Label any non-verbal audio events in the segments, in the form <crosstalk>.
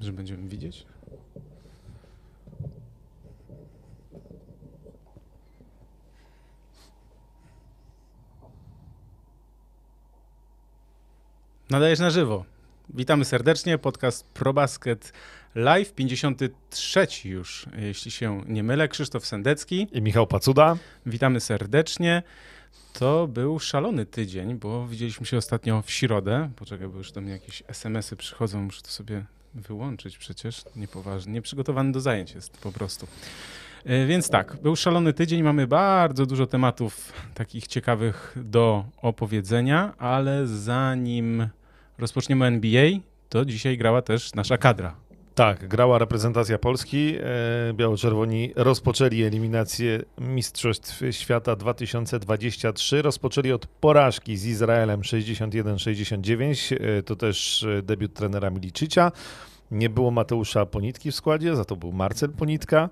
że będziemy widzieć? Nadajesz na żywo. Witamy serdecznie. Podcast ProBasket Live 53 już, jeśli się nie mylę. Krzysztof Sendecki i Michał Pacuda. Witamy serdecznie. To był szalony tydzień, bo widzieliśmy się ostatnio w środę. Poczekaj, bo już do mnie jakieś SMS-y przychodzą, muszę to sobie wyłączyć przecież. Niepoważnie. Nieprzygotowany do zajęć jest po prostu. E, więc tak, był szalony tydzień, mamy bardzo dużo tematów takich ciekawych do opowiedzenia, ale zanim rozpoczniemy NBA, to dzisiaj grała też nasza kadra. Tak, grała reprezentacja Polski. E, biało-czerwoni rozpoczęli eliminację Mistrzostw Świata 2023. Rozpoczęli od porażki z Izraelem 61-69. E, to też e, debiut trenera Miliczycia. Nie było Mateusza Ponitki w składzie, za to był Marcel Ponitka.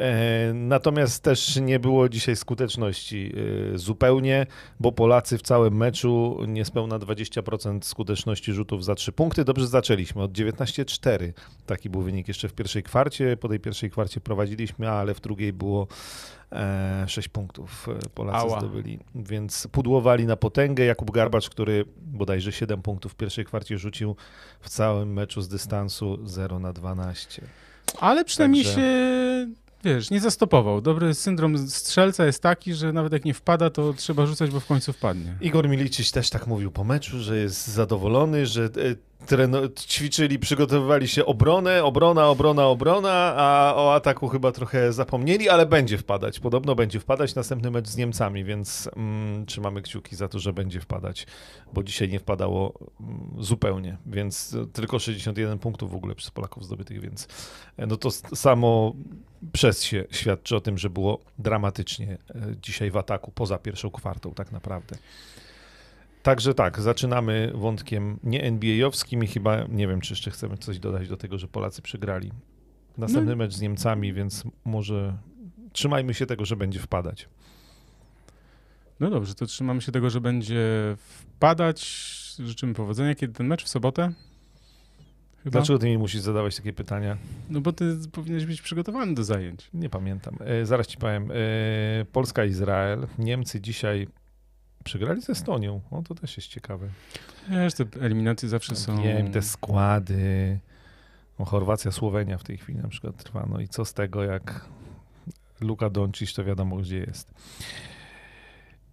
E, natomiast też nie było dzisiaj skuteczności e, zupełnie, bo Polacy w całym meczu niespełna 20% skuteczności rzutów za 3 punkty. Dobrze zaczęliśmy od 19-4. Taki był wynik jeszcze w pierwszej kwarcie. Po tej pierwszej kwarcie prowadziliśmy, ale w drugiej było 6 e, punktów Polacy Ała. zdobyli. Więc pudłowali na potęgę. Jakub Garbacz, który bodajże 7 punktów w pierwszej kwarcie rzucił w całym meczu z dystansu 0 na 12. Ale przynajmniej Także... się wiesz, nie zastopował. Dobry syndrom strzelca jest taki, że nawet jak nie wpada, to trzeba rzucać, bo w końcu wpadnie. Igor Milicic też tak mówił po meczu, że jest zadowolony, że e, treno, ćwiczyli, przygotowywali się obronę, obrona, obrona, obrona, a o ataku chyba trochę zapomnieli, ale będzie wpadać. Podobno będzie wpadać następny mecz z Niemcami, więc mm, trzymamy kciuki za to, że będzie wpadać, bo dzisiaj nie wpadało mm, zupełnie, więc e, tylko 61 punktów w ogóle przez Polaków zdobytych, więc e, no to samo przez się świadczy o tym, że było dramatycznie e, dzisiaj w ataku poza pierwszą kwartą tak naprawdę. Także tak, zaczynamy wątkiem nie NBA-owskim i chyba nie wiem, czy jeszcze chcemy coś dodać do tego, że Polacy przegrali. Następny no. mecz z Niemcami, więc może trzymajmy się tego, że będzie wpadać. No dobrze, to trzymamy się tego, że będzie wpadać. Życzymy powodzenia. Kiedy ten mecz? W sobotę? Chyba? Dlaczego ty mi musisz zadawać takie pytania? No bo ty powinieneś być przygotowany do zajęć. Nie pamiętam. E, zaraz ci powiem. E, Polska, Izrael. Niemcy dzisiaj Przegrali ze Estonią. O, to też jest ciekawe. Wiesz, te eliminacje zawsze są... Wiem, te składy. O, Chorwacja, Słowenia w tej chwili na przykład trwa. No i co z tego, jak Luka Doncic, to wiadomo, gdzie jest.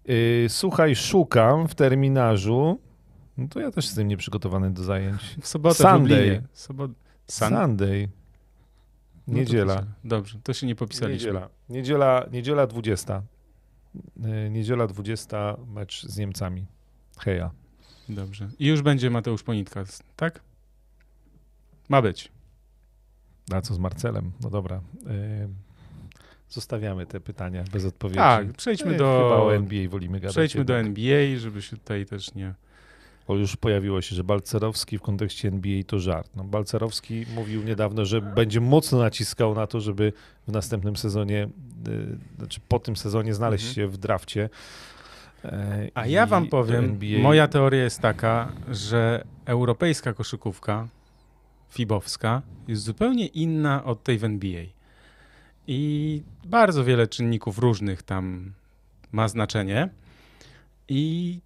Yy, słuchaj, szukam w terminarzu. No to ja też jestem nieprzygotowany do zajęć. W sobotę Sunday. W Sobot... Sun... Sunday. Niedziela. No to to się... dobrze, to się nie popisaliśmy. Niedziela, niedziela, niedziela 20. E, niedziela 20, mecz z Niemcami. Heja. Dobrze. I już będzie Mateusz Ponitka, tak? Ma być. A co z Marcelem? No dobra. E, zostawiamy te pytania bez odpowiedzi. Tak, przejdźmy e, do. Chyba o NBA wolimy gadać. Przejdźmy jednak. do NBA, żeby się tutaj też nie bo już pojawiło się, że Balcerowski w kontekście NBA to żart. No, Balcerowski mówił niedawno, że będzie mocno naciskał na to, żeby w następnym sezonie, y, znaczy po tym sezonie znaleźć mhm. się w drafcie. E, A ja wam powiem, NBA... moja teoria jest taka, że europejska koszykówka fibowska jest zupełnie inna od tej w NBA. I bardzo wiele czynników różnych tam ma znaczenie. I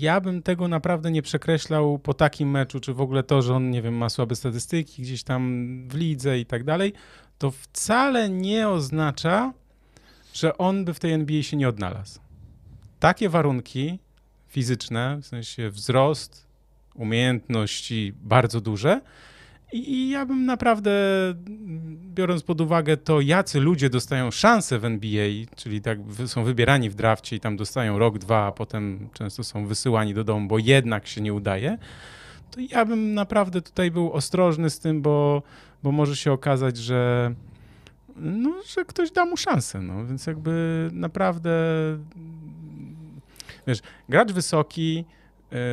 ja bym tego naprawdę nie przekreślał po takim meczu, czy w ogóle to, że on, nie wiem, ma słabe statystyki gdzieś tam w lidze i tak dalej, to wcale nie oznacza, że on by w tej NBA się nie odnalazł. Takie warunki fizyczne, w sensie wzrost, umiejętności bardzo duże, i ja bym naprawdę, biorąc pod uwagę to, jacy ludzie dostają szansę w NBA, czyli tak są wybierani w drafcie i tam dostają rok, dwa, a potem często są wysyłani do domu, bo jednak się nie udaje, to ja bym naprawdę tutaj był ostrożny z tym, bo, bo może się okazać, że, no, że ktoś da mu szansę. No. Więc jakby naprawdę, wiesz, gracz wysoki,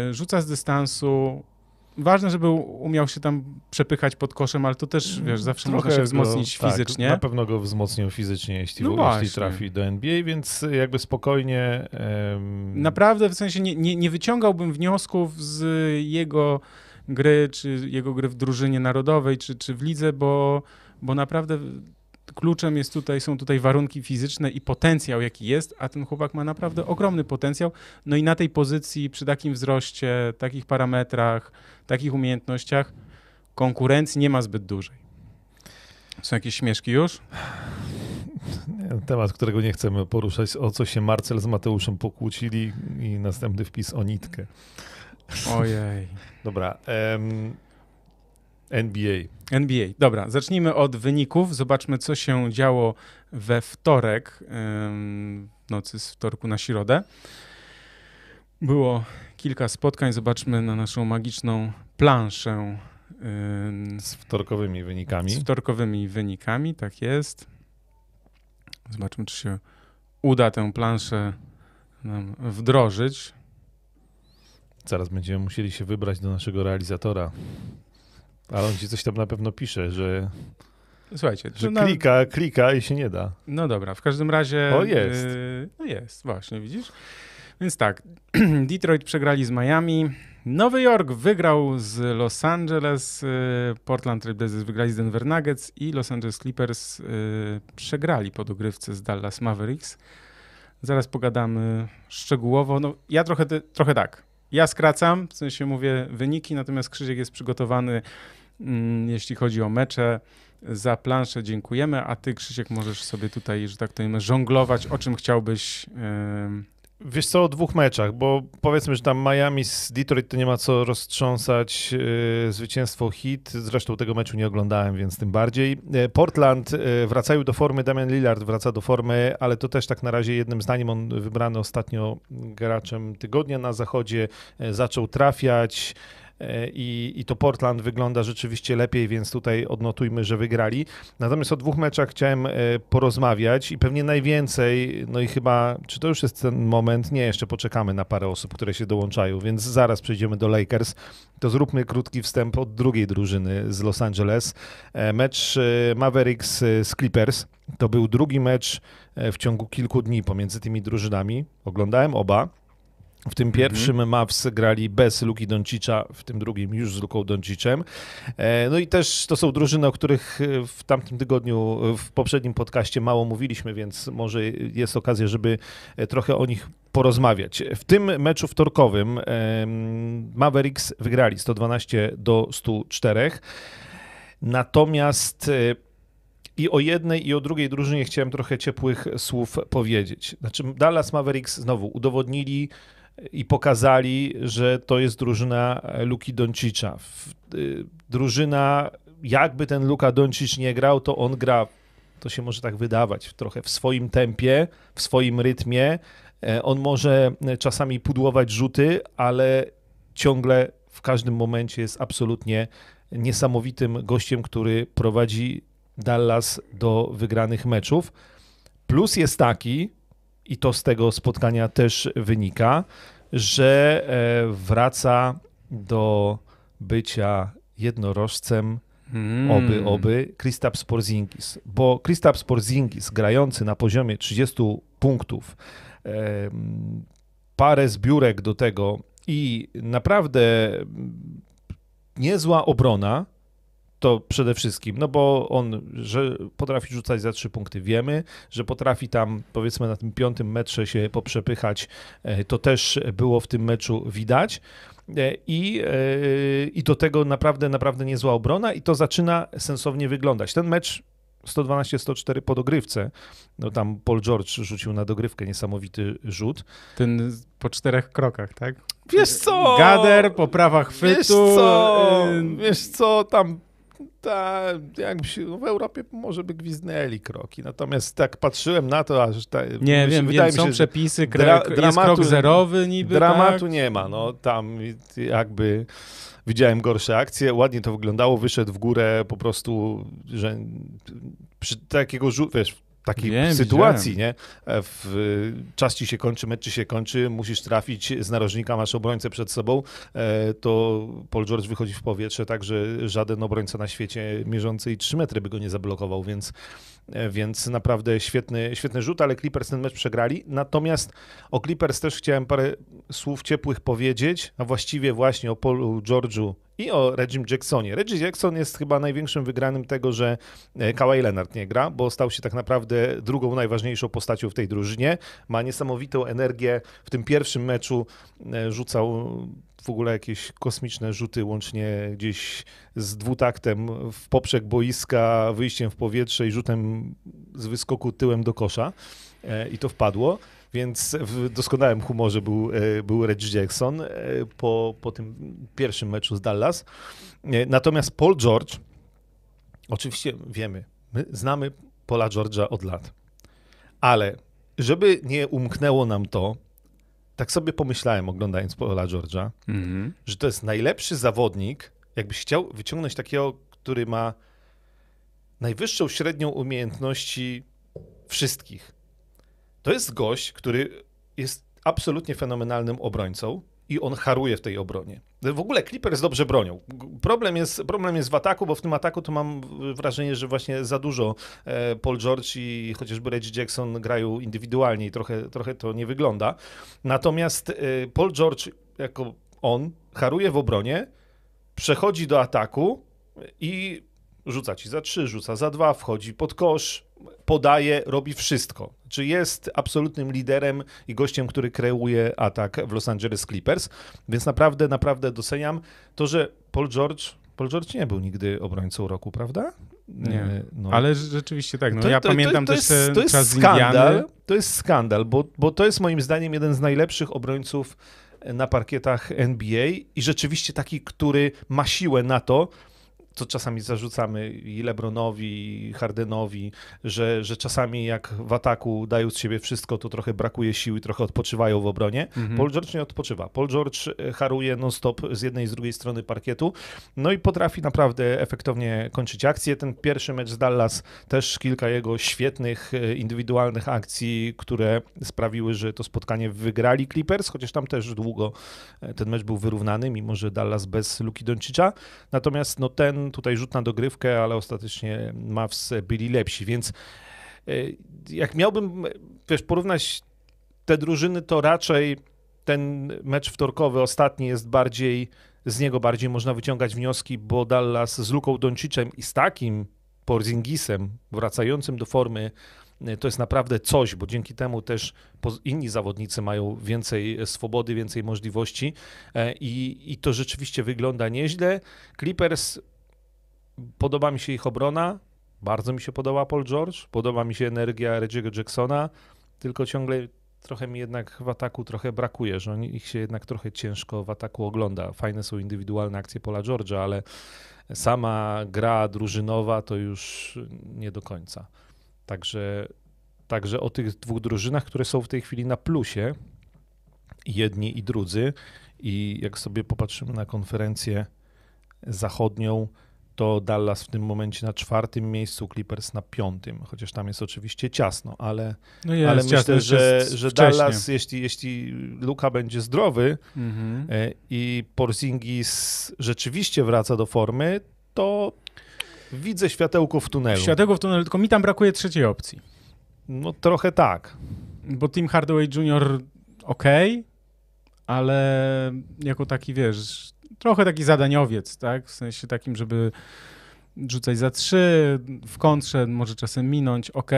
e, rzuca z dystansu, ważne, żeby umiał się tam przepychać pod koszem, ale to też, mm, wiesz, zawsze Trochę można się wzmocnić go, tak, fizycznie. Tak, na pewno go wzmocnią fizycznie, jeśli, no jeśli trafi do NBA, więc jakby spokojnie... Um... Naprawdę, w sensie nie, nie, nie wyciągałbym wniosków z jego gry, czy jego gry w drużynie narodowej, czy, czy w lidze, bo, bo naprawdę kluczem jest tutaj, są tutaj warunki fizyczne i potencjał, jaki jest, a ten chłopak ma naprawdę ogromny potencjał. No i na tej pozycji, przy takim wzroście, takich parametrach, takich umiejętnościach, konkurencji nie ma zbyt dużej. Są jakieś śmieszki już? Temat, którego nie chcemy poruszać, o co się Marcel z Mateuszem pokłócili i następny wpis o nitkę. Ojej. Dobra. NBA. NBA, dobra, zacznijmy od wyników. Zobaczmy, co się działo we wtorek, nocy z wtorku na środę. Było kilka spotkań. Zobaczmy na naszą magiczną planszę. Z wtorkowymi wynikami. Z wtorkowymi wynikami, tak jest. Zobaczmy, czy się uda tę planszę nam wdrożyć. Zaraz będziemy musieli się wybrać do naszego realizatora. Ale on ci coś tam na pewno pisze, że. Słuchajcie, że klika, klika i się nie da. No dobra, w każdym razie. O jest. Yy, no jest, właśnie, widzisz. Więc tak, <clears throat> Detroit przegrali z Miami. Nowy Jork wygrał z Los Angeles, y, Portland Trailblazers wygrali z Denver Nuggets i Los Angeles Clippers y, przegrali po dogrywce z Dallas Mavericks. Zaraz pogadamy szczegółowo. No, ja trochę, trochę tak. Ja skracam, w sensie mówię wyniki, natomiast Krzysiek jest przygotowany Mm, jeśli chodzi o mecze. Za planszę dziękujemy, a ty Krzysiek możesz sobie tutaj, że tak to powiem, żonglować, o czym chciałbyś Wiesz co, o dwóch meczach, bo powiedzmy, że tam Miami z Detroit to nie ma co roztrząsać. Y, zwycięstwo hit, zresztą tego meczu nie oglądałem, więc tym bardziej. E, Portland e, wracają do formy, Damian Lillard wraca do formy, ale to też tak na razie jednym zdaniem on wybrany ostatnio graczem tygodnia na zachodzie, e, zaczął trafiać. E, i, i to Portland wygląda rzeczywiście lepiej, więc tutaj odnotujmy, że wygrali. Natomiast o dwóch meczach chciałem e, porozmawiać i pewnie najwięcej, no i chyba, czy to już jest ten moment? Nie, jeszcze poczekamy na parę osób, które się dołączają, więc zaraz przejdziemy do Lakers. To zróbmy krótki wstęp od drugiej drużyny z Los Angeles. E, mecz Mavericks z Clippers. To był drugi mecz w ciągu kilku dni pomiędzy tymi drużynami. Oglądałem oba. W tym mhm. pierwszym mhm. Mavs grali bez Luki Doncicza, w tym drugim już z Luką Donciczem. E, no i też to są drużyny, o których e, w tamtym tygodniu, e, w poprzednim podcaście mało mówiliśmy, więc może jest okazja, żeby trochę o nich porozmawiać. W tym meczu wtorkowym Mavericks wygrali 112 do 104. Natomiast i o jednej, i o drugiej drużynie chciałem trochę ciepłych słów powiedzieć. Znaczy, Dallas Mavericks znowu udowodnili, i pokazali, że to jest drużyna Luki Doncicza. Y, drużyna, jakby ten Luka Doncic nie grał, to on gra, to się może tak wydawać, trochę w swoim tempie, w swoim rytmie. E, on może e, czasami pudłować rzuty, ale ciągle w każdym momencie jest absolutnie niesamowitym gościem, który prowadzi Dallas do wygranych meczów. Plus jest taki, i to z tego spotkania też wynika, że e, wraca do bycia jednorożcem Hmm. Oby, oby Kristaps Porzingis. Bo Kristaps Porzingis grający na poziomie 30 punktów, e, parę zbiórek do tego i naprawdę mm, niezła obrona, to przede wszystkim, no bo on, że potrafi rzucać za trzy punkty, wiemy, że potrafi tam powiedzmy na tym piątym metrze się poprzepychać, e, to też było w tym meczu widać. E, I, e, I do tego naprawdę, naprawdę niezła obrona, i to zaczyna sensownie wyglądać. Ten mecz 112-104 po dogrywce. No tam Paul George rzucił na dogrywkę niesamowity rzut. Ten po czterech krokach, tak? Wiesz co? Gader, poprawa chwytu. Wiesz co? Y, Wiesz co, tam ta, jakby się, w Europie może by gwizdnęli kroki. Natomiast tak patrzyłem na to, aż ta, nie wiem, wydaje wiem, mi się, są przepisy, dra, dramatu, krok zerowy niby. Dramatu tak? nie ma, no tam jakby widziałem gorsze akcje, ładnie to wyglądało, wyszedł w górę po prostu, że przy takiego, wiesz, takiej Wiem, sytuacji, nie? E, w, czas ci się kończy, mecz ci się kończy, musisz trafić z narożnika, masz obrońcę przed sobą, e, to Paul George wychodzi w powietrze, tak, że żaden obrońca na świecie mierzący i 3 metry by go nie zablokował, więc E, więc naprawdę świetny, świetny rzut, ale Clippers ten mecz przegrali. Natomiast o Clippers też chciałem parę słów ciepłych powiedzieć, a właściwie właśnie o Paulu George'u i o Reggie Jacksonie. Reggie Jackson jest chyba największym wygranym tego, że e, Kawhi Leonard nie gra, bo stał się tak naprawdę drugą najważniejszą postacią w tej drużynie. Ma niesamowitą energię. W tym pierwszym meczu e, rzucał w ogóle jakieś kosmiczne rzuty, łącznie gdzieś z dwutaktem w poprzek boiska, wyjściem w powietrze i rzutem z wyskoku tyłem do kosza. E, I to wpadło. Więc w doskonałym humorze był, e, był Reggie Jackson e, po, po tym pierwszym meczu z Dallas. Natomiast Paul George, oczywiście wiemy, my znamy Paula George'a od lat, ale żeby nie umknęło nam to, tak sobie pomyślałem, oglądając Paula George'a, mm-hmm. że to jest najlepszy zawodnik, jakbyś chciał wyciągnąć takiego, który ma najwyższą średnią umiejętności wszystkich. To jest gość, który jest absolutnie fenomenalnym obrońcą, i on haruje w tej obronie. W ogóle Clippers dobrze bronią. Problem jest, problem jest w ataku, bo w tym ataku to mam wrażenie, że właśnie za dużo e, Paul George i chociażby Reggie Jackson grają indywidualnie i trochę, trochę to nie wygląda. Natomiast e, Paul George, jako on, haruje w obronie, przechodzi do ataku i rzuca ci za trzy, rzuca za dwa, wchodzi pod kosz, podaje, robi wszystko. Czy jest absolutnym liderem i gościem, który kreuje atak w Los Angeles Clippers. Więc naprawdę, naprawdę doceniam to, że Paul George, Paul George nie był nigdy obrońcą roku, prawda? Nie, e, no. ale rzeczywiście tak. No, to, ja to, pamiętam to, to, też jest, to jest czas skandal, Indiany. To jest skandal, bo, bo to jest moim zdaniem jeden z najlepszych obrońców na parkietach NBA i rzeczywiście taki, który ma siłę na to, co czasami zarzucamy i Lebronowi, i Hardenowi, że, że czasami jak w ataku dają z siebie wszystko, to trochę brakuje sił i trochę odpoczywają w obronie. Mhm. Paul George nie odpoczywa. Paul George e, haruje non-stop z jednej i z drugiej strony parkietu, no i potrafi naprawdę efektownie kończyć akcję. Ten pierwszy mecz z Dallas też kilka jego świetnych e, indywidualnych akcji, które sprawiły, że to spotkanie wygrali Clippers, chociaż tam też długo e, ten mecz był wyrównany, mimo że Dallas bez Luki Doncicza. Natomiast no ten tutaj rzut na dogrywkę, ale ostatecznie Mavs byli lepsi, więc e, jak miałbym wiesz, porównać te drużyny, to raczej ten mecz wtorkowy, ostatni jest bardziej, z niego bardziej można wyciągać wnioski, bo Dallas z Luką Doncicem i z takim Porzingisem wracającym do formy e, to jest naprawdę coś, bo dzięki temu też inni zawodnicy mają więcej swobody, więcej możliwości e, i, i to rzeczywiście wygląda nieźle. Clippers Podoba mi się ich obrona, bardzo mi się podoba Paul George, podoba mi się energia Reggie'ego Jacksona, tylko ciągle trochę mi jednak w ataku trochę brakuje, że ich się jednak trochę ciężko w ataku ogląda. Fajne są indywidualne akcje Paula George'a, ale sama gra drużynowa to już nie do końca. Także, także o tych dwóch drużynach, które są w tej chwili na plusie, jedni i drudzy, i jak sobie popatrzymy na konferencję zachodnią, to Dallas w tym momencie na czwartym miejscu, Clippers na piątym, chociaż tam jest oczywiście ciasno, ale, no jest, ale myślę, że, że Dallas, jeśli, jeśli Luka będzie zdrowy mhm. E, i Porzingis rzeczywiście wraca do formy, to widzę światełko w tunelu. Światełko w tunelu, tylko mi tam brakuje trzeciej opcji. No trochę tak. Bo Tim Hardaway Jr. ok, ale jako taki, wiesz, trochę taki zadaniowiec, tak? W sensie takim, żeby rzucać za trzy, w kontrze może czasem minąć, ok.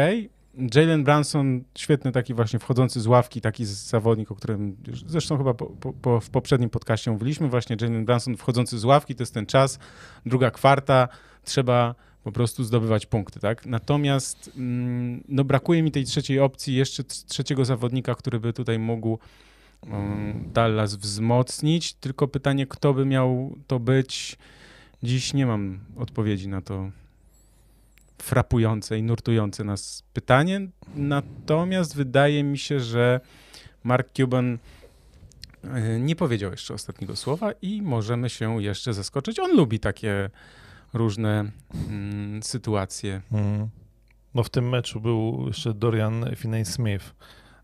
Jalen Branson, świetny taki właśnie wchodzący z ławki, taki zawodnik, o którym zresztą chyba po, po, w poprzednim podcaście mówiliśmy, właśnie Jalen Branson wchodzący z ławki, to jest ten czas, druga kwarta, trzeba po prostu zdobywać punkty, tak? Natomiast mm, no, brakuje mi tej trzeciej opcji, jeszcze trzeciego zawodnika, który by tutaj mógł Mm, Dallas wzmocnić, tylko pytanie, kto by miał to być. Dziś nie mam odpowiedzi na to frapujące i nurtujące nas pytanie. Natomiast wydaje mi się, że Mark Cuban e, nie powiedział jeszcze ostatniego słowa i możemy się jeszcze zaskoczyć. On lubi takie różne mm, sytuacje. Mm. No w tym meczu był jeszcze Dorian Finney-Smith,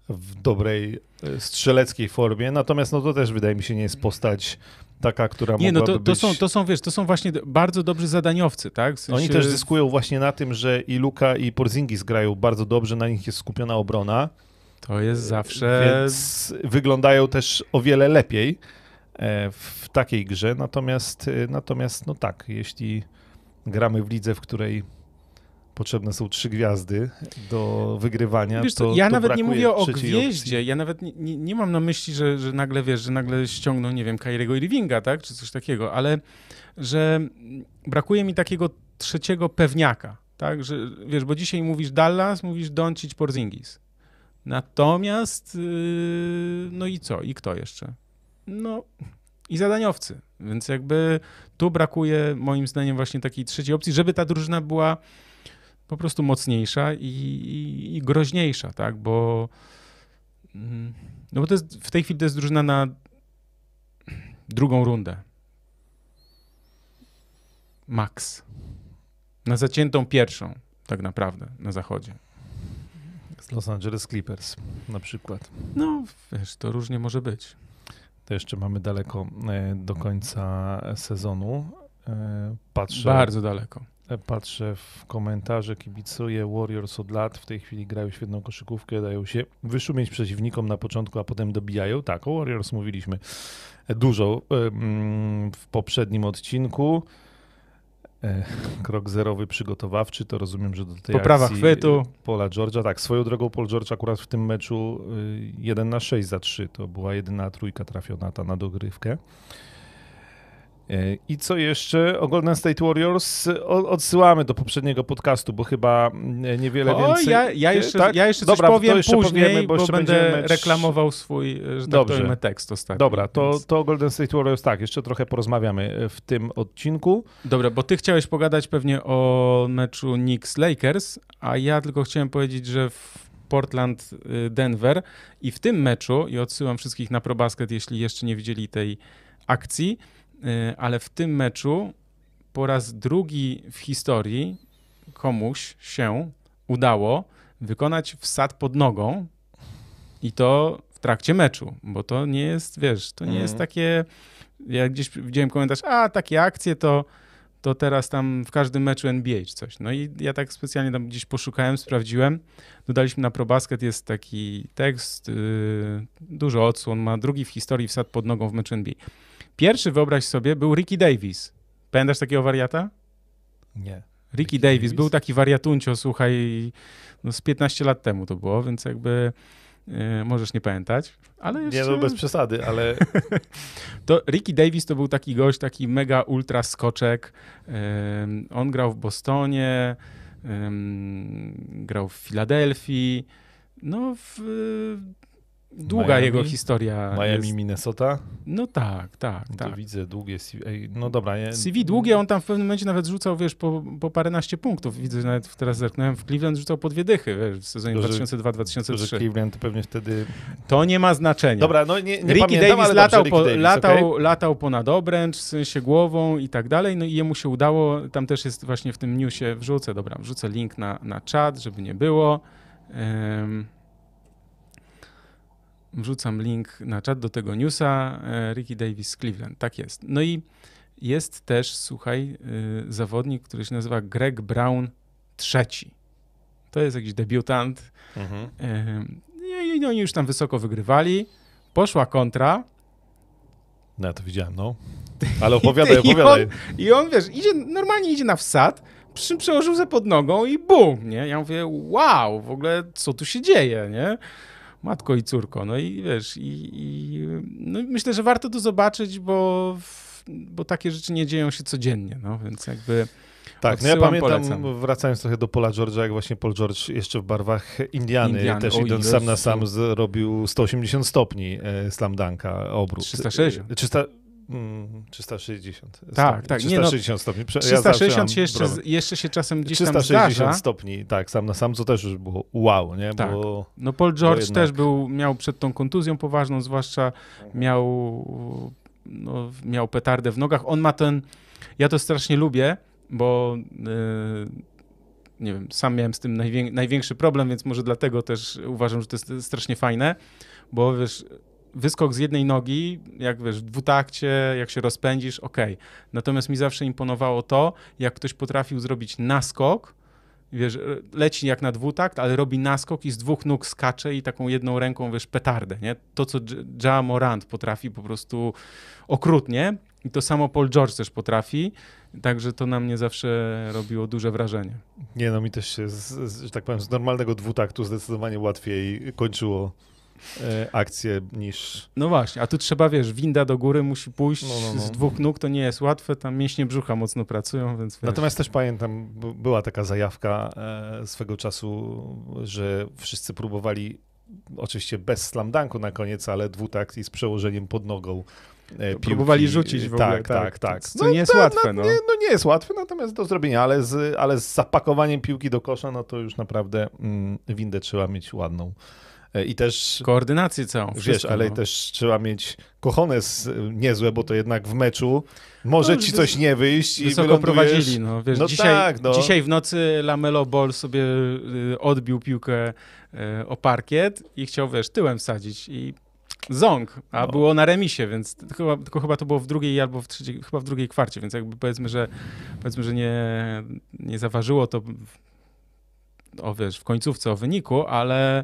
w dobrej e, strzeleckiej formie. Natomiast no to też wydaje mi się nie jest postać taka, która nie, no to, to być... Są, to są, wiesz, to są właśnie bardzo dobrzy zadaniowcy, tak? W sensie... Oni też zyskują właśnie na tym, że i Luka i Porzingis grają bardzo dobrze, na nich jest skupiona obrona. To jest zawsze... Więc wyglądają też o wiele lepiej e, w takiej grze, natomiast, e, natomiast no tak, jeśli gramy w lidze, w której potrzebne są trzy gwiazdy do wygrywania. Wiesz, to, ja to nawet nie mówię o gwieździe, opcji. ja nawet nie, nie, nie, mam na myśli, że, że nagle wiesz, że nagle ściągną, nie wiem, Kairiego Irvinga, tak, czy coś takiego, ale że brakuje mi takiego trzeciego pewniaka, tak, że wiesz, bo dzisiaj mówisz Dallas, mówisz Doncic, Porzingis. Natomiast, yy, no i co, i kto jeszcze? No, i zadaniowcy. Więc jakby tu brakuje moim zdaniem właśnie takiej trzeciej opcji, żeby ta drużyna była po prostu mocniejsza i, i, i groźniejsza, tak? Bo, mm, no bo to jest, w tej chwili to jest drużyna na drugą rundę. Max. Na zaciętą pierwszą, tak naprawdę, na zachodzie. Z Los Angeles Clippers na przykład. No, wiesz, to różnie może być. To jeszcze mamy daleko e, do końca sezonu. E, patrzę. Bardzo daleko. Patrzę w komentarze, kibicuję Warriors od lat. W tej chwili grają świetną koszykówkę, dają się wyszumieć przeciwnikom na początku, a potem dobijają. Tak, o Warriors mówiliśmy dużo w poprzednim odcinku. E, krok zerowy przygotowawczy, to rozumiem, że do tej Poprawa akcji chwytu. Pola George'a, tak, swoją drogą Paul George akurat w tym meczu 1 y, na 6 za 3, to była jedyna trójka trafiona ta na dogrywkę. E, I co jeszcze? O Golden State Warriors odsyłamy do poprzedniego podcastu, bo chyba mm, e, niewiele o, więcej. Ja, ja jeszcze, tak? ja jeszcze coś Dobra, powiem jeszcze później, powiemy, bo, jeszcze będę mecz... reklamował swój, e, że tak Dobrze. tak tekst ostatni. Dobra, to, więc... to Golden State Warriors tak, jeszcze trochę porozmawiamy w tym odcinku. Dobra, bo ty chciałeś pogadać pewnie o meczu Knicks-Lakers, a ja tylko chciałem powiedzieć, że w Portland y, Denver i w tym meczu, i odsyłam wszystkich na ProBasket, jeśli jeszcze nie widzieli tej akcji, Y, ale w tym meczu po raz drugi w historii komuś się udało wykonać wsad pod nogą i to w trakcie meczu, bo to nie jest, wiesz, to nie mm. jest mhm. takie, ja gdzieś widziałem komentarz, a takie akcje to, to teraz tam w każdym meczu NBA czy coś. No i ja tak specjalnie tam gdzieś poszukałem, sprawdziłem. Dodaliśmy na ProBasket, jest taki tekst, yy, dużo odsłon, ma drugi w historii wsad pod nogą w meczu NBA. Pierwszy, wyobraź sobie, był Ricky Davis. Pamiętasz takiego wariata? Nie. Ricky, Ricky Davis, Davis, był taki wariatuncio, słuchaj, no z 15 lat temu to było, więc jakby yy, możesz nie pamiętać, ale jeszcze... Nie, no bez przesady, ale... <laughs> to Ricky Davis to był taki gość, taki mega ultra skoczek. Yy, on grał w Bostonie, yy, grał w Filadelfii, no w Długa Miami? jego historia. Miami, jest... Minnesota? No tak, tak. tak. widzę długie CV. No dobra. Nie... CV długie, on tam w pewnym momencie nawet rzucał, wiesz, po, po paręnaście punktów. Widzę, że nawet teraz zerknąłem, w Cleveland rzucał po dwie dychy wiesz, w sezonie 2002-2003. Cleveland pewnie wtedy... To nie ma znaczenia. Dobra, no nie, nie Ricky pamiętam, Davis ale latał, dobrze, po, Davis, latał, okay? latał ponad obręcz, w sensie głową i tak dalej, no i jemu się udało, tam też jest właśnie w tym newsie, wrzucę, dobra, wrzucę link na, na czat, żeby nie było. Um wrzucam link na czat do tego newsa. E, Ricky Davis z Cleveland, tak jest. No i jest też, słuchaj, e, zawodnik, który się nazywa Greg Brown III. To jest jakiś debiutant. Mhm. E, I oni już tam wysoko wygrywali. Poszła kontra. No ja to widziałem, no. Ale opowiadaj, opowiadaj. I on, I on, wiesz, idzie, normalnie idzie na wsad, przy przełożył ze pod nogą i bum, nie? Ja mówię, wow, w ogóle co tu się dzieje, nie? matko i córko. No i wiesz, i, i no myślę, że warto to zobaczyć, bo, bo takie rzeczy nie dzieją się codziennie, no więc jakby... Tak, Odsyłam, no ja pamiętam, polecam. wracając trochę do Pola George'a, jak właśnie Paul George jeszcze w barwach Indiany, Indian, też idąc Jezu. No sam na sam, zrobił 180 stopni e, slam dunka obrót. 360. 300, 360. Mm, tak, stopni. tak. 360 nie, no, stopni. Prze 360 ja się jeszcze, jeszcze się czasem gdzieś 360 tam zdarza. stopni, tak, sam na sam, co też już było wow, nie? Tak. Bo, no Paul George jednak... też był, miał przed tą kontuzją poważną, zwłaszcza miał, no, miał petardę w nogach. On ma ten, ja to strasznie lubię, bo... Yy, nie wiem, sam miałem z tym najwię największy problem, więc może dlatego też uważam, że to jest strasznie fajne, bo wiesz, wyskok z jednej nogi, jak wiesz, w dwutakcie, jak się rozpędzisz, ok. Natomiast mi zawsze imponowało to, jak ktoś potrafił zrobić naskok, wiesz, leci jak na dwutakt, ale robi naskok i z dwóch nóg skacze i taką jedną ręką, wiesz, petardę, nie? To, co Ja Morant potrafi po prostu okrutnie i to samo Paul George też potrafi, także to na mnie zawsze robiło duże wrażenie. Nie, no mi też się, z, z, że tak powiem, z normalnego dwutaktu zdecydowanie łatwiej kończyło E, akcję niż... No właśnie, a tu trzeba, wiesz, winda do góry musi pójść no, no, no. z dwóch nóg, to nie jest łatwe, tam mięśnie brzucha mocno pracują, więc... Wiesz. Natomiast też pamiętam, była taka zajawka e, swego czasu, że wszyscy próbowali oczywiście bez slamdanku na koniec, ale dwutak i z przełożeniem pod nogą. E, piłki. Próbowali rzucić w ogóle. Tak, tak, tak. tak. Co no, nie jest łatwe. No. Nie, no nie jest łatwe, natomiast do zrobienia, ale z, ale z zapakowaniem piłki do kosza, no to już naprawdę mm, windę trzeba mieć ładną. E, I też. Koordynację całą. Wiesz, ale no. też trzeba mieć kochones niezłe, bo to jednak w meczu może no, ci coś nie wyjść. Wysoko i wylądujesz... prowadzili. No, wiesz, no dzisiaj, tak, no. dzisiaj w nocy Lamelo Ball sobie y, odbił piłkę y, o parkiet i chciał, wiesz, tyłem wsadzić. I Ząg, a no. było na remisie, więc tylko, tylko, chyba to było w drugiej albo w trzeciej, chyba w drugiej kwarcie, więc jakby powiedzmy, że powiedzmy, że nie, nie zaważyło to o wiesz, w końcówce o wyniku, ale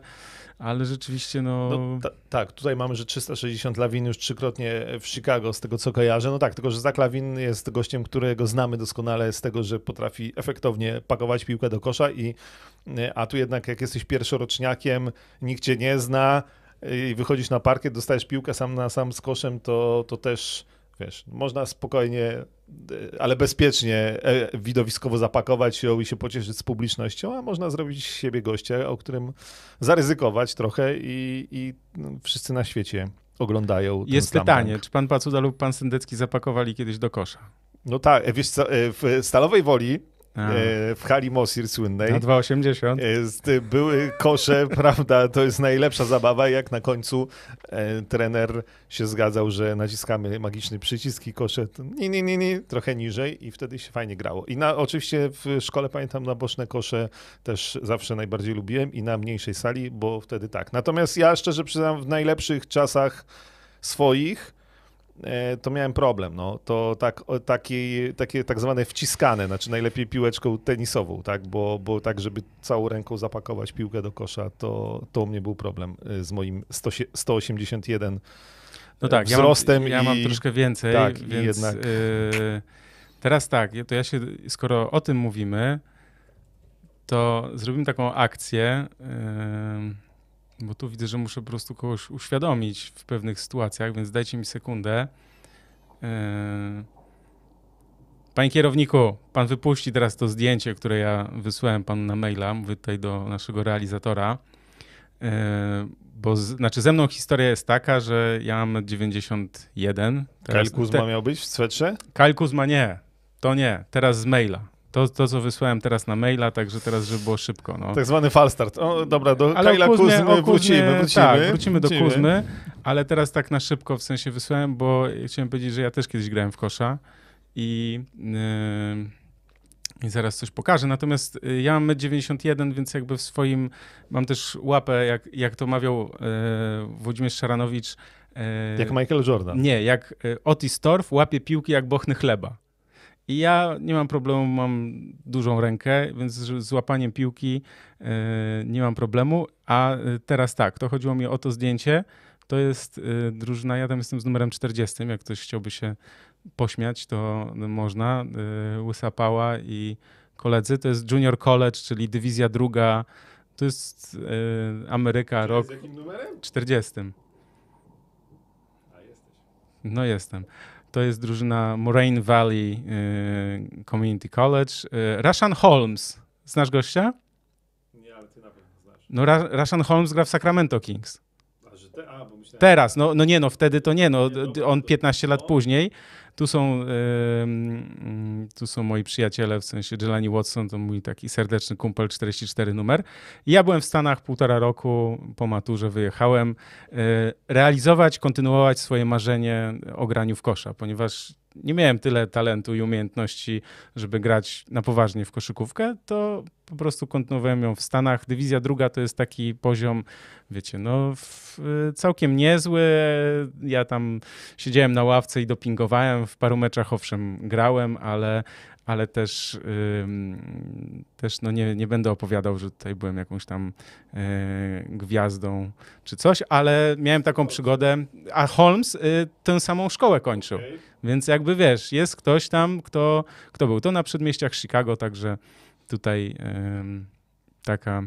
ale rzeczywiście no... no ta, tak, tutaj mamy, że 360 Lawin już trzykrotnie w Chicago, z tego co kojarzę. No tak, tylko że Zach Lawin jest gościem, którego znamy doskonale z tego, że potrafi efektownie pakować piłkę do kosza i e, a tu jednak jak jesteś pierwszoroczniakiem, nikt cię nie zna e, i wychodzisz na parkiet, dostajesz piłkę sam na sam z koszem, to, to też Wiesz, można spokojnie, e, ale bezpiecznie, e, widowiskowo zapakować ją i się pocieszyć z publicznością, a można zrobić z siebie gościa, o którym zaryzykować trochę i, i wszyscy na świecie oglądają. Jest pytanie, czy pan Pacuda lub pan Sendecki zapakowali kiedyś do kosza? No tak, e, wiesz co, w Stalowej Woli E, w hali Mosir słynnej. Na 2,80. E, były kosze, <laughs> prawda, to jest najlepsza zabawa, jak na końcu e, trener się zgadzał, że naciskamy magiczny przycisk i kosze nie nie nie nie trochę niżej i wtedy się fajnie grało. I na, oczywiście w szkole, pamiętam, na boczne kosze też zawsze najbardziej lubiłem i na mniejszej sali, bo wtedy tak. Natomiast ja szczerze przyznam, w najlepszych czasach swoich E, to miałem problem, no. To tak, taki, takie tak zwane wciskane, znaczy najlepiej piłeczką tenisową, tak, bo, bo tak, żeby całą ręką zapakować piłkę do kosza, to, to u mnie był problem e, z moim 100, 181 no tak, e, wzrostem. Ja mam, ja i, troszkę więcej, tak, więc jednak... Yy, teraz tak, to ja się, skoro o tym mówimy, to zrobimy taką akcję, yy, bo tu widzę, że muszę po prostu kogoś uświadomić w pewnych sytuacjach, więc dajcie mi sekundę. E, panie kierowniku, pan wypuści teraz to zdjęcie, które ja wysłałem panu na maila, mówię tutaj do naszego realizatora. E, bo z, znaczy ze mną historia jest taka, że ja mam 91. Teraz, Kyle Kuzma miał być w swetrze? Kyle Kuzma nie, to nie, teraz z maila. To, to, co wysłałem teraz na maila, także teraz, żeby było szybko. No. Tak zwany falstart. O, dobra, do ale Kajla Kuzmy, Kuzmy, wrócimy, wrócimy. Tak, wrócimy do wrócimy. Kuzmy, ale teraz tak na szybko w sensie wysłałem, bo chciałem powiedzieć, że ja też kiedyś grałem w kosza i... Yy... I zaraz coś pokażę. Natomiast y, ja mam 91, więc jakby w swoim mam też łapę, jak, jak to mawiał y, Włodzimierz Szaranowicz. Y, jak Michael Jordan. Nie, jak Otis Torf łapie piłki jak bochny chleba. I ja nie mam problemu, mam dużą rękę, więc z łapaniem piłki e, nie mam problemu. A e, teraz tak, to chodziło mi o to zdjęcie. To jest e, drużyna, ja tam jestem z numerem 40. Jak ktoś chciałby się pośmiać, to można. Łysa Pała i koledzy. To jest Junior College, czyli dywizja druga. To jest Ameryka, Czekaj, rok. Z jakim numerem? 40. A jesteś. No jestem. To jest drużyna Moraine Valley y, Community College. Y, Rashan Holmes. Znasz gościa? Nie, ale ty na pewno znasz. No, Rashan Holmes gra w Sacramento Kings te, a, myślałem... Teraz, no, no nie no, wtedy to nie no, no on 15 lat później. Tu są, yy, tu są moi przyjaciele, w sensie Jelani Watson, to mój taki serdeczny kumpel, 44 numer. Ja byłem w Stanach półtora roku, po maturze wyjechałem. Yy, realizować, kontynuować swoje marzenie o graniu w kosza, ponieważ nie miałem tyle talentu i umiejętności, żeby grać na poważnie w koszykówkę, to po prostu kontynuowałem ją w Stanach. Dywizja druga to jest taki poziom, wiecie, no w, y, całkiem niezły. Ja tam siedziałem na ławce i dopingowałem. W paru meczach owszem grałem, ale, ale też, też no nie, nie będę opowiadał, że tutaj byłem jakąś tam e, gwiazdą czy coś, ale miałem taką przygodę, a Holmes y, tę samą szkołę kończył. Okay. Więc jakby wiesz, jest ktoś tam, kto, kto był. To na przedmieściach Chicago, także tutaj taka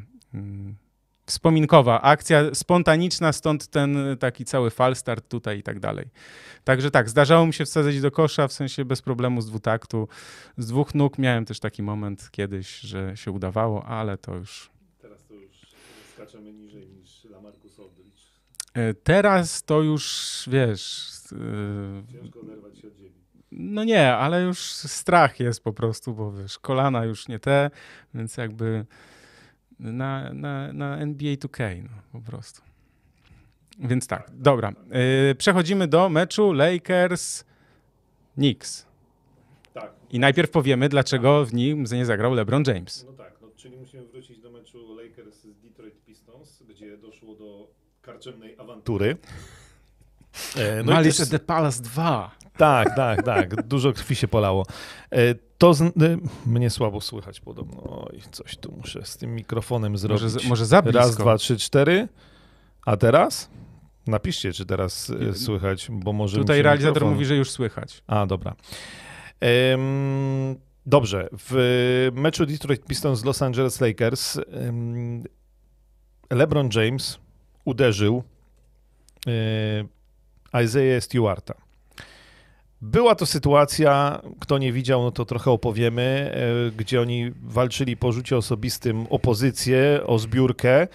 wspominkowa, akcja spontaniczna, stąd ten y, taki cały falstart tutaj i tak dalej. Także tak, zdarzało mi się wsadzać do kosza, w sensie bez problemu z dwutaktu, z dwóch nóg. Miałem też taki moment kiedyś, że się udawało, ale to już... Teraz to już skaczemy niżej niż Lamarcus Aldridge. Teraz to już, wiesz... Y, Ciężko oderwać się od ziemi. No nie, ale już strach jest po prostu, bo wiesz, kolana już nie te, więc jakby na, na, na NBA 2K, no, po prostu. Mm. Więc tak, dobra. E, przechodzimy do meczu Lakers Knicks. Tak. I najpierw powiemy, dlaczego w nim nie zagrał LeBron James. No tak, no, czyli musimy wrócić do meczu Lakers z Detroit Pistons, gdzie doszło do karczemnej awantury. E, no Malice też... the Palace 2. Tak, tak, tak. Dużo krwi się polało. E, to z... E, mnie słabo słychać podobno. Oj, coś tu muszę z tym mikrofonem zrobić. Może, może za blisko. Raz, dwa, trzy, cztery. A teraz? Napiszcie, czy teraz słychać, bo może. Tutaj realizator mikrofon... mówi, że już słychać. A, dobra. dobrze. W meczu Detroit Pistons z Los Angeles Lakers LeBron James uderzył Isaiah Stewarta. Była to sytuacja, kto nie widział, no to trochę opowiemy, e, gdzie oni walczyli po rzucie osobistym opozycję, o zbiórkę. E,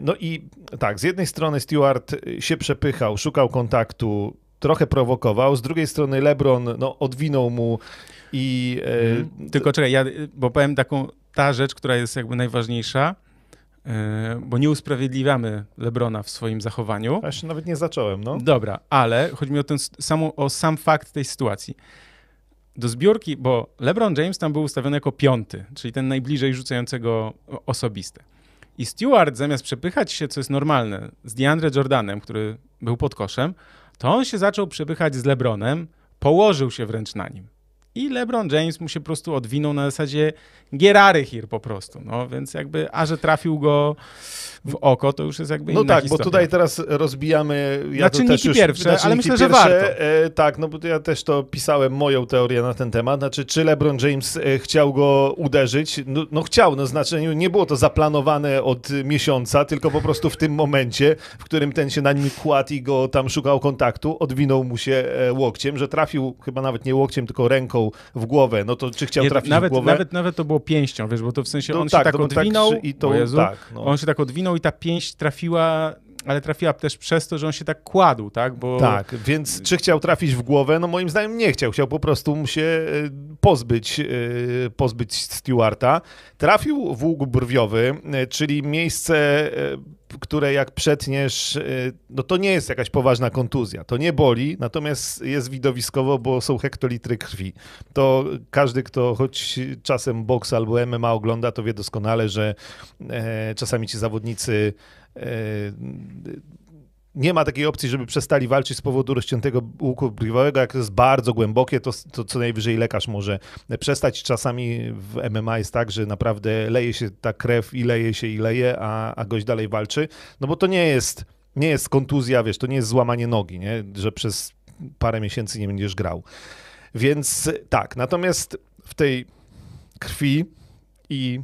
no i tak, z jednej strony Stewart się przepychał, szukał kontaktu, trochę prowokował, z drugiej strony LeBron no, odwinął mu i... E, mhm. Tylko czekaj, ja, bo powiem taką, ta rzecz, która jest jakby najważniejsza, E, bo nie usprawiedliwiamy Lebrona w swoim zachowaniu. jeszcze nawet nie zacząłem, no. Dobra, ale chodzi mi o, ten, sam, o sam fakt tej sytuacji. Do zbiórki, bo LeBron James tam był ustawiony jako piąty, czyli ten najbliżej rzucającego osobiste. I Stewart zamiast przepychać się, co jest normalne, z DeAndre Jordanem, który był pod koszem, to on się zaczął przepychać z LeBronem, położył się wręcz na nim. I LeBron James mu się po prostu odwinął na zasadzie Gierary Hir po prostu. No więc jakby, a że trafił go w oko, to już jest jakby No tak, historia. bo tutaj teraz rozbijamy... Ja na czynniki już, pierwsze, na czynniki ale znaczy, myślę, że warto. E, tak, no bo ja też to pisałem, moją teorię na ten temat. Znaczy, czy LeBron James e, chciał go uderzyć? No, no chciał, no znaczy nie, nie było to zaplanowane od miesiąca, tylko po prostu w tym momencie, w którym ten się na nim kładł i go tam szukał kontaktu, odwinął mu się e, łokciem, że trafił chyba nawet nie łokciem, tylko ręką w głowę, no to czy chciał nie, trafić nawet, w głowę? Nawet, nawet to było pięścią, wiesz, bo to w sensie no on tak, się tak, tak, no tak odwinął, tak, i to, Jezu, tak, no. on się tak odwinął i ta pięść trafiła ale trafiła też przez to, że on się tak kładł, tak? Bo... Tak, więc czy chciał trafić w głowę? No moim zdaniem nie chciał, chciał po prostu mu się e, pozbyć, e, pozbyć Stewarta. Trafił w łuk brwiowy, e, czyli miejsce które jak przetniesz, y, no to nie jest jakaś poważna kontuzja, to nie boli, natomiast jest widowiskowo, bo są hektolitry krwi. To każdy, kto choć czasem boks albo MMA ogląda, to wie doskonale, że e, czasami ci zawodnicy e, nie ma takiej opcji, żeby przestali walczyć z powodu rozciętego łuku brwiowego. Jak to jest bardzo głębokie, to, to, co najwyżej lekarz może przestać. Czasami w MMA jest tak, że naprawdę leje się ta krew i leje się i leje, a, a gość dalej walczy. No bo to nie jest, nie jest kontuzja, wiesz, to nie jest złamanie nogi, nie? że przez parę miesięcy nie będziesz grał. Więc tak, natomiast w tej krwi i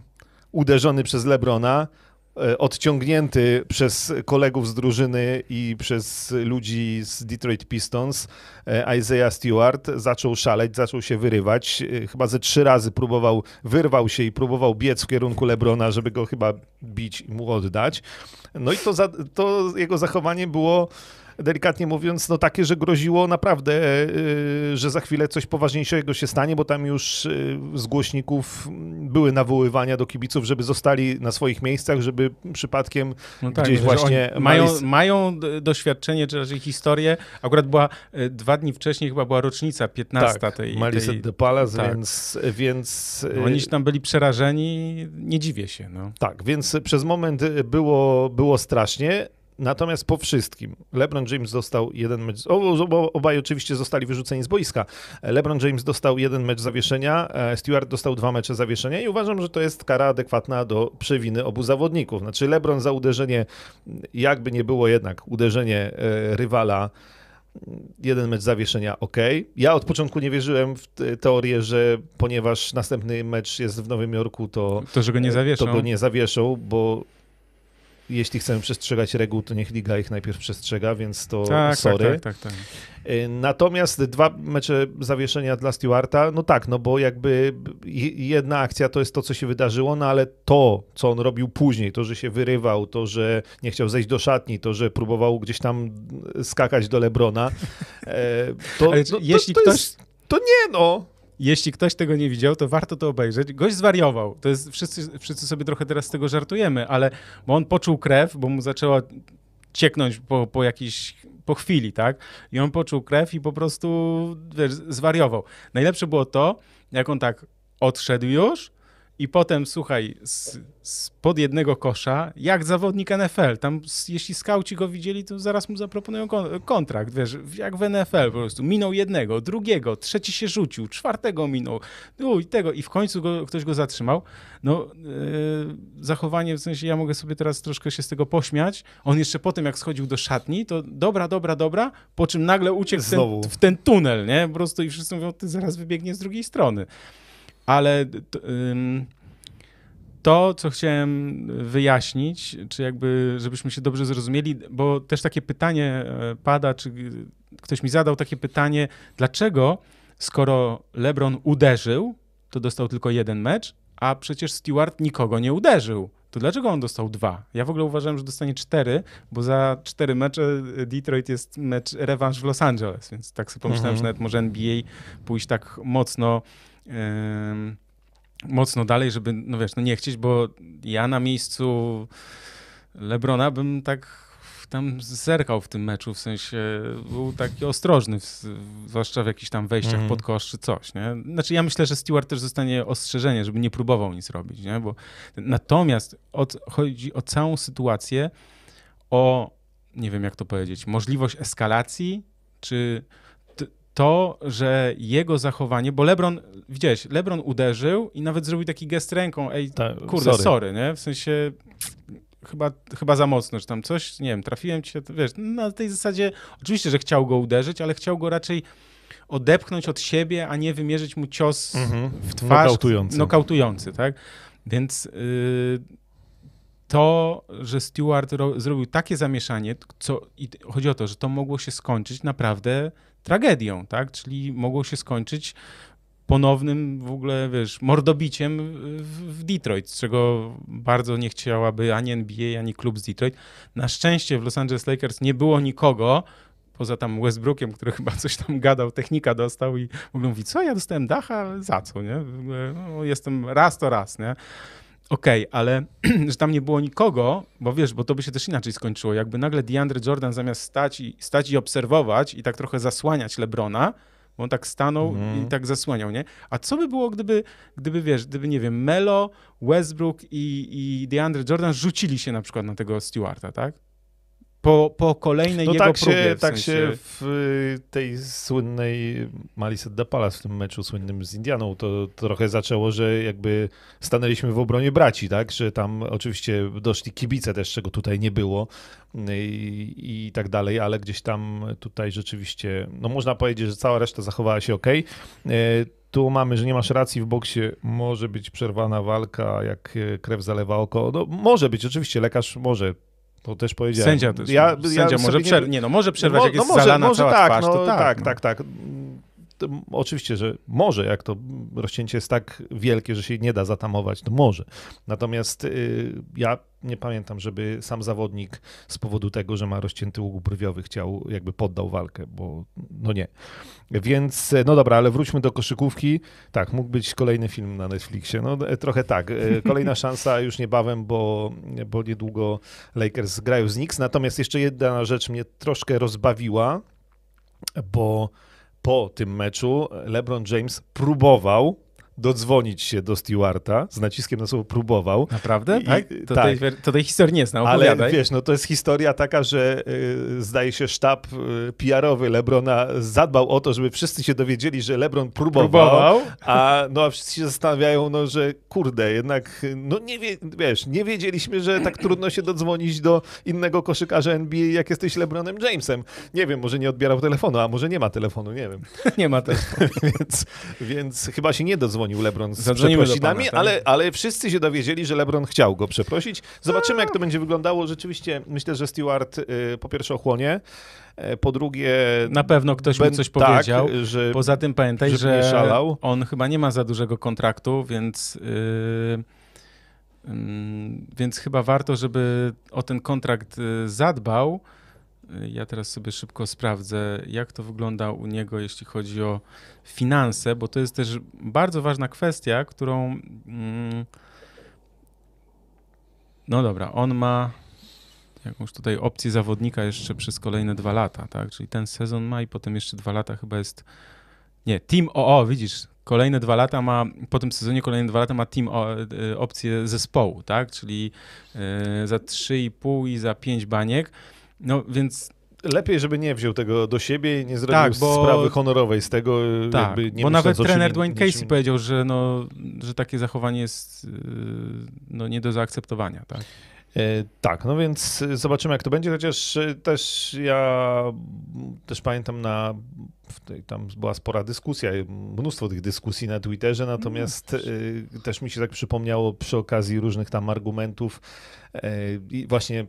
uderzony przez Lebrona E, odciągnięty przez kolegów z drużyny i przez ludzi z Detroit Pistons, e, Isaiah Stewart zaczął szaleć, zaczął się wyrywać. E, chyba ze trzy razy próbował, wyrwał się i próbował biec w kierunku Lebrona, żeby go chyba bić i mu oddać. No i to, za, to jego zachowanie było delikatnie mówiąc, no takie, że groziło naprawdę, e, e, że za chwilę coś poważniejszego się stanie, bo tam już e, z głośników były nawoływania do kibiców, żeby zostali na swoich miejscach, żeby przypadkiem no tak, gdzieś właśnie... Mają, mali... mają doświadczenie, czy raczej historię. Akurat była dwa dni wcześniej chyba była rocznica 15 tak, tej... Malis tej... de Palace, tak. więc... więc... No, oni tam byli przerażeni, nie dziwię się. No. Tak, więc przez moment było, było strasznie, Natomiast po wszystkim LeBron James dostał jeden mecz, o, obaj oczywiście zostali wyrzuceni z boiska. LeBron James dostał jeden mecz zawieszenia, e, Stewart dostał dwa mecze zawieszenia i uważam, że to jest kara adekwatna do przewiny obu zawodników. Znaczy LeBron za uderzenie, jakby nie było jednak uderzenie e, rywala, jeden mecz zawieszenia, ok. Ja od początku nie wierzyłem w teorię, że ponieważ następny mecz jest w Nowym Jorku, to, to że go nie e, zawieszą. To go nie zawieszą, bo jeśli chcemy przestrzegać reguł, to niech liga ich najpierw przestrzega, więc to tak, tak sorry. Tak, tak, tak. Y, Natomiast dwa mecze zawieszenia dla Stewarta, no tak, no bo jakby jedna akcja to jest to, co się wydarzyło, no ale to, co on robił później, to, że się wyrywał, to, że nie chciał zejść do szatni, to, że próbował gdzieś tam skakać do Lebrona, e, to, ale, no, jeśli to, to ktoś... Jest, to nie no, jeśli ktoś tego nie widział, to warto to obejrzeć. Gość zwariował. To jest, wszyscy, wszyscy sobie trochę teraz z tego żartujemy, ale bo on poczuł krew, bo mu zaczęła cieknąć po, po jakiejś po chwili, tak? I on poczuł krew i po prostu wiesz, zwariował. Najlepsze było to, jak on tak odszedł już, i potem, słuchaj, z, z pod jednego kosza, jak zawodnik NFL, tam jeśli skauci go widzieli, to zaraz mu zaproponują kontrakt, wiesz, jak w NFL po prostu. Minął jednego, drugiego, trzeci się rzucił, czwartego minął, no i tego, i w końcu go, ktoś go zatrzymał. No, yy, zachowanie, w sensie ja mogę sobie teraz troszkę się z tego pośmiać. On jeszcze po tym, jak schodził do szatni, to dobra, dobra, dobra, po czym nagle uciekł ten, w ten tunel, nie? Po prostu i wszyscy mówią, ty zaraz wybiegnie z drugiej strony. Ale to, co chciałem wyjaśnić, czy jakby, żebyśmy się dobrze zrozumieli, bo też takie pytanie e, pada, czy ktoś mi zadał takie pytanie, dlaczego skoro LeBron uderzył, to dostał tylko jeden mecz, a przecież Stewart nikogo nie uderzył. To dlaczego on dostał dwa? Ja w ogóle uważałem, że dostanie cztery, bo za cztery mecze e, Detroit jest mecz rewanż w Los Angeles, więc tak sobie pomyślałem, że mhm. nawet może NBA pójść tak mocno mocno dalej, żeby, no wiesz, no nie chcieć, bo ja na miejscu Lebrona bym tak tam zerkał w tym meczu, w sensie był taki ostrożny, w, zwłaszcza w jakichś tam wejściach mm. pod kosz czy coś, nie? Znaczy ja myślę, że Stewart też zostanie ostrzeżenie, żeby nie próbował nic robić, nie? Bo, natomiast od, chodzi o całą sytuację, o, nie wiem jak to powiedzieć, możliwość eskalacji, czy to, że jego zachowanie, bo LeBron, widziałeś, LeBron uderzył i nawet zrobił taki gest ręką, ej, Ta, kurde, sorry. sorry, nie? W sensie chyba, chyba za mocno, że tam coś, nie wiem, trafiłem cię, wiesz, no, na tej zasadzie, oczywiście, że chciał go uderzyć, ale chciał go raczej odepchnąć od siebie, a nie wymierzyć mu cios mhm. w twarz. Nokautujący. Nokautujący, tak? Więc yy, to, że Stewart zrobił takie zamieszanie, co, i chodzi o to, że to mogło się skończyć naprawdę tragedią, tak? Czyli mogło się skończyć ponownym w ogóle, wiesz, mordobiciem w Detroit, z czego bardzo nie chciałaby ani NBA, ani klub z Detroit. Na szczęście w Los Angeles Lakers nie było nikogo, poza tam Westbrookiem, który <laughs> chyba coś tam gadał, technika dostał i w ogóle mówi, co, ja dostałem dacha, ale za co, nie? W ogóle, no, jestem raz to raz, nie? Okej, okay, ale <clears throat> że tam nie było nikogo, bo wiesz, bo to by się też inaczej skończyło. Jakby nagle DeAndre Jordan zamiast stać i, stać i obserwować i tak trochę zasłaniać Lebrona, bo on tak stanął mm. i mhm. tak zasłaniał, nie? A co by było, gdyby, gdyby wiesz, gdyby, nie wiem, Melo, Westbrook i, i DeAndre Jordan rzucili się na przykład na tego Stewarta, tak? Po, po kolejnej no jego tak próbie. Się, w tak się w y, tej słynnej Malice de Palace, w tym meczu słynnym z Indianą, to, to trochę zaczęło, że jakby stanęliśmy w obronie braci, tak? Że tam oczywiście doszli kibice też, czego tutaj nie było i, y, i tak dalej, ale gdzieś tam tutaj rzeczywiście, no można powiedzieć, że cała reszta zachowała się ok. Tu mamy, że nie masz racji, w boksie może być przerwana walka, jak y, krew zalewa oko. No, może być, oczywiście lekarz może to też powiedziałem. Sędzia też. Ja, sędzia ja może przerwać. Nie, no może przerwać, no, jak no, jest może, zalana no może cała tak, twarz, no, to tak. Tak, no. tak, tak oczywiście, że może, jak to rozcięcie jest tak wielkie, że się nie da zatamować, to może. Natomiast y, ja nie pamiętam, żeby sam zawodnik z powodu tego, że ma rozcięty łuk brwiowy, chciał, jakby poddał walkę, bo no nie. Więc e, no dobra, ale wróćmy do koszykówki. Tak, mógł być kolejny film na Netflixie. No e, trochę tak. E, kolejna <laughs> szansa już niebawem, bo, bo niedługo Lakers grają z Knicks. Natomiast jeszcze jedna rzecz mnie troszkę rozbawiła, bo po tym meczu LeBron James próbował dodzwonić się do Stewarta, z naciskiem na słowo próbował. Naprawdę? I, tak? To, tak. Tej, to tej historii nie znał Ale wiesz, no to jest historia taka, że y, zdaje się sztab y, PR-owy Lebrona zadbał o to, żeby wszyscy się dowiedzieli, że Lebron próbował, próbował? A, no, a wszyscy się zastanawiają, no, że kurde, jednak no nie wie, wiesz, nie wiedzieliśmy, że tak trudno się dodzwonić do innego koszykarza NBA, jak jesteś Lebronem Jamesem. Nie wiem, może nie odbierał telefonu, a może nie ma telefonu, nie wiem. <laughs> nie ma telefonu. <laughs> więc, więc chyba się nie dodzwonił zadzwonił LeBron z przeprosinami, pana, tak? ale, ale wszyscy się dowiedzieli, że LeBron chciał go przeprosić. Zobaczymy, jak to będzie wyglądało. Rzeczywiście myślę, że Stewart y, po pierwsze ochłonie, y, po drugie... Na pewno ktoś ben, mu coś tak, powiedział. Że, Poza tym pamiętaj, że, że on chyba nie ma za dużego kontraktu, więc... Yy... Więc chyba warto, żeby o ten kontrakt y, zadbał, ja teraz sobie szybko sprawdzę, jak to wygląda u niego, jeśli chodzi o finanse, bo to jest też bardzo ważna kwestia, którą. Mm, no dobra, on ma jakąś tutaj opcję zawodnika jeszcze przez kolejne dwa lata, tak? Czyli ten sezon ma i potem jeszcze dwa lata chyba jest. Nie, Team OO, widzisz, kolejne dwa lata ma, po tym sezonie kolejne dwa lata ma team o, e, opcję zespołu, tak? Czyli y, za 3,5 i za 5 baniek. No więc lepiej, żeby nie wziął tego do siebie i nie zrobił tak, bo... sprawy honorowej z tego. E, tak, bo nawet trener Dwayne niczym... Casey powiedział, że, no, że takie zachowanie jest e, no, nie do zaakceptowania. Tak? E, tak, no więc zobaczymy, jak to będzie, chociaż e, też ja też pamiętam na tam była spora dyskusja, mnóstwo tych dyskusji na Twitterze, natomiast no, też mi się tak przypomniało przy okazji różnych tam argumentów e, i właśnie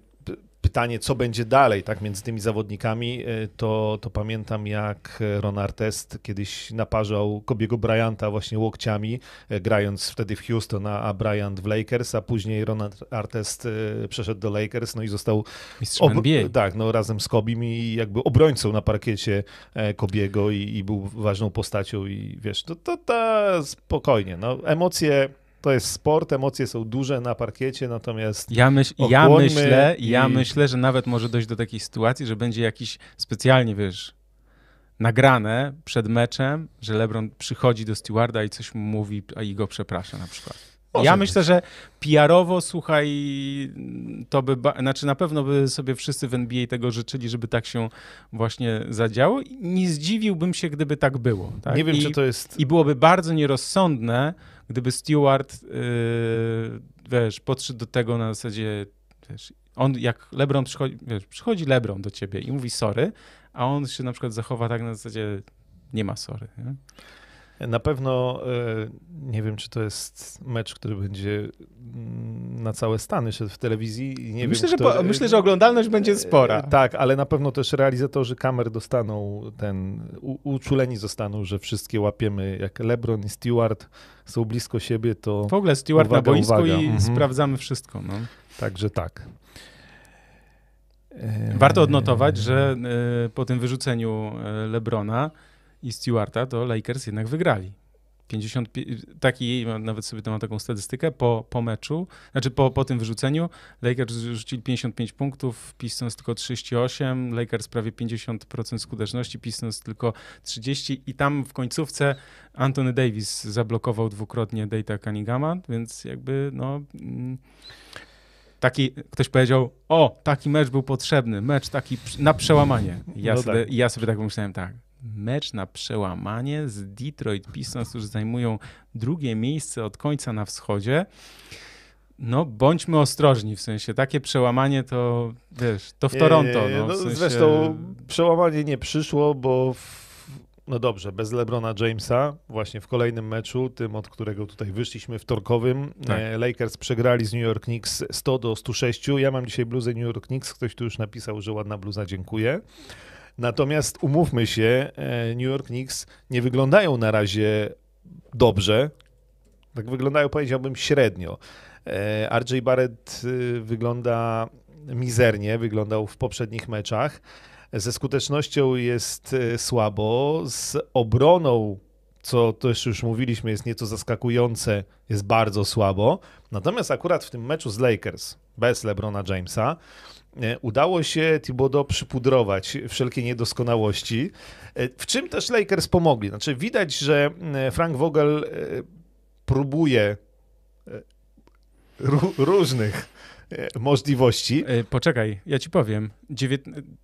pytanie, co będzie dalej, tak, między tymi zawodnikami, y, to, to pamiętam jak Ron Artest kiedyś naparzał Kobiego Bryanta właśnie łokciami, y, grając wtedy w Houston, a Bryant w Lakers, a później Ron Artest y, przeszedł do Lakers, no i został mistrzem ob... NBA. Tak, no razem z Kobim i jakby obrońcą na parkiecie e, Kobiego i, i był ważną postacią i wiesz, to, to, to spokojnie, no emocje to jest sport, emocje są duże na parkiecie, natomiast. Ja, myśl, ja myślę, i... ja myślę, że nawet może dojść do takiej sytuacji, że będzie jakiś specjalnie, wiesz, nagrane przed meczem, że LeBron przychodzi do stewarda i coś mu mówi, a i go przeprasza na przykład. Może ja być. myślę, że PR-owo, słuchaj, to by, znaczy na pewno by sobie wszyscy w NBA tego życzyli, żeby tak się właśnie zadziało. Nie zdziwiłbym się, gdyby tak było. Tak? Nie wiem, I, czy to jest. I byłoby bardzo nierozsądne, gdyby Stewart, yy, wiesz, podszedł do tego na zasadzie, wiesz, on jak LeBron przychodzi, wiesz, przychodzi LeBron do ciebie i mówi sorry, a on się na przykład zachowa tak na zasadzie nie ma sorry. Nie? Na pewno e, nie wiem, czy to jest mecz, który będzie mm, na całe Stany w telewizji. Nie myślę, wiem, że po, e, myślę, że oglądalność będzie e, spora. Tak, ale na pewno też realizatorzy kamer dostaną ten, u, uczuleni zostaną, że wszystkie łapiemy, jak LeBron i Stewart są blisko siebie, to W ogóle Stewart uwaga, na boisku uwaga. i mhm. sprawdzamy wszystko. No. Także tak. Warto odnotować, że po tym wyrzuceniu LeBrona i Stewarta, to Lakers jednak wygrali. 55, taki, nawet sobie tam mam taką statystykę, po, po meczu, znaczy po, po tym wyrzuceniu, Lakers rzucili 55 punktów, Pistons tylko 38, Lakers prawie 50% skuteczności, Pistons tylko 30 i tam w końcówce Anthony Davis zablokował dwukrotnie Data Cunninghama, więc jakby no... Mm, taki, ktoś powiedział, o, taki mecz był potrzebny, mecz taki na przełamanie. I ja, no sobie, tak. ja sobie tak pomyślałem, tak, mecz na przełamanie z Detroit Pistons, już zajmują drugie miejsce od końca na wschodzie. No, bądźmy ostrożni, w sensie takie przełamanie to, wiesz, to w Toronto. no, w no, sensie... Zresztą przełamanie nie przyszło, bo w... No dobrze, bez LeBrona Jamesa, właśnie w kolejnym meczu, tym od którego tutaj wyszliśmy, wtorkowym, e, tak. Lakers przegrali z New York Knicks 100 do 106. Ja mam dzisiaj bluzę New York Knicks, ktoś tu już napisał, że ładna bluza, dziękuję. Natomiast umówmy się, e, New York Knicks nie wyglądają na razie dobrze. Tak wyglądają, powiedziałbym, średnio. E, RJ Barrett y, wygląda mizernie, wyglądał w poprzednich meczach. Ze skutecznością jest e, słabo, z obroną, co też już mówiliśmy, jest nieco zaskakujące, jest bardzo słabo. Natomiast akurat w tym meczu z Lakers, bez LeBrona Jamesa, E, udało się Tibodo przypudrować wszelkie niedoskonałości, e, w czym też Lakers pomogli. Znaczy widać, że mm, Frank Vogel e, próbuje różnych możliwości. Poczekaj, ja ci powiem.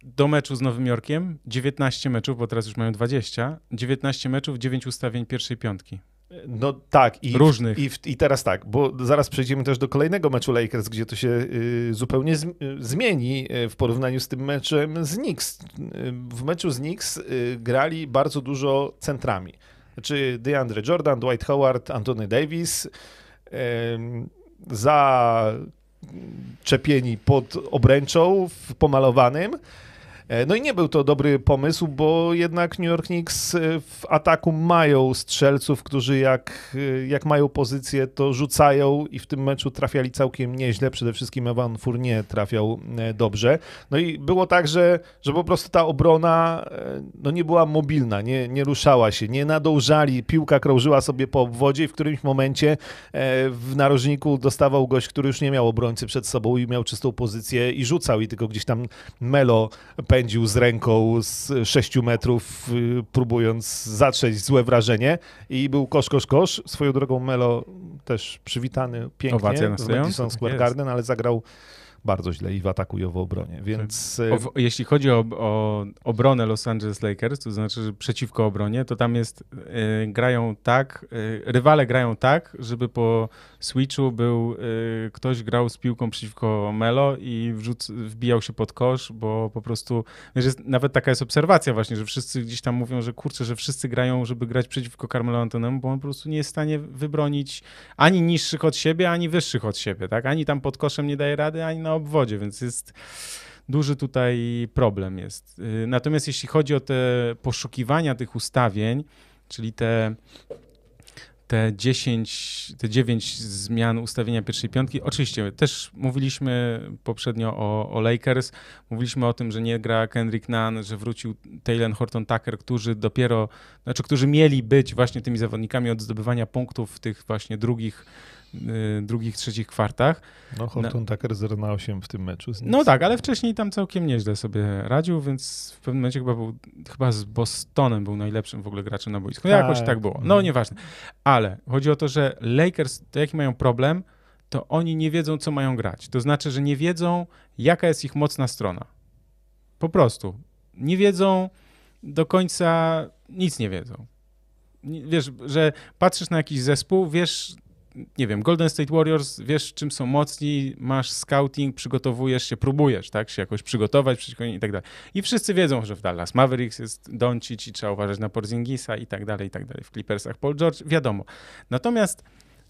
Do meczu z Nowym Jorkiem 19 meczów, bo teraz już mają 20. 19 meczów, 9 ustawień pierwszej piątki. No tak. I, Różnych. i, I, teraz tak, bo zaraz przejdziemy też do kolejnego meczu Lakers, gdzie to się y, zupełnie z, y, zmieni y, w porównaniu z tym meczem z Knicks. Y, w meczu z Knicks y, grali bardzo dużo centrami. Znaczy DeAndre Jordan, Dwight Howard, Anthony Davis. Zaczepieni mm, pod obręczą w pomalowanym E, no i nie był to dobry pomysł, bo jednak New York Knicks e, w ataku mają strzelców, którzy jak, e, jak mają pozycję, to rzucają i w tym meczu trafiali całkiem nieźle. Przede wszystkim Evan Fournier trafiał dobrze. No i było tak, że, że po prostu ta obrona no nie była mobilna, nie, nie ruszała się, nie nadążali. Piłka krążyła sobie po obwodzie i w którymś momencie w narożniku dostawał gość, który już nie miał obrońcy przed sobą i miał czystą pozycję i rzucał i tylko gdzieś tam Melo pędził z ręką z 6 metrów, y, próbując zatrzeć złe wrażenie i był kosz, kosz, kosz. Swoją drogą Melo też przywitany pięknie w Madison Square Garden, ale zagrał bardzo źle i w ataku, i w obronie. Tak. Więc... O, y, jeśli chodzi o, o, obronę Los Angeles Lakers, to znaczy że przeciwko obronie, to tam jest, y, grają tak, y, rywale grają tak, żeby po switchu był, y, ktoś grał z piłką przeciwko Melo i wrzuc, wbijał się pod kosz, bo po prostu, wiesz, jest, nawet taka jest obserwacja właśnie, że wszyscy gdzieś tam mówią, że kurczę, że wszyscy grają, żeby grać przeciwko Carmelo Antonemu, bo on po prostu nie jest w stanie wybronić ani niższych od siebie, ani wyższych od siebie, tak? Ani tam pod koszem nie daje rady, ani na na obwodzie, więc jest duży tutaj problem jest. Y, natomiast jeśli chodzi o te poszukiwania tych ustawień, czyli te te 10, te 9 zmian ustawienia pierwszej piątki. Oczywiście też mówiliśmy poprzednio o, o Lakers, mówiliśmy o tym, że nie gra Kendrick Nunn, że wrócił Taylor Horton Tucker, którzy dopiero, znaczy którzy mieli być właśnie tymi zawodnikami od zdobywania punktów w tych właśnie drugich Y, drugich, trzecich kwartach. No Horton Tucker 0 na 8 w tym meczu. No tak, ale wcześniej tam całkiem nieźle sobie radził, więc w pewnym momencie chyba był, chyba z Bostonem był najlepszym w ogóle graczem na boisku. jakoś tak, tak. było. No mhm. nieważne. Ale chodzi o to, że Lakers, to jaki mają problem, to oni nie wiedzą, co mają grać. To znaczy, że nie wiedzą, jaka jest ich mocna strona. Po prostu. Nie wiedzą do końca, nic nie wiedzą wiesz, że patrzysz na jakiś zespół, wiesz nie wiem, Golden State Warriors, wiesz czym są mocni, masz scouting, przygotowujesz się, próbujesz, tak, się jakoś przygotować przeciwko nim i tak dalej. I wszyscy wiedzą, że w Dallas Mavericks jest Doncic i trzeba uważać na Porzingisa i tak dalej, i tak dalej. W Clippersach Paul George, wiadomo. Natomiast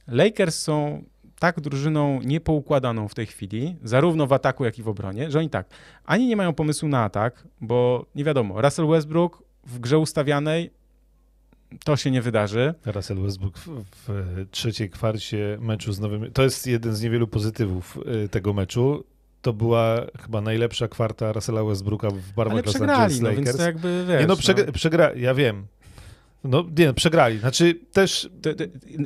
Lakers są tak drużyną niepoukładaną w tej chwili, zarówno w ataku, jak i w obronie, że oni tak, ani nie mają pomysłu na atak, bo nie wiadomo, Russell Westbrook w grze ustawianej to się nie wydarzy. Russell Westbrook w, w trzeciej kwarcie meczu z Nowym... To jest jeden z niewielu pozytywów y, tego meczu. To była chyba najlepsza kwarta Russella Westbrooka w barwach Ale Los Lakers. no, więc to jakby, wiesz, nie, no, no. przegra... no. Przegra... ja wiem. No nie, no, przegrali. Znaczy też...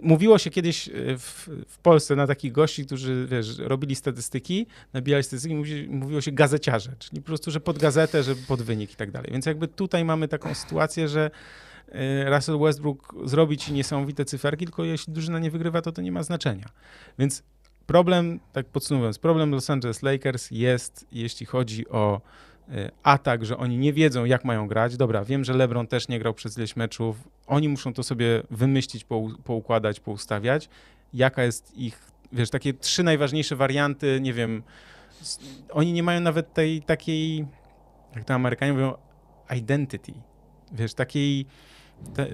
mówiło się kiedyś y, w, w, Polsce na takich gości, którzy, wiesz, robili statystyki, nabijali statystyki, mówiło się gazeciarze, czyli po prostu, że pod gazetę, że pod wynik i tak dalej. Więc jakby tutaj mamy taką sytuację, że Y, Russell Westbrook zrobić niesamowite cyferki, tylko jeśli drużyna nie wygrywa, to to nie ma znaczenia. Więc problem, tak podsumowując, problem Los Angeles Lakers jest, jeśli chodzi o y, atak, że oni nie wiedzą, jak mają grać. Dobra, wiem, że LeBron też nie grał przez ileś meczów. Oni muszą to sobie wymyślić, poukładać, poustawiać. Jaka jest ich, wiesz, takie trzy najważniejsze warianty, nie wiem. Oni nie mają nawet tej takiej, jak to Amerykanie mówią, identity wiesz, takiej te,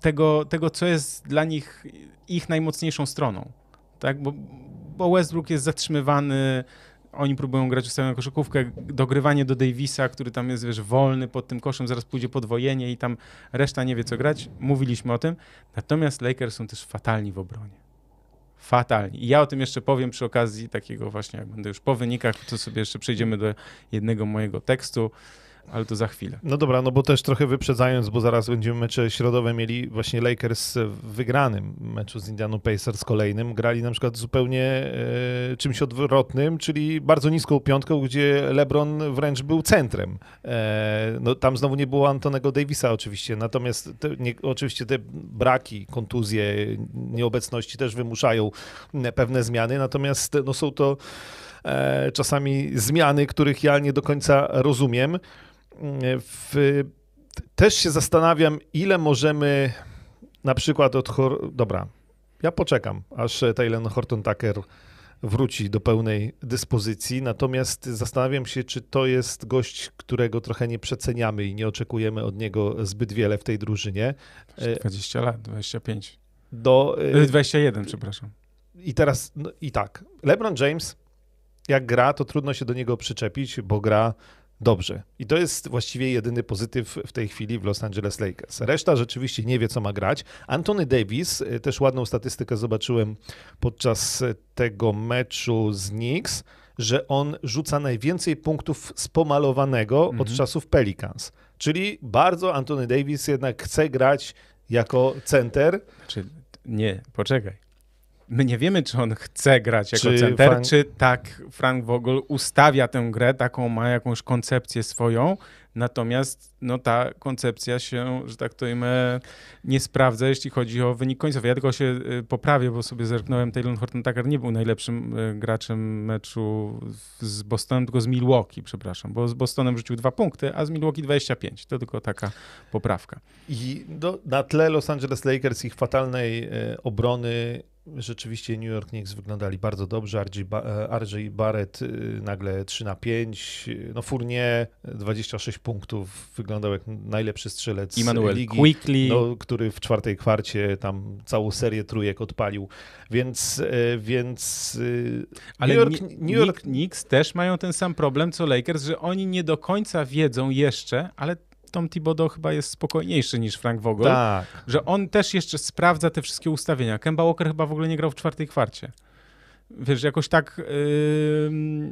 tego, tego, co jest dla nich ich najmocniejszą stroną, tak, bo, bo Westbrook jest zatrzymywany, oni próbują grać ustawioną koszykówkę, dogrywanie do Davisa, który tam jest, wiesz, wolny pod tym koszem, zaraz pójdzie podwojenie i tam reszta nie wie, co grać. Mówiliśmy o tym. Natomiast Lakers są też fatalni w obronie. Fatalni. I ja o tym jeszcze powiem przy okazji takiego właśnie, jak będę już po wynikach, to sobie jeszcze przejdziemy do jednego mojego tekstu ale to za chwilę. No dobra, no bo też trochę wyprzedzając, bo zaraz będziemy mecze środowe mieli właśnie Lakers w wygranym meczu z Indianą Pacers kolejnym. Grali na przykład zupełnie e, czymś odwrotnym, czyli bardzo niską piątką, gdzie LeBron wręcz był centrem. E, no tam znowu nie było Antonego Davisa oczywiście, natomiast te, nie, oczywiście te braki, kontuzje, nieobecności też wymuszają pewne zmiany, natomiast no, są to e, czasami zmiany, których ja nie do końca rozumiem w, też się zastanawiam, ile możemy na przykład od. Chor... Dobra, ja poczekam, aż e, Taylor Horton Tucker wróci do pełnej dyspozycji. Natomiast zastanawiam się, czy to jest gość, którego trochę nie przeceniamy i nie oczekujemy od niego zbyt wiele w tej drużynie. 20 e, lat, 25. Do, 21, e, przepraszam. I teraz, no, i tak. LeBron James, jak gra, to trudno się do niego przyczepić, bo gra dobrze. I to jest właściwie jedyny pozytyw w tej chwili w Los Angeles Lakers. Reszta rzeczywiście nie wie, co ma grać. Anthony Davis, y, też ładną statystykę zobaczyłem podczas y, tego meczu z Knicks, że on rzuca najwięcej punktów spomalowanego mhm. od czasów Pelicans. Czyli bardzo Anthony Davis jednak chce grać jako center. Znaczy, nie, poczekaj. My nie wiemy, czy on chce grać jako czy center, Frank... czy tak Frank Vogel ustawia tę grę, taką ma jakąś koncepcję swoją, natomiast no, ta koncepcja się, że tak to imię, nie sprawdza, jeśli chodzi o wynik końcowy. Ja tylko się y, poprawię, bo sobie zerknąłem, Taylor Horton Tucker nie był najlepszym y, graczem meczu z Bostonem, tylko z Milwaukee, przepraszam, bo z Bostonem rzucił dwa punkty, a z Milwaukee 25. To tylko taka poprawka. I do, na tle Los Angeles Lakers ich fatalnej y, obrony Rzeczywiście New York Knicks wyglądali bardzo dobrze. RJ e, Barrett y, nagle 3 na 5. Y, no Furnie 26 y, punktów. Wyglądał jak najlepszy strzelec imanuel ligi, Quickly. No, który w czwartej kwarcie tam całą serię trójek odpalił. Więc, e, więc Ale New York, New York... Knicks też mają ten sam problem co Lakers, że oni nie do końca wiedzą jeszcze, ale Tom Thibodeau chyba jest spokojniejszy niż Frank Vogel, tak. że on też jeszcze sprawdza te wszystkie ustawienia. Kemba Walker chyba w ogóle nie grał w czwartej kwarcie. Wiesz, jakoś tak... Yy...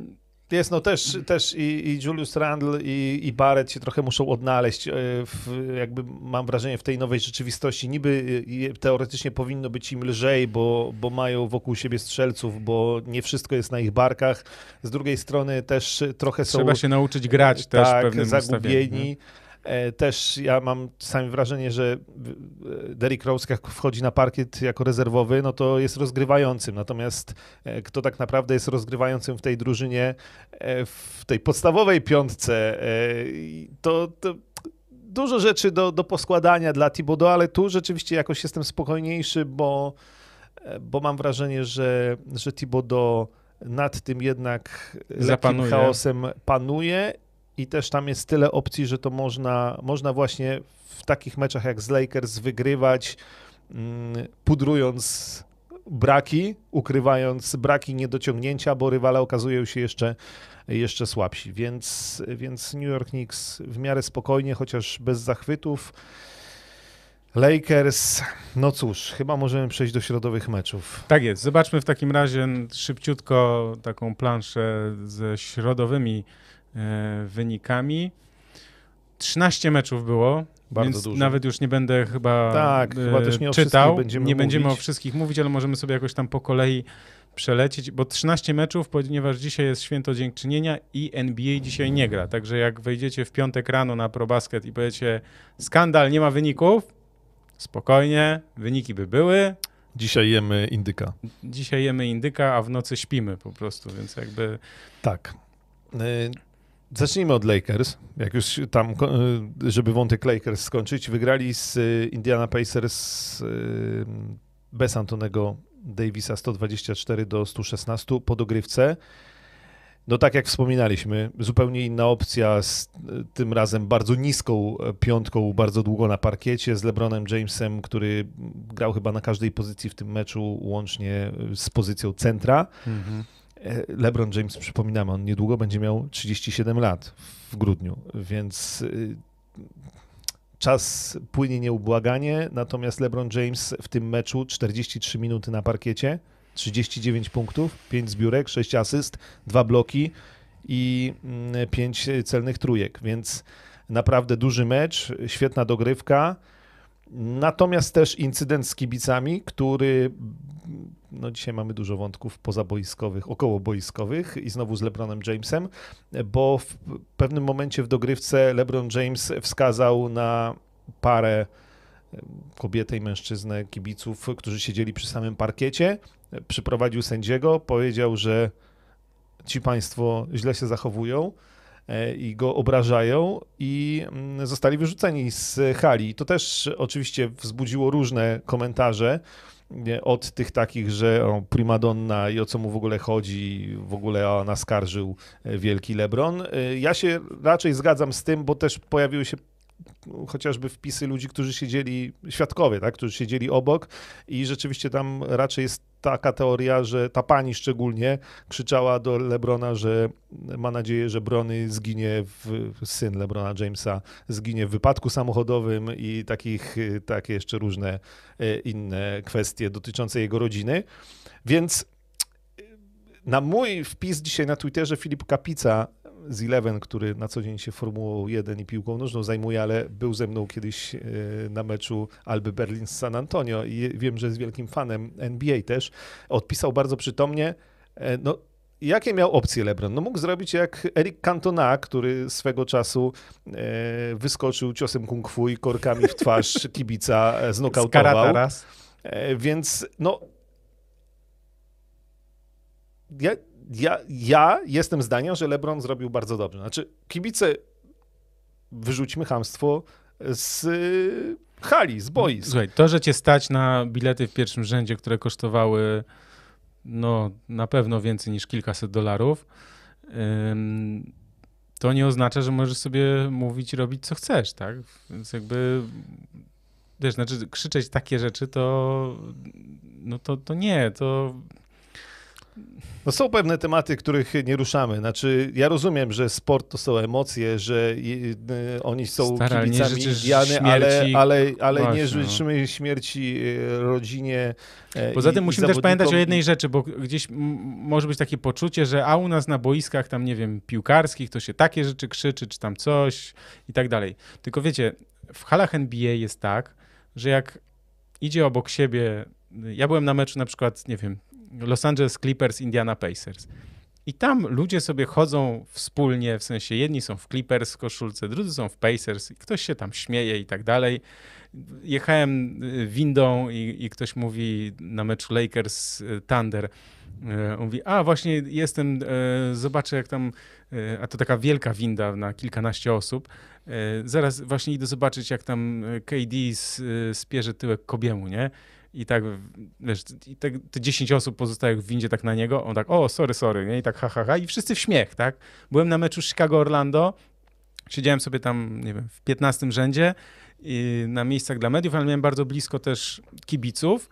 Jest, no też, też i, i Julius Randle i, i Barrett się trochę muszą odnaleźć, e, w, jakby mam wrażenie, w tej nowej rzeczywistości. Niby e, teoretycznie powinno być im lżej, bo, bo mają wokół siebie strzelców, bo nie wszystko jest na ich barkach. Z drugiej strony też trochę Trzeba są... Trzeba się nauczyć grać też w tak, pewnym zagubieni. E, też ja mam sami wrażenie, że e, Derrick Rose jak wchodzi na parkiet jako rezerwowy, no to jest rozgrywającym. Natomiast e, kto tak naprawdę jest rozgrywającym w tej drużynie, w tej podstawowej piątce, to, to dużo rzeczy do, do poskładania dla Thibodeau, ale tu rzeczywiście jakoś jestem spokojniejszy, bo, bo mam wrażenie, że, że Thibodeau nad tym jednak lekkim chaosem panuje i też tam jest tyle opcji, że to można, można właśnie w takich meczach jak z Lakers wygrywać, mm, pudrując braki, ukrywając braki niedociągnięcia, bo rywale okazują się jeszcze, jeszcze słabsi. Więc, więc New York Knicks w miarę spokojnie, chociaż bez zachwytów. Lakers, no cóż, chyba możemy przejść do środowych meczów. Tak jest. Zobaczmy w takim razie szybciutko taką planszę ze środowymi E, wynikami. 13 meczów było, bardzo Więc dużo. Nawet już nie będę chyba, tak, e, chyba też nie czytał. Będziemy nie mówić. będziemy o wszystkich mówić, ale możemy sobie jakoś tam po kolei przelecieć, bo 13 meczów, ponieważ dzisiaj jest święto dziękczynienia i NBA dzisiaj nie gra. Także jak wejdziecie w piątek rano na ProBasket i powiecie skandal, nie ma wyników, spokojnie, wyniki by były. Dzisiaj jemy indyka. Dzisiaj jemy indyka, a w nocy śpimy po prostu, więc jakby... Tak. Y Zacznijmy od Lakers, jak już tam, y, żeby wątek Lakers skończyć. Wygrali z y, Indiana Pacers y, bez Antonego Davisa 124 do 116 po dogrywce. No tak jak wspominaliśmy, zupełnie inna opcja z tym razem bardzo niską e, piątką, bardzo długo na parkiecie z LeBronem Jamesem, który grał chyba na każdej pozycji w tym meczu łącznie z pozycją centra. Mhm. LeBron James, przypominamy, on niedługo będzie miał 37 lat w grudniu, więc y, czas płynie nieubłaganie, natomiast LeBron James w tym meczu 43 minuty na parkiecie, 39 punktów, 5 zbiórek, 6 asyst, 2 bloki i 5 mm, celnych trójek, więc naprawdę duży mecz, świetna dogrywka. Natomiast też incydent z kibicami, który no dzisiaj mamy dużo wątków pozaboiskowych, okołoboiskowych i znowu z LeBronem Jamesem, bo w pewnym momencie w dogrywce LeBron James wskazał na parę kobietę i mężczyznę, kibiców, którzy siedzieli przy samym parkiecie, przyprowadził sędziego, powiedział, że ci państwo źle się zachowują e, i go obrażają i mm, zostali wyrzuceni z hali. To też oczywiście wzbudziło różne komentarze nie, od tych takich, że o, primadonna i o co mu w ogóle chodzi, w ogóle o, naskarżył e, wielki Lebron. E, ja się raczej zgadzam z tym, bo też pojawiły się no, chociażby wpisy ludzi, którzy siedzieli, świadkowie, tak, którzy siedzieli obok i rzeczywiście tam raczej jest taka teoria, że ta pani szczególnie krzyczała do Lebrona, że ma nadzieję, że Brony zginie, w, syn Lebrona Jamesa zginie w wypadku samochodowym i takich, takie jeszcze różne e, inne kwestie dotyczące jego rodziny. Więc na mój wpis dzisiaj na Twitterze Filip Kapica z Eleven, który na co dzień się Formułą 1 i piłką nożną zajmuje, ale był ze mną kiedyś e, na meczu Alby Berlin z San Antonio i wiem, że jest wielkim fanem NBA też, odpisał bardzo przytomnie, e, no jakie miał opcje LeBron? No mógł zrobić jak Eric Cantona, który swego czasu e, wyskoczył ciosem kung fu i korkami w twarz <laughs> kibica znokautował. raz. Więc no... Ja ja, ja jestem zdania, że LeBron zrobił bardzo dobrze. Znaczy, kibice, wyrzućmy hamstwo z y, hali, z boisk. Słuchaj, to, że cię stać na bilety w pierwszym rzędzie, które kosztowały no, na pewno więcej niż kilkaset dolarów, to nie oznacza, że możesz sobie mówić i robić, co chcesz, tak? Więc jakby, wiesz, znaczy krzyczeć takie rzeczy, to no to, to nie, to... No są pewne tematy, których nie ruszamy. Znaczy, ja rozumiem, że sport to są emocje, że y, oni są Stara, kibicami Indiany, śmierci, ale, ale, ale nie no. życzymy śmierci y, rodzinie. Y, Poza tym musimy też pamiętać o jednej rzeczy, bo gdzieś może być takie poczucie, że a u nas na boiskach tam, nie wiem, piłkarskich to się takie rzeczy krzyczy, czy tam coś i tak dalej. Tylko wiecie, w halach NBA jest tak, że jak idzie obok siebie, ja byłem na meczu na przykład, nie wiem, Los Angeles Clippers, Indiana Pacers. I tam ludzie sobie chodzą wspólnie, w sensie jedni są w Clippers koszulce, drudzy są w Pacers i ktoś się tam śmieje i tak dalej. Jechałem y, windą i, i ktoś mówi na meczu Lakers y, Thunder, y, mówi, a właśnie jestem, zobaczę jak tam, a to taka wielka winda na kilkanaście osób, zaraz właśnie idę zobaczyć jak tam KD spierze tyłek Kobiemu, nie? i tak, wiesz, i tak, te 10 osób pozostałych w windzie tak na niego, on tak, o, sorry, sorry, nie? i tak ha, ha, ha, i wszyscy w śmiech, tak? Byłem na meczu Chicago-Orlando, siedziałem sobie tam, nie wiem, w 15 rzędzie y, na miejscach dla mediów, ale miałem bardzo blisko też kibiców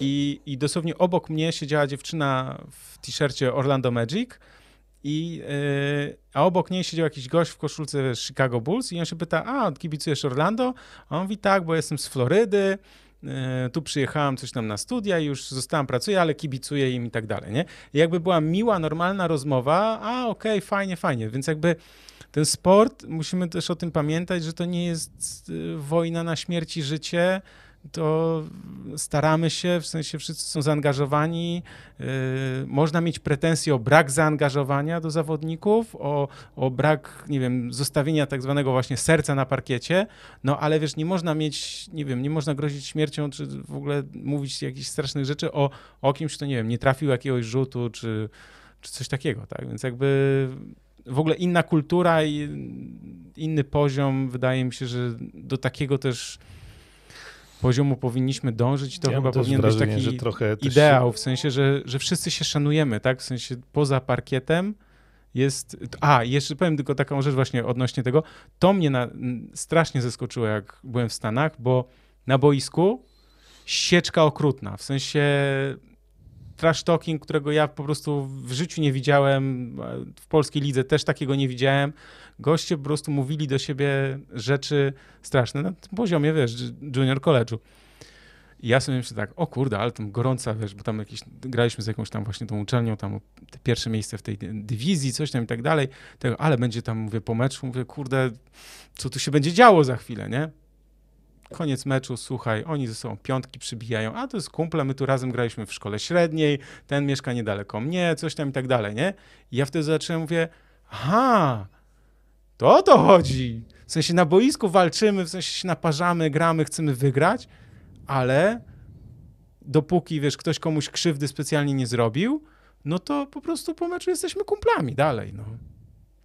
i, i dosłownie obok mnie siedziała dziewczyna w t-shircie Orlando Magic, i, yy, a obok niej siedział jakiś gość w koszulce Chicago Bulls i on się pyta, a kibicujesz Orlando? A on mówi, tak, bo jestem z Florydy, E, tu przyjechałam coś tam na studia i już zostałam, pracuję, ale kibicuję im i tak dalej, nie? I jakby była miła, normalna rozmowa, a okej, okay, fajnie, fajnie, więc jakby ten sport, musimy też o tym pamiętać, że to nie jest y, wojna na śmierć i życie, to staramy się, w sensie wszyscy są zaangażowani. Yy, można mieć pretensje o brak zaangażowania do zawodników, o, o brak, nie wiem, zostawienia tak zwanego właśnie serca na parkiecie, no ale wiesz, nie można mieć, nie wiem, nie można grozić śmiercią, czy w ogóle mówić jakichś strasznych rzeczy o, o kimś, kto, nie wiem, nie trafił jakiegoś rzutu, czy, czy coś takiego, tak? Więc jakby w ogóle inna kultura i inny poziom, wydaje mi się, że do takiego też poziomu powinniśmy dążyć, to ja chyba powinien wrażenie, być taki że trochę ideał, w sensie, że, że wszyscy się szanujemy, tak? W sensie poza parkietem jest... A, jeszcze powiem tylko taką rzecz właśnie odnośnie tego. To mnie na... strasznie zaskoczyło, jak byłem w Stanach, bo na boisku sieczka okrutna, w sensie trash talking, którego ja po prostu w życiu nie widziałem, w polskiej lidze też takiego nie widziałem goście po prostu mówili do siebie rzeczy straszne na tym poziomie, wiesz, junior college'u. I ja sobie myślę tak, o kurde, ale tam gorąca, wiesz, bo tam jakieś, graliśmy z jakąś tam właśnie tą uczelnią, tam pierwsze miejsce w tej dywizji, coś tam i tak dalej, tego, ale będzie tam, mówię, po meczu, mówię, kurde, co tu się będzie działo za chwilę, nie? Koniec meczu, słuchaj, oni ze sobą piątki przybijają, a to jest kumple, my tu razem graliśmy w szkole średniej, ten mieszka niedaleko mnie, coś tam i tak dalej, nie? I ja wtedy zacząłem, mówię, aha, to o to chodzi. W sensie na boisku walczymy, w sensie się naparzamy, gramy, chcemy wygrać, ale dopóki, wiesz, ktoś komuś krzywdy specjalnie nie zrobił, no to po prostu po meczu jesteśmy kumplami dalej, no.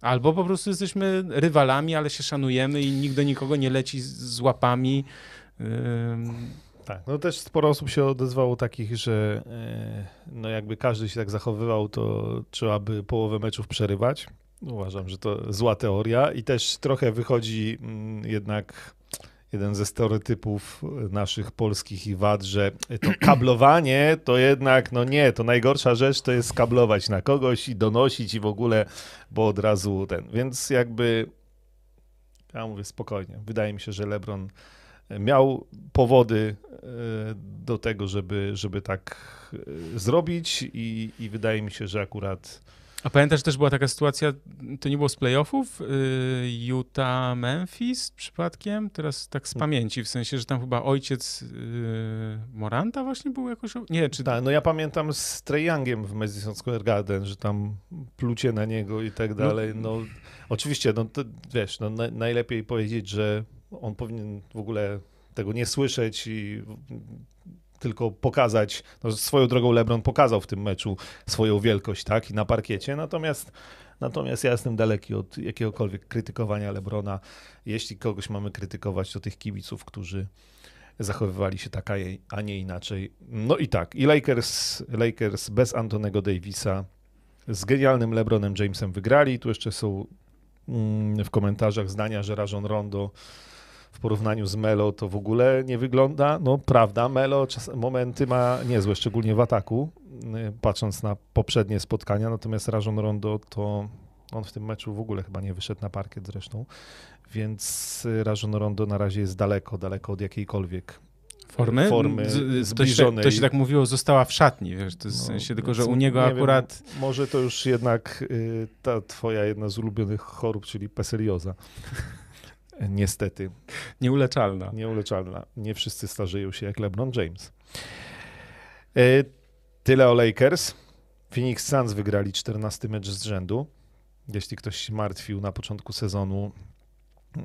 Albo po prostu jesteśmy rywalami, ale się szanujemy i nikt do nikogo nie leci z łapami. Tak, no też sporo osób się odezwało takich, że e, no jakby każdy się tak zachowywał, to trzeba by połowę meczów przerywać. Uważam, że to zła teoria i też trochę wychodzi mm, jednak jeden ze stereotypów naszych polskich i wad, że to <clears throat> kablowanie to jednak, no nie, to najgorsza rzecz to jest kablować na kogoś i donosić i w ogóle, bo od razu ten. Więc jakby, ja mówię spokojnie, wydaje mi się, że LeBron e, miał powody e, do tego, żeby, żeby tak e, zrobić i, i wydaje mi się, że akurat a pamiętasz, też była taka sytuacja, to nie było z playoffów, y, Utah, Memphis przypadkiem, teraz tak z hmm. pamięci, w sensie, że tam chyba ojciec y, Moranta właśnie był jakoś, nie, czy... Tak, no ja pamiętam z Trae Youngiem w Madison Square Garden, że tam plucie na niego i tak no. dalej, no, no oczywiście, no to, wiesz, no, na, najlepiej powiedzieć, że on powinien w ogóle tego nie słyszeć i tylko pokazać, no swoją drogą LeBron pokazał w tym meczu swoją wielkość, tak, i na parkiecie, natomiast Natomiast ja jestem daleki od jakiegokolwiek krytykowania Lebrona. Jeśli kogoś mamy krytykować, to tych kibiców, którzy zachowywali się tak, a nie inaczej. No i tak, i Lakers, Lakers bez Antonego Davisa z genialnym Lebronem Jamesem wygrali. Tu jeszcze są mm, w komentarzach zdania, że Rajon Rondo w porównaniu z Melo to w ogóle nie wygląda. No prawda, Melo czas, momenty ma niezłe, szczególnie w ataku, y, patrząc na poprzednie spotkania, natomiast Rajon Rondo to on w tym meczu w ogóle chyba nie wyszedł na parkiet zresztą, więc Rajon Rondo na razie jest daleko, daleko od jakiejkolwiek formy, formy tak- zbliżonej. To się, tak mówiło, została w szatni, wiesz, to w no, sensie tylko, że u niego akurat... Wiem, może to już jednak y, ta twoja jedna z ulubionych chorób, czyli peselioza. Niestety. Nieuleczalna. Nieuleczalna. Nie wszyscy starzeją się jak LeBron James. E, tyle o Lakers. Phoenix Suns wygrali 14 mecz z rzędu. Jeśli ktoś się martwił na początku sezonu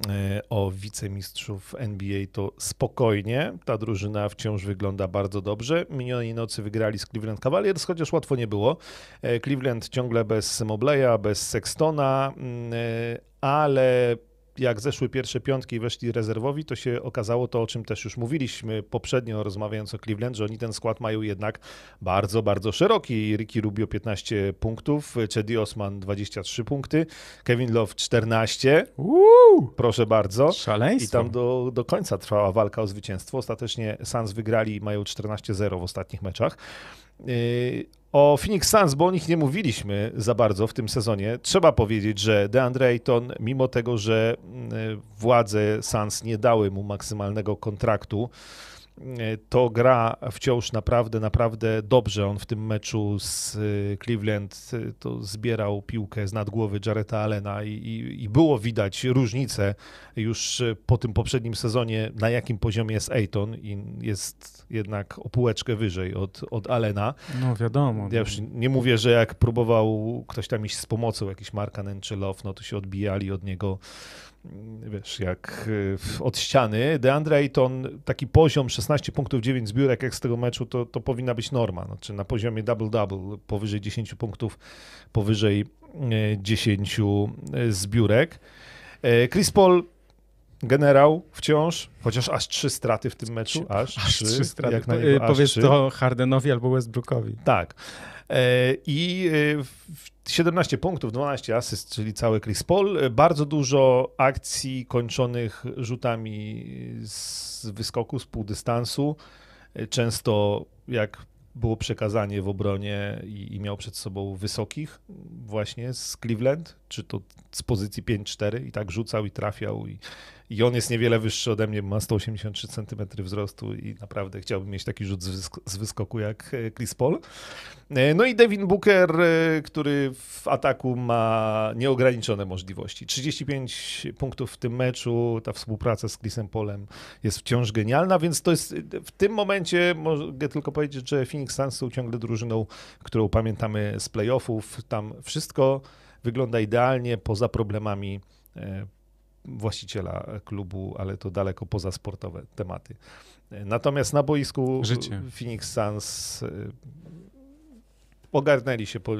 e, o wicemistrzów NBA, to spokojnie. Ta drużyna wciąż wygląda bardzo dobrze. Minionej nocy wygrali z Cleveland Cavaliers, chociaż łatwo nie było. E, Cleveland ciągle bez Mobleya, bez Sextona, mm, ale jak zeszły pierwsze piątki i weszli rezerwowi, to się okazało to, o czym też już mówiliśmy poprzednio rozmawiając o Cleveland, że oni ten skład mają jednak bardzo, bardzo szeroki. Ricky Rubio 15 punktów, Chedi Osman 23 punkty, Kevin Love 14. Uuu, proszę bardzo. Szaleństwo. I tam do, do końca trwała walka o zwycięstwo. Ostatecznie Suns wygrali i mają 14-0 w ostatnich meczach. Y, o Phoenix Suns, bo o nich nie mówiliśmy za bardzo w tym sezonie, trzeba powiedzieć, że DeAndre Ayton, mimo tego, że mm, władze Suns nie dały mu maksymalnego kontraktu, E, to gra wciąż naprawdę, naprawdę dobrze. On w tym meczu z e, Cleveland e, to zbierał piłkę z nad głowy Jareta Allena i, i, i, było widać różnicę już po tym poprzednim sezonie, na jakim poziomie jest Ayton i jest jednak o półeczkę wyżej od, od Allena. No wiadomo. Ja już nie mówię, że jak próbował ktoś tam iść z pomocą, jakiś Markanen czy Love, no to się odbijali od niego Mm, wiesz, jak y, od ściany. DeAndre Ayton, taki poziom 16 punktów, 9 zbiórek jak z tego meczu, to, to powinna być norma. Znaczy na poziomie double-double, powyżej 10 punktów, powyżej 10 e, e, zbiórek. E, Chris Paul generał wciąż, chociaż aż trzy straty w tym meczu, aż, aż trzy, trzy straty. Jak y, na niego, Powiedz trzy. to Hardenowi albo Westbrookowi. Tak. E, I 17 y, punktów, 12 asyst, czyli cały Chris Paul. E, bardzo dużo akcji kończonych rzutami z wyskoku, z półdystansu. E, często jak było przekazanie w obronie i, i, miał przed sobą wysokich właśnie z Cleveland, czy to z pozycji 5-4 i tak rzucał i trafiał i, i on jest niewiele wyższy ode mnie, ma 183 cm wzrostu i naprawdę chciałbym mieć taki rzut z wyskoku jak e, Chris Paul. E, no i Devin Booker, e, który w ataku ma nieograniczone możliwości. 35 punktów w tym meczu, ta współpraca z Chrisem Polem jest wciąż genialna, więc to jest w tym momencie mogę tylko powiedzieć, że Phoenix Suns są ciągle drużyną, którą pamiętamy z playoffów. Tam wszystko wygląda idealnie poza problemami właściciela klubu, ale to daleko poza sportowe tematy. Natomiast na boisku Życie. Phoenix Suns e, ogarnęli się po e,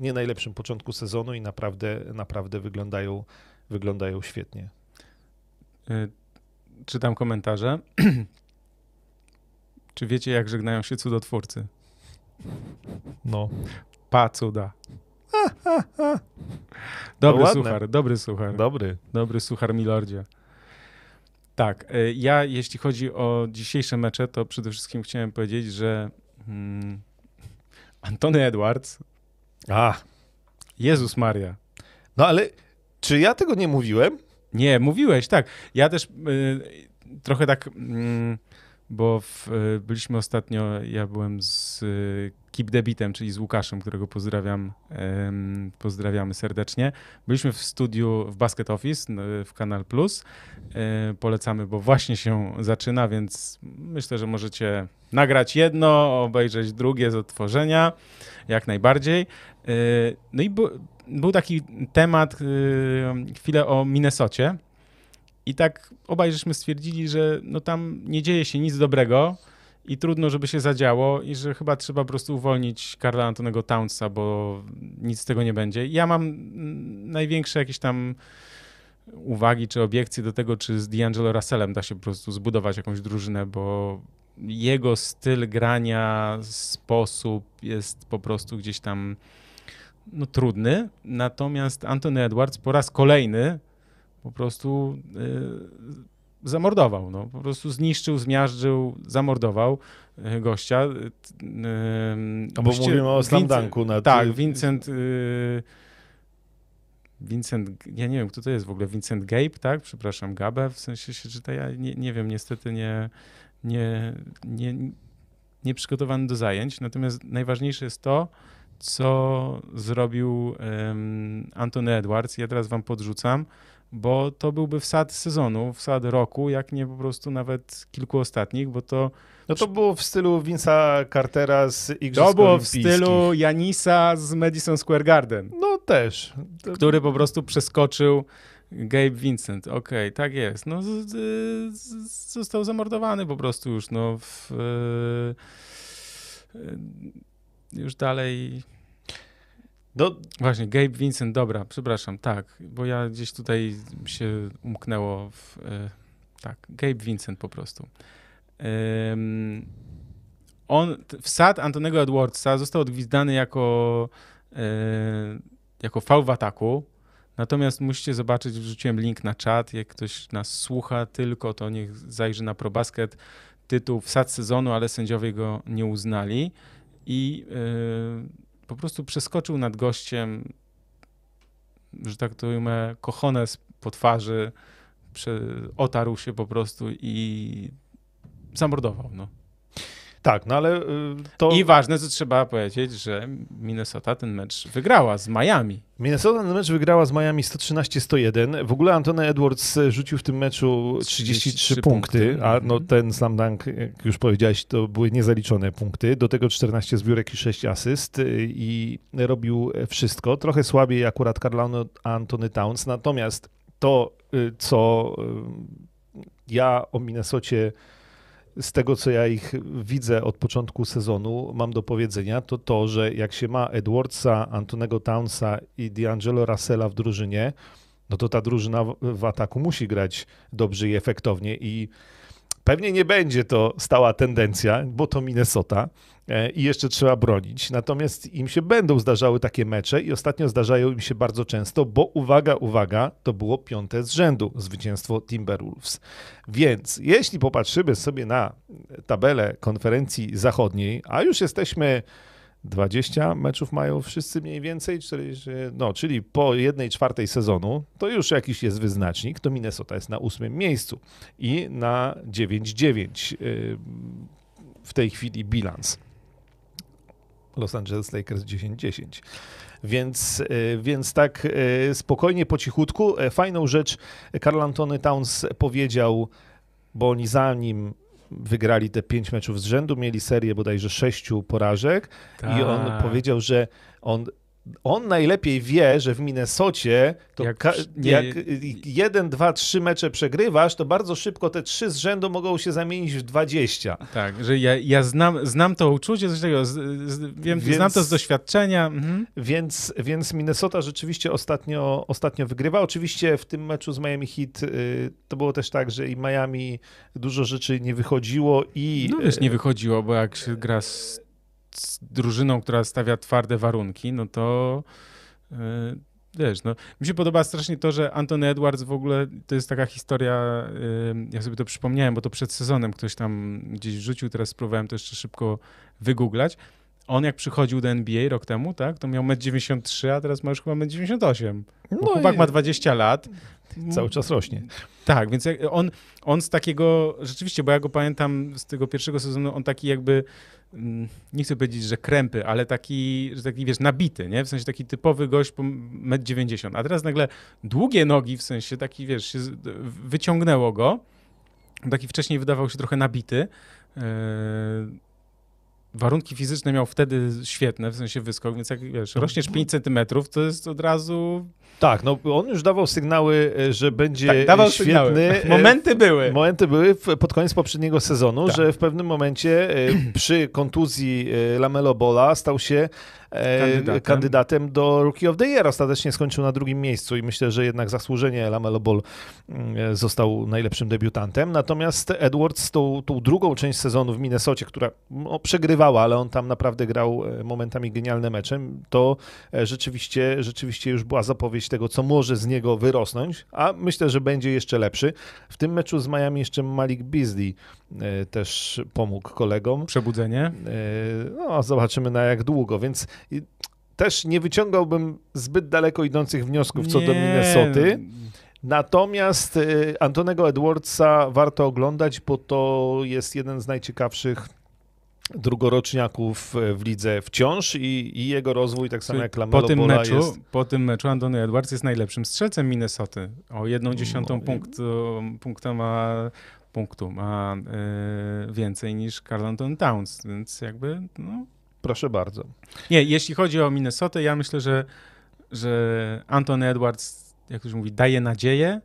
nie najlepszym początku sezonu i naprawdę, naprawdę wyglądają, wyglądają świetnie. E, czytam komentarze. <clears throat> Czy wiecie, jak żegnają się cudotwórcy? No. Pa cuda. Dobry no suchar, dobry suchar. Dobry. Dobry suchar, milordzie. Tak, e, ja jeśli chodzi o dzisiejsze mecze, to przede wszystkim chciałem powiedzieć, że hmm, Antony Edwards. A. Jezus Maria. No ale czy ja tego nie mówiłem? Nie, mówiłeś, tak. Ja też y, trochę tak. Y, bo w, e, byliśmy ostatnio, ja byłem z e, Keep Debitem, czyli z Łukaszem, którego pozdrawiam, pozdrawiamy serdecznie. Byliśmy w studiu w Basket Office w Kanal Plus. E, polecamy, bo właśnie się zaczyna, więc myślę, że możecie nagrać jedno, obejrzeć drugie z odtworzenia, jak najbardziej. No i był taki temat, chwilę o Minnesocie i tak obaj żeśmy stwierdzili, że no tam nie dzieje się nic dobrego i trudno, żeby się zadziało i że chyba trzeba po prostu uwolnić Karla Antonego Townsa, bo nic z tego nie będzie. Ja mam największe jakieś tam uwagi czy obiekcje do tego, czy z D'Angelo Russellem da się po prostu zbudować jakąś drużynę, bo jego styl grania, sposób jest po prostu gdzieś tam no, trudny. Natomiast Anthony Edwards po raz kolejny po prostu y, zamordował. No. Po prostu zniszczył, zmiażdżył, zamordował y, gościa. A y, no bo Właściwie mówimy o slamdanku. Na tak, Vincent... Vincent, ja nie wiem, kto to jest w ogóle, Vincent Gabe, tak? Przepraszam, Gabe, w sensie się czyta, ja nie, nie wiem, niestety nie, nie, nie, nie przygotowany do zajęć. Natomiast najważniejsze jest to, co zrobił um, Anthony Edwards. Ja teraz wam podrzucam bo to byłby wsad sezonu, wsad roku, jak nie po prostu nawet kilku ostatnich, bo to... No to było w stylu Vince'a Cartera z Igrzysk To było w stylu Janisa z Madison Square Garden. No też. To... Który po prostu przeskoczył Gabe Vincent, okej, okay, tak jest. No, z, z, został zamordowany po prostu już, no w, e, e, już dalej do... Właśnie, Gabe Vincent, dobra, przepraszam, tak, bo ja gdzieś tutaj się umknęło w, e, tak, Gabe Vincent po prostu. Um, on, wsad Antonego Edwardsa został odgwizdany jako, e, jako fał w ataku, natomiast musicie zobaczyć, wrzuciłem link na czat, jak ktoś nas słucha tylko, to niech zajrzy na ProBasket, tytuł wsad sezonu, ale sędziowie go nie uznali i e, po prostu przeskoczył nad gościem, że tak to ujmę, kochones po twarzy, prze, otarł się po prostu i zamordował. No. Tak, no ale y, to... I ważne, co trzeba powiedzieć, że Minnesota ten mecz wygrała z Miami. Minnesota ten mecz wygrała z Miami 113-101. W ogóle Antony Edwards e, rzucił w tym meczu 33, 33 punkty, punkty, a mhm. no ten slam dunk, jak już powiedziałeś, to były niezaliczone punkty. Do tego 14 zbiórek i 6 asyst e, i robił wszystko. Trochę słabiej akurat Carlano Antony Towns, natomiast to, e, co ja o Minnesocie z tego, co ja ich widzę od początku sezonu, mam do powiedzenia, to to, że jak się ma Edwardsa, Antonego Townsa i D'Angelo Russella w drużynie, no to ta drużyna w ataku musi grać dobrze i efektownie i Pewnie nie będzie to stała tendencja, bo to Minnesota e, i jeszcze trzeba bronić. Natomiast im się będą zdarzały takie mecze i ostatnio zdarzają im się bardzo często, bo uwaga, uwaga, to było piąte z rzędu zwycięstwo Timberwolves. Więc jeśli popatrzymy sobie na tabelę konferencji zachodniej, a już jesteśmy 20 meczów mają wszyscy mniej więcej, czyli, no, czyli po jednej czwartej sezonu to już jakiś jest wyznacznik, to Minnesota jest na ósmym miejscu i na 9-9 y, w tej chwili bilans. Los Angeles Lakers 10-10. Więc, y, więc tak y, spokojnie, po cichutku. E, fajną rzecz Karl Antony Towns powiedział, bo oni zanim wygrali te pięć meczów z rzędu, mieli serię bodajże sześciu porażek Ta. i on tak. powiedział, że on on najlepiej wie, że w Minnesocie to jak, nie, jak y, jeden, dwa, trzy mecze przegrywasz, to bardzo szybko te trzy z rzędu mogą się zamienić w dwadzieścia. Tak, że ja, ja znam, znam to uczucie, z z, z, wiem, więc, znam to z doświadczenia. Mhm. Więc, więc Minnesota rzeczywiście ostatnio, ostatnio wygrywa. Oczywiście w tym meczu z Miami Heat y, to było też tak, że i Miami dużo rzeczy nie wychodziło i... No też nie y, wychodziło, bo jak się gra z z drużyną, która stawia twarde warunki, no to e, wiesz, no, mi się podoba strasznie to, że Anthony Edwards w ogóle to jest taka historia, e, ja sobie to przypomniałem, bo to przed sezonem ktoś tam gdzieś rzucił, teraz spróbowałem to jeszcze szybko wygooglać. On jak przychodził do NBA rok temu, tak, to miał 1,93 93, a teraz ma już chyba 1,98 98. No chłopak i... ma 20 lat. Cały czas rośnie. Tak, więc on, on z takiego, rzeczywiście, bo ja go pamiętam z tego pierwszego sezonu, on taki jakby Mm, nie chcę powiedzieć, że krępy, ale taki, że taki, wiesz, nabity, nie? W sensie taki typowy gość po 1,90 m. A teraz nagle długie nogi, w sensie taki, wiesz, wyciągnęło go. Taki wcześniej wydawał się trochę nabity. Yy, warunki fizyczne miał wtedy świetne, w sensie wyskok, więc jak wiesz, mhm. rośniesz 5 centymetrów, to jest od razu... Tak, no on już dawał sygnały, e, że będzie tak, dawał świetny. Sygnały. E, momenty były. Momenty były pod koniec poprzedniego sezonu, tak. że w pewnym momencie e, przy kontuzji Lamelobola stał się kandydatem. E, kandydatem. do Rookie of the Year. Ostatecznie skończył na drugim miejscu i myślę, że jednak zasłużenie Lamelo Ball mm, e, został najlepszym debiutantem. Natomiast Edwards tą, tą drugą część sezonu w Minnesocie, która no, przegrywała, ale on tam naprawdę grał e, momentami genialne mecze, to rzeczywiście, rzeczywiście już była zapowiedź tego, co może z niego wyrosnąć, a myślę, że będzie jeszcze lepszy. W tym meczu z Miami jeszcze Malik Beasley też pomógł kolegom. Przebudzenie? No, zobaczymy na jak długo, więc też nie wyciągałbym zbyt daleko idących wniosków nie. co do Minnesoty. Natomiast y, Antonego Edwardsa warto oglądać, bo to jest jeden z najciekawszych drugoroczniaków y, w lidze wciąż i, i jego rozwój, tak samo jak Lamelo po tym meczu, jest... Po tym meczu Antony Edwards jest najlepszym strzelcem Minnesoty. O jedną no dziesiątą no, punktu, ma, punktu ma yy, więcej niż Carl Anton Towns, więc jakby no, Proszę bardzo. Nie, jeśli chodzi o Minnesota, ja myślę, że, że Anton Edwards, jak już mówi, daje nadzieję.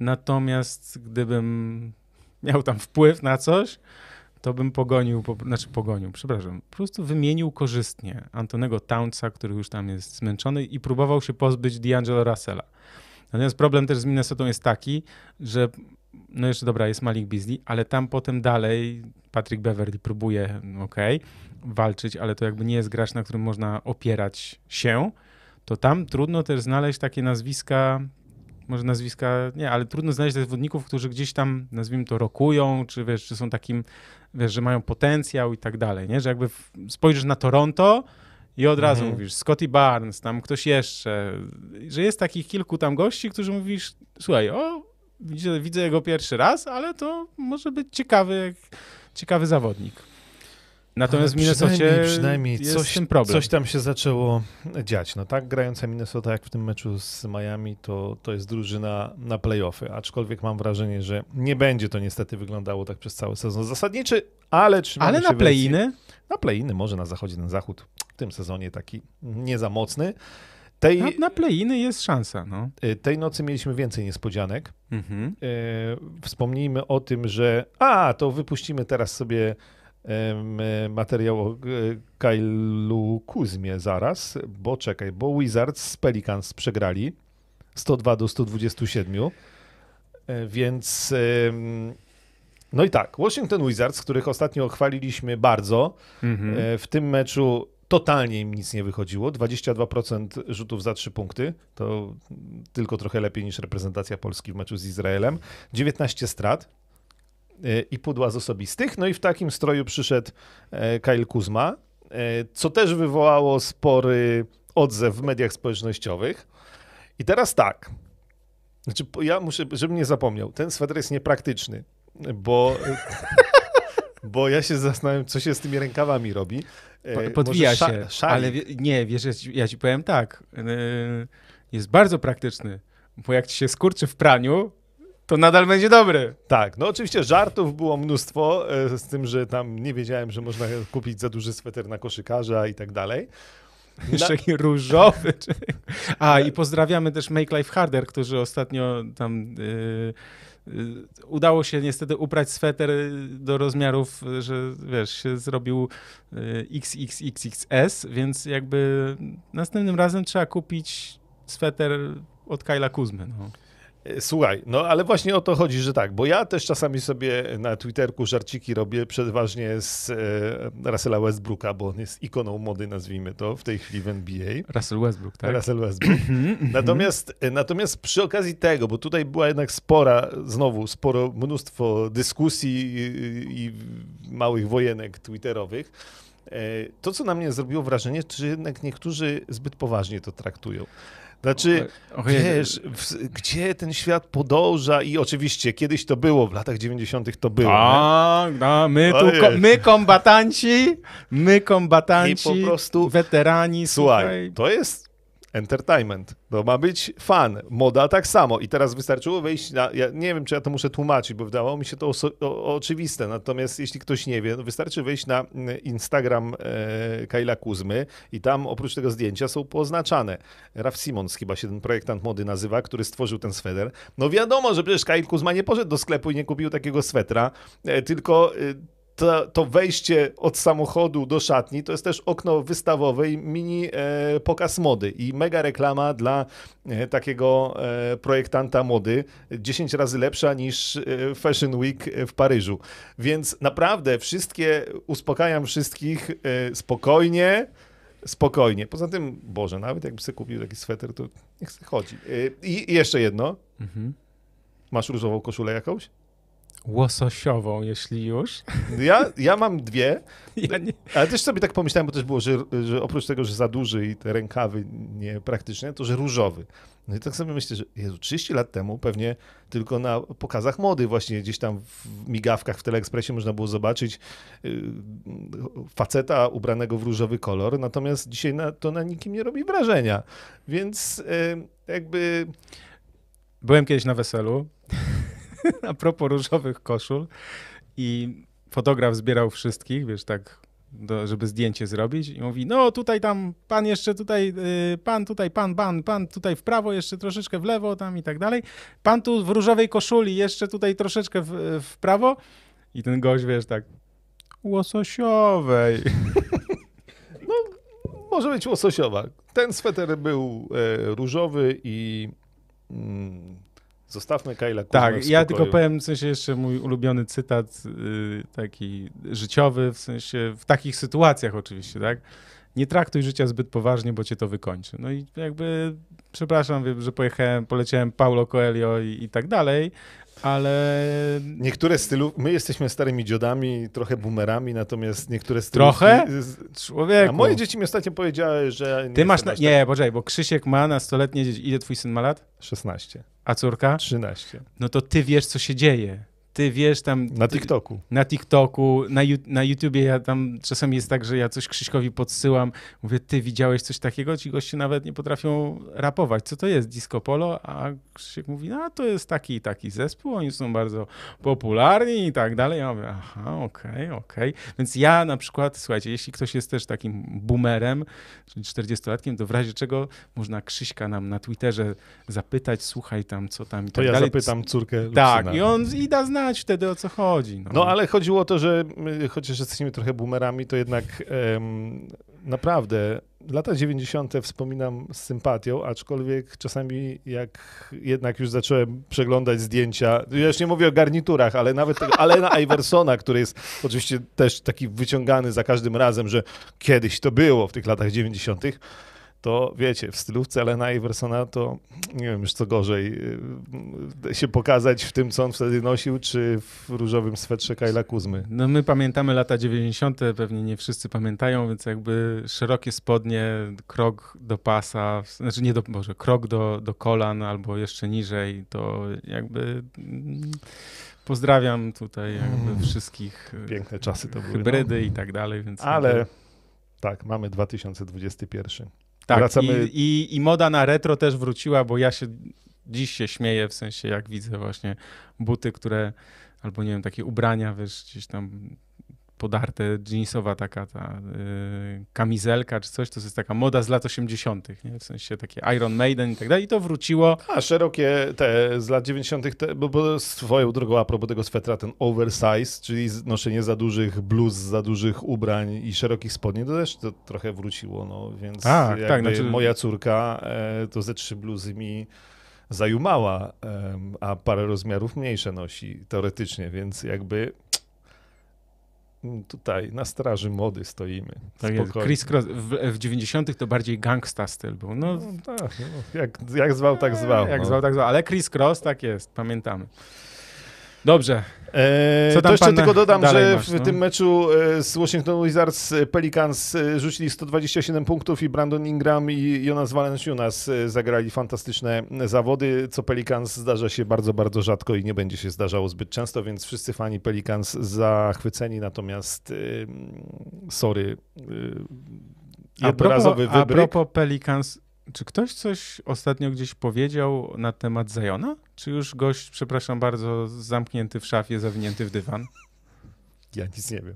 Natomiast gdybym miał tam wpływ na coś, to bym pogonił, po, znaczy pogonił, przepraszam, po prostu wymienił korzystnie Antonego Townsa, który już tam jest zmęczony i próbował się pozbyć D'Angelo Russella. Natomiast problem też z Minnesotą jest taki, że no jeszcze dobra, jest Malik Beasley, ale tam potem dalej Patrick Beverly próbuje, mm, okej, okay, walczyć, ale to jakby nie jest gracz, na którym można opierać się, to tam trudno też znaleźć takie nazwiska, może nazwiska, nie, ale trudno znaleźć zawodników, którzy gdzieś tam, nazwijmy to, rokują, czy wiesz, czy są takim, wiesz, że mają potencjał i tak dalej, nie, że jakby spojrzysz na Toronto, i od razu mhm. mówisz, Scotty Barnes, tam ktoś jeszcze, że jest takich kilku tam gości, którzy mówisz, słuchaj, o, widzę, widzę go pierwszy raz, ale to może być ciekawy, ciekawy zawodnik. Natomiast ale w Minnesocie przynajmniej, przynajmniej jest coś, problem. coś tam się zaczęło dziać. No tak, grająca Minnesota jak w tym meczu z Miami, to, to jest drużyna na playoffy. Aczkolwiek mam wrażenie, że nie będzie to niestety wyglądało tak przez cały sezon zasadniczy, ale trzymamy Ale na play-iny? Na play-iny, może na zachodzie, ten zachód w tym sezonie taki nie za mocny. Tej, na, na play-iny jest szansa. No. Y, tej nocy mieliśmy więcej niespodzianek. Mhm. Y, wspomnijmy o tym, że a, to wypuścimy teraz sobie y, materiał o Kailu Kuzmie zaraz, bo czekaj, bo Wizards z Pelicans przegrali 102 do 127, więc no i tak, Washington Wizards, których ostatnio chwaliliśmy bardzo, mhm. w tym meczu totalnie im nic nie wychodziło. 22% rzutów za 3 punkty, to tylko trochę lepiej niż reprezentacja Polski w meczu z Izraelem. 19 strat e, i pudła z osobistych. No i w takim stroju przyszedł e, Kyle Kuzma, e, co też wywołało spory odzew w mediach społecznościowych. I teraz tak. Znaczy, ja muszę, żebym nie zapomniał, ten sweter jest niepraktyczny, bo bo ja się zastanawiam, co się z tymi rękawami robi. E, podwija Może się, szalik. ale wie, nie, wiesz, ja ci, ja ci powiem tak, e, jest bardzo praktyczny, bo jak ci się skurczy w praniu, to nadal będzie dobry. Tak, no oczywiście żartów było mnóstwo, e, z tym, że tam nie wiedziałem, że można kupić za duży sweter na koszykarza i tak dalej. <laughs> Jeszcze na... różowy. <laughs> A, i pozdrawiamy też Make Life Harder, którzy ostatnio tam... Yy Y, udało się niestety uprać sweter y, do rozmiarów, y, że wiesz, się zrobił XXXXS, więc jakby następnym razem trzeba kupić sweter od Kajla Kuzmy. No. E, słuchaj, no ale właśnie o to chodzi, że tak, bo ja też czasami sobie na Twitterku żarciki robię przeważnie z e, Russella Westbrooka, bo on jest ikoną mody, nazwijmy to, w tej chwili w NBA. Russell Westbrook, tak? Russell Westbrook. Mhm, mhm, mhm. natomiast, e, natomiast przy okazji tego, bo tutaj była jednak spora, znowu sporo, mnóstwo dyskusji i, i małych wojenek twitterowych, e, to, co na mnie zrobiło wrażenie, czy jednak niektórzy zbyt poważnie to traktują. Znaczy, wiesz, w, gdzie ten świat podąża i oczywiście kiedyś to było, w latach 90. to było. A, tak, a no, my tu, ko my kombatanci, my kombatanci, I po prostu, weterani. Słuchaj, słuchaj, to jest entertainment. To ma być fan. Moda tak samo. I teraz wystarczyło wejść na. Ja nie wiem, czy ja to muszę tłumaczyć, bo wydawało mi się to o, oczywiste. Natomiast jeśli ktoś nie wie, no wystarczy wejść na mm, Instagram e, Kajla Kuzmy i tam oprócz tego zdjęcia są poznaczane. Raf Simons chyba się ten projektant mody nazywa, który stworzył ten sweter. No wiadomo, że przecież Kajl Kuzma nie poszedł do sklepu i nie kupił takiego swetra, e, tylko. E, to, to wejście od samochodu do szatni to jest też okno wystawowe i mini e, pokaz mody i mega reklama dla e, takiego e, projektanta mody, 10 razy lepsza niż e, Fashion Week w Paryżu. Więc naprawdę wszystkie, uspokajam wszystkich e, spokojnie, spokojnie. Poza tym, Boże, nawet jakby sobie kupił taki sweter, to niech sobie chodzi. E, I jeszcze jedno. Mhm. Masz różową koszulę jakąś? łososiową, jeśli już. No ja, ja mam dwie, <laughs> ja nie... ale też sobie tak pomyślałem, bo też było, że, że oprócz tego, że za duży i te rękawy niepraktyczne, to że różowy. No i tak sobie myślę, że Jezu, 30 lat temu pewnie tylko na pokazach mody właśnie gdzieś tam w migawkach w Teleekspresie można było zobaczyć y, faceta ubranego w różowy kolor, natomiast dzisiaj na, to na nikim nie robi wrażenia, więc y, jakby... Byłem kiedyś na weselu <laughs> a propos różowych koszul i fotograf zbierał wszystkich, wiesz, tak, do, żeby zdjęcie zrobić i mówi, no tutaj tam, pan jeszcze tutaj, y, pan tutaj, pan, pan, pan tutaj w prawo, jeszcze troszeczkę w lewo tam i tak dalej, pan tu w różowej koszuli, jeszcze tutaj troszeczkę w, w prawo i ten gość, wiesz, tak, łososiowej. <laughs> No, może być łososiowa. Ten sweter był e, różowy i mm, Zostawmy Kyla Kuzma Tak, ja tylko powiem w sensie jeszcze mój ulubiony cytat yy, taki życiowy, w sensie w takich sytuacjach oczywiście, tak? Nie traktuj życia zbyt poważnie, bo cię to wykończy. No i jakby, przepraszam, wiem, że pojechałem, poleciałem Paulo Coelho i, i tak dalej, ale... Niektóre stylu... My jesteśmy starymi dziodami, trochę boomerami, natomiast niektóre stylu... Trochę? Człowieku. A moje dzieci mi ostatnio powiedziały, że... Nie Ty masz... Na... Nie, tak- poczekaj, bo Krzysiek ma na stoletnie dzieci. Ile twój syn ma lat? 16. A córka? 13. No to ty wiesz, co się dzieje ty wiesz tam... Na TikToku. na TikToku, na, na YouTubie ja tam czasami jest tak, że ja coś Krzyśkowi podsyłam, mówię, ty widziałeś coś takiego? Ci goście nawet nie potrafią rapować. Co to jest disco polo? A Krzysiek mówi, no to jest taki i taki zespół, oni są bardzo popularni i tak dalej. Ja mówię, aha, okej, okay, okej. Okay. Więc ja na przykład, słuchajcie, jeśli ktoś jest też takim boomerem, czyli 40-latkiem, to w razie czego można Krzyśka nam na Twitterze zapytać, słuchaj tam, co tam i to tak ja dalej. To ja zapytam córkę Luksyna. Tak, i on i da znać znać wtedy o co chodzi. No. no, ale chodziło o to, że my, chociaż jesteśmy trochę boomerami, to jednak em, naprawdę lata 90. wspominam z sympatią, aczkolwiek czasami jak jednak już zacząłem przeglądać zdjęcia, ja już nie mówię o garniturach, ale nawet tego Alena Iversona, który jest oczywiście też taki wyciągany za każdym razem, że kiedyś to było w tych latach 90 to wiecie, w stylówce Lena Iversona to nie wiem już co gorzej y, y, się pokazać w tym, co on wtedy nosił, czy w różowym swetrze Kajla Kuzmy. No my pamiętamy lata 90., pewnie nie wszyscy pamiętają, więc jakby szerokie spodnie, krok do pasa, znaczy nie do, może krok do, do kolan albo jeszcze niżej, to jakby... Mm, pozdrawiam tutaj jakby mm. wszystkich. Y, Piękne czasy to były. No. Hybrydy no. i tak dalej. Więc Ale tak, mamy 2021. Tak, Wracamy... i, i, i moda na retro też wróciła, bo ja się dziś się śmieję, w sensie jak widzę właśnie buty, które albo nie wiem, takie ubrania, wiesz, gdzieś tam podarte jeansowa taka ta, y, kamizelka czy coś, to jest taka moda z lat 80., nie? w sensie takie Iron Maiden i tak dalej, i to wróciło. A szerokie te z lat 90., te, bo, bo swoją drogą a propos tego swetra, ten oversize, czyli noszenie za dużych bluz, za dużych ubrań i szerokich spodni, to też to trochę wróciło, no więc a, tak, tak znaczy... moja córka e, to ze trzy bluzy mi zajumała, a parę rozmiarów mniejsze nosi teoretycznie, więc jakby tutaj na straży mody stoimy. Tak jest. Chris Cross w, w 90 to bardziej gangsta styl był. No, no tak, no. Jak, jak zwał, tak eee, zwał. Jak no. zwał, tak zwał. Ale Chris Cross tak jest, pamiętamy. Dobrze. E, to jeszcze tylko dodam, że masz, w no? tym meczu e, z Washington Wizards e, Pelicans rzucili 127 punktów i Brandon Ingram i Jonas Valanciunas zagrali fantastyczne zawody, co Pelicans zdarza się bardzo, bardzo rzadko i nie będzie się zdarzało zbyt często, więc wszyscy fani Pelicans zachwyceni, natomiast mm, sorry, jednorazowy a propos, wybryk. A propos Pelicans, czy ktoś coś ostatnio gdzieś powiedział na temat Zajona? Czy już gość, przepraszam bardzo, zamknięty w szafie, zawinięty w dywan? Ja nic nie wiem.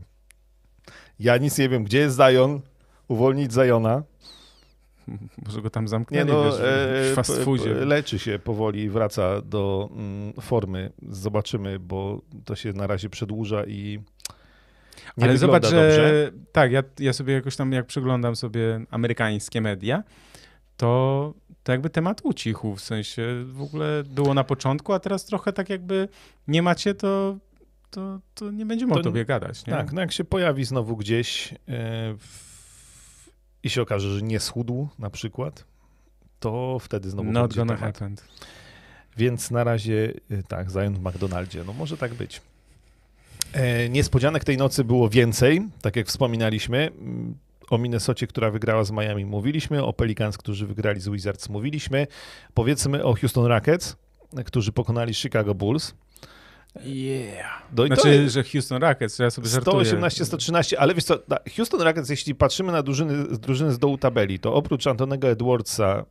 Ja nic nie wiem. Gdzie jest Zajon? Uwolnić Zajona. Może go tam zamknęli, nie no, wiesz, e, w e, fast foodzie. E, leczy się powoli, wraca do mm, formy. Zobaczymy, bo to się na razie przedłuża i nie Ale zobacz, dobrze. że tak, ja, ja sobie jakoś tam, jak przeglądam sobie amerykańskie media, to, to jakby temat ucichł, w sensie w ogóle było na początku, a teraz trochę tak jakby nie macie, to, to, to nie będziemy to, o tobie gadać. Nie? Tak, no jak się pojawi znowu gdzieś e, w... i się okaże, że nie schudł na przykład, to wtedy znowu Not będzie gonna temat. Happen. Więc na razie e, tak, zająć w McDonaldzie, no może tak być. E, niespodzianek tej nocy było więcej, tak jak wspominaliśmy o Minnesocie, która wygrała z Miami mówiliśmy, o Pelicans, którzy wygrali z Wizards mówiliśmy. Powiedzmy o Houston Rockets, którzy pokonali Chicago Bulls. Yeah. No znaczy, że Houston Rockets, ja sobie 118-113, ale wiesz co, Houston Rockets, jeśli patrzymy na drużyny, drużyny z dołu tabeli, to oprócz Antonego Edwardsa,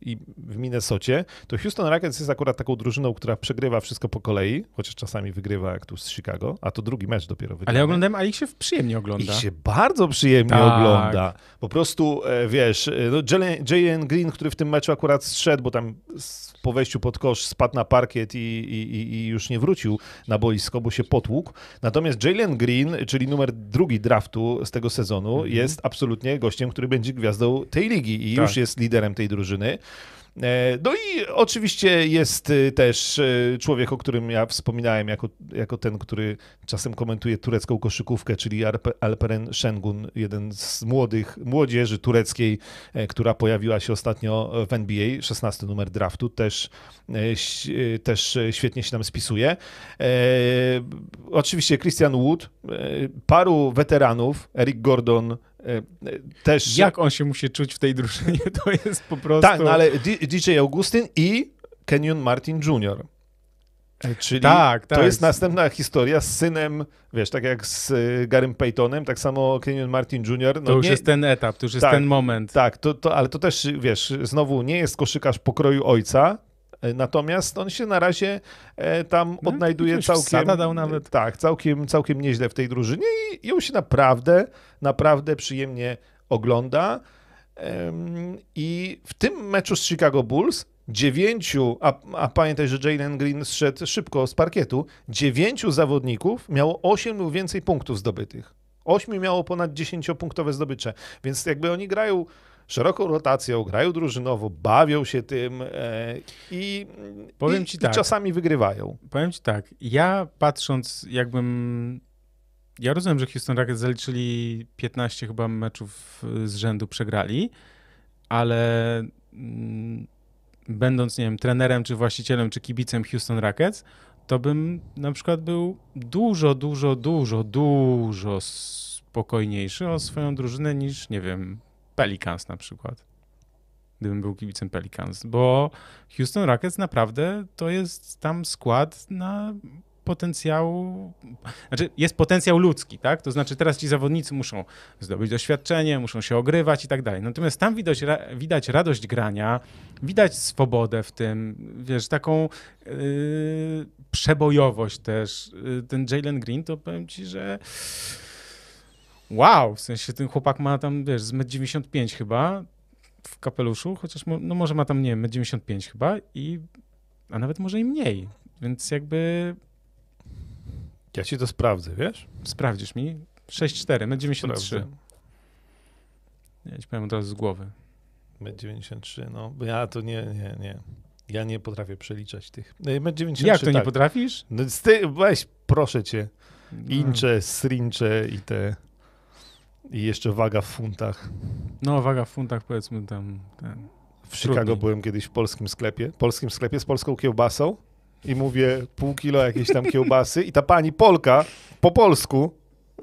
i w Minnesocie, to Houston Rockets jest akurat taką drużyną, która przegrywa wszystko po kolei, chociaż czasami wygrywa jak tu z Chicago, a to drugi mecz dopiero wygrywa. Ale ja oglądałem, a ich się przyjemnie ogląda. Ich się bardzo przyjemnie tak. ogląda. Po prostu, e, wiesz, e, no Jalen Green, który w tym meczu akurat zszedł, bo tam po wejściu pod kosz spadł na parkiet i, i, i już nie wrócił na boisko, bo się potłukł. Natomiast Jalen Green, czyli numer drugi draftu z tego sezonu, mhm. jest absolutnie gościem, który będzie gwiazdą tej ligi i tak. już jest liderem tej drużyny. E, no i oczywiście jest y, też y, człowiek, o którym ja wspominałem, jako, jako ten, który czasem komentuje turecką koszykówkę, czyli Alperen Şengün, jeden z młodych, młodzieży tureckiej, e, która pojawiła się ostatnio w NBA, 16 numer draftu, też, e, też świetnie się nam spisuje. Oczywiście Christian Wood, paru weteranów, Eric Gordon, E, e, też... Jak on się musi czuć w tej drużynie, <laughs> to jest po prostu... Tak, no ale DJ Augustyn i Kenyon Martin Jr. E, Czyli tak, tak. to jest następna historia z synem, wiesz, tak jak z Garym Paytonem, tak samo Kenyon Martin Jr. No to już nie... jest ten etap, to już tak, jest ten moment. Tak, to, to, ale to też, wiesz, znowu nie jest koszykarz pokroju ojca, E, natomiast on się na razie e, tam no, odnajduje całkiem, e, Tak, całkiem, całkiem nieźle w tej drużynie i ją się naprawdę, naprawdę przyjemnie ogląda. I w tym meczu z Chicago Bulls dziewięciu, a, a pamiętaj, że Jalen Green zszedł szybko z parkietu, dziewięciu zawodników miało osiem lub więcej punktów zdobytych. Ośmiu miało ponad dziesięciopunktowe zdobycze, więc jakby oni grają szeroką rotacją, grają drużynowo, bawią się tym e, i, powiem i, ci tak, czasami wygrywają. Powiem ci tak, ja patrząc jakbym... Ja rozumiem, że Houston Rockets zaliczyli 15 chyba meczów z rzędu, przegrali, ale mm, będąc, nie wiem, trenerem, czy właścicielem, czy kibicem Houston Rockets, to bym na przykład był dużo, dużo, dużo, dużo spokojniejszy o swoją drużynę niż, nie wiem, Pelicans na przykład. Gdybym był kibicem Pelicans, bo Houston Rockets naprawdę to jest tam skład na potencjału, znaczy jest potencjał ludzki, tak? To znaczy teraz ci zawodnicy muszą zdobyć doświadczenie, muszą się ogrywać i tak dalej. Natomiast tam widać, widać radość grania, widać swobodę w tym, wiesz, taką yy, przebojowość też. Yy, ten Jalen Green to powiem ci, że wow, w sensie ten chłopak ma tam, wiesz, z 95 chyba w kapeluszu, chociaż mo, no może ma tam, nie wiem, 95 chyba i, a nawet może i mniej, więc jakby... Ja ci to sprawdzę, wiesz? Sprawdzisz mi? 6,4, metr 93. Sprawdzę. Ja ci powiem od razu z głowy. Metr 93, no, bo ja to nie, nie, nie. Ja nie potrafię przeliczać tych. No metr 93, Jak to tak. nie potrafisz? No, ty, weź, proszę cię. No. Incze, srincze i te. I jeszcze waga w funtach. No, waga w funtach powiedzmy tam. Ten, w Chicago byłem kiedyś w polskim sklepie. Polskim sklepie z polską kiełbasą i mówię pół kilo jakiejś tam kiełbasy i ta pani Polka po polsku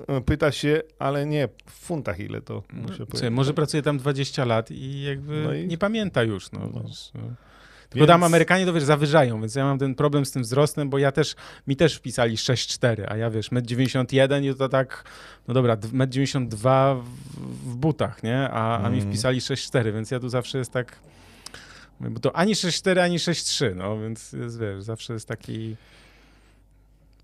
e, pyta się, ale nie, w funtach ile to? No, muszę no, Słuchaj, może pracuje tam 20 lat i jakby no i... nie pamięta już. No, no. no. Tylko więc... tam Amerykanie to wiesz, zawyżają, więc ja mam ten problem z tym wzrostem, bo ja też, mi też wpisali 6,4, a ja wiesz, 1,91 91 i to tak, no dobra, 1,92 92 w butach, nie? A, a mi mhm. wpisali 6,4, więc ja tu zawsze jest tak, bo to ani 6,4, ani 6,3, no więc jest, wiesz, zawsze jest taki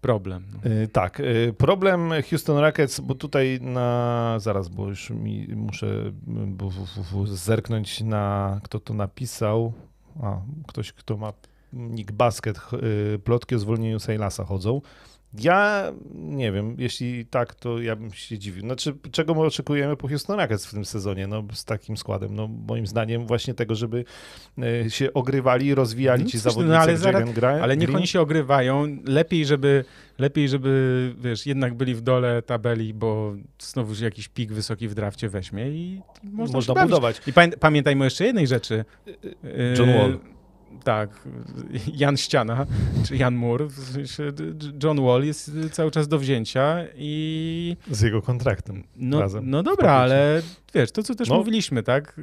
problem. Yy, tak, yy, problem Houston Rockets, bo tutaj na, zaraz, bo już mi muszę bu, bu, bu, zerknąć na, kto to napisał a ktoś, kto ma nick basket, y, plotki o zwolnieniu Sejlasa chodzą. Ja nie wiem, jeśli tak, to ja bym się dziwił. Znaczy, czego my oczekujemy po Houston Rockets w tym sezonie no, z takim składem? No, moim zdaniem właśnie tego, żeby e, się ogrywali, rozwijali no, ci no no zawodnicy. No, ale, zaraz, ale niech oni się ogrywają. Lepiej, żeby, lepiej, żeby wiesz, jednak byli w dole tabeli, bo znowu jakiś pik wysoki w drafcie weźmie i można, można budować. I pamiętajmy o jeszcze jednej rzeczy. John e, Wall tak, Jan Ściana, czy Jan Mur, John Wall jest cały czas do wzięcia i... Z jego kontraktem no, razem. No dobra, ale wiesz, to co też no. mówiliśmy, tak?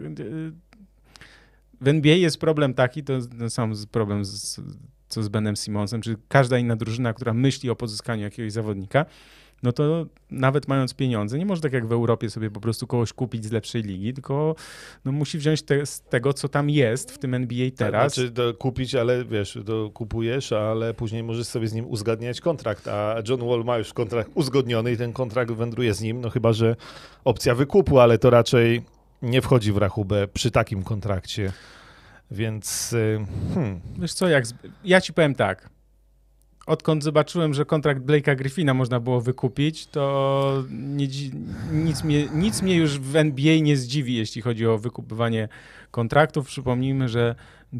W NBA jest problem taki, to ten sam problem z, co z Benem Simonsem, czy każda inna drużyna, która myśli o pozyskaniu jakiegoś zawodnika, no to nawet mając pieniądze, nie może tak jak w Europie sobie po prostu kogoś kupić z lepszej ligi, tylko no, musi wziąć te, z tego, co tam jest w tym NBA tak, teraz. Tak, znaczy kupić, ale wiesz, to kupujesz, ale później możesz sobie z nim uzgadniać kontrakt, a John Wall ma już kontrakt uzgodniony i ten kontrakt wędruje z nim, no chyba, że opcja wykupu, ale to raczej nie wchodzi w rachubę przy takim kontrakcie. Więc. Y, hmm. Wiesz co, jak. Ja ci powiem tak odkąd zobaczyłem, że kontrakt Blake'a Griffina można było wykupić, to nie, nic, mnie, nic mnie już w NBA nie zdziwi, jeśli chodzi o wykupywanie kontraktów. Przypomnijmy, że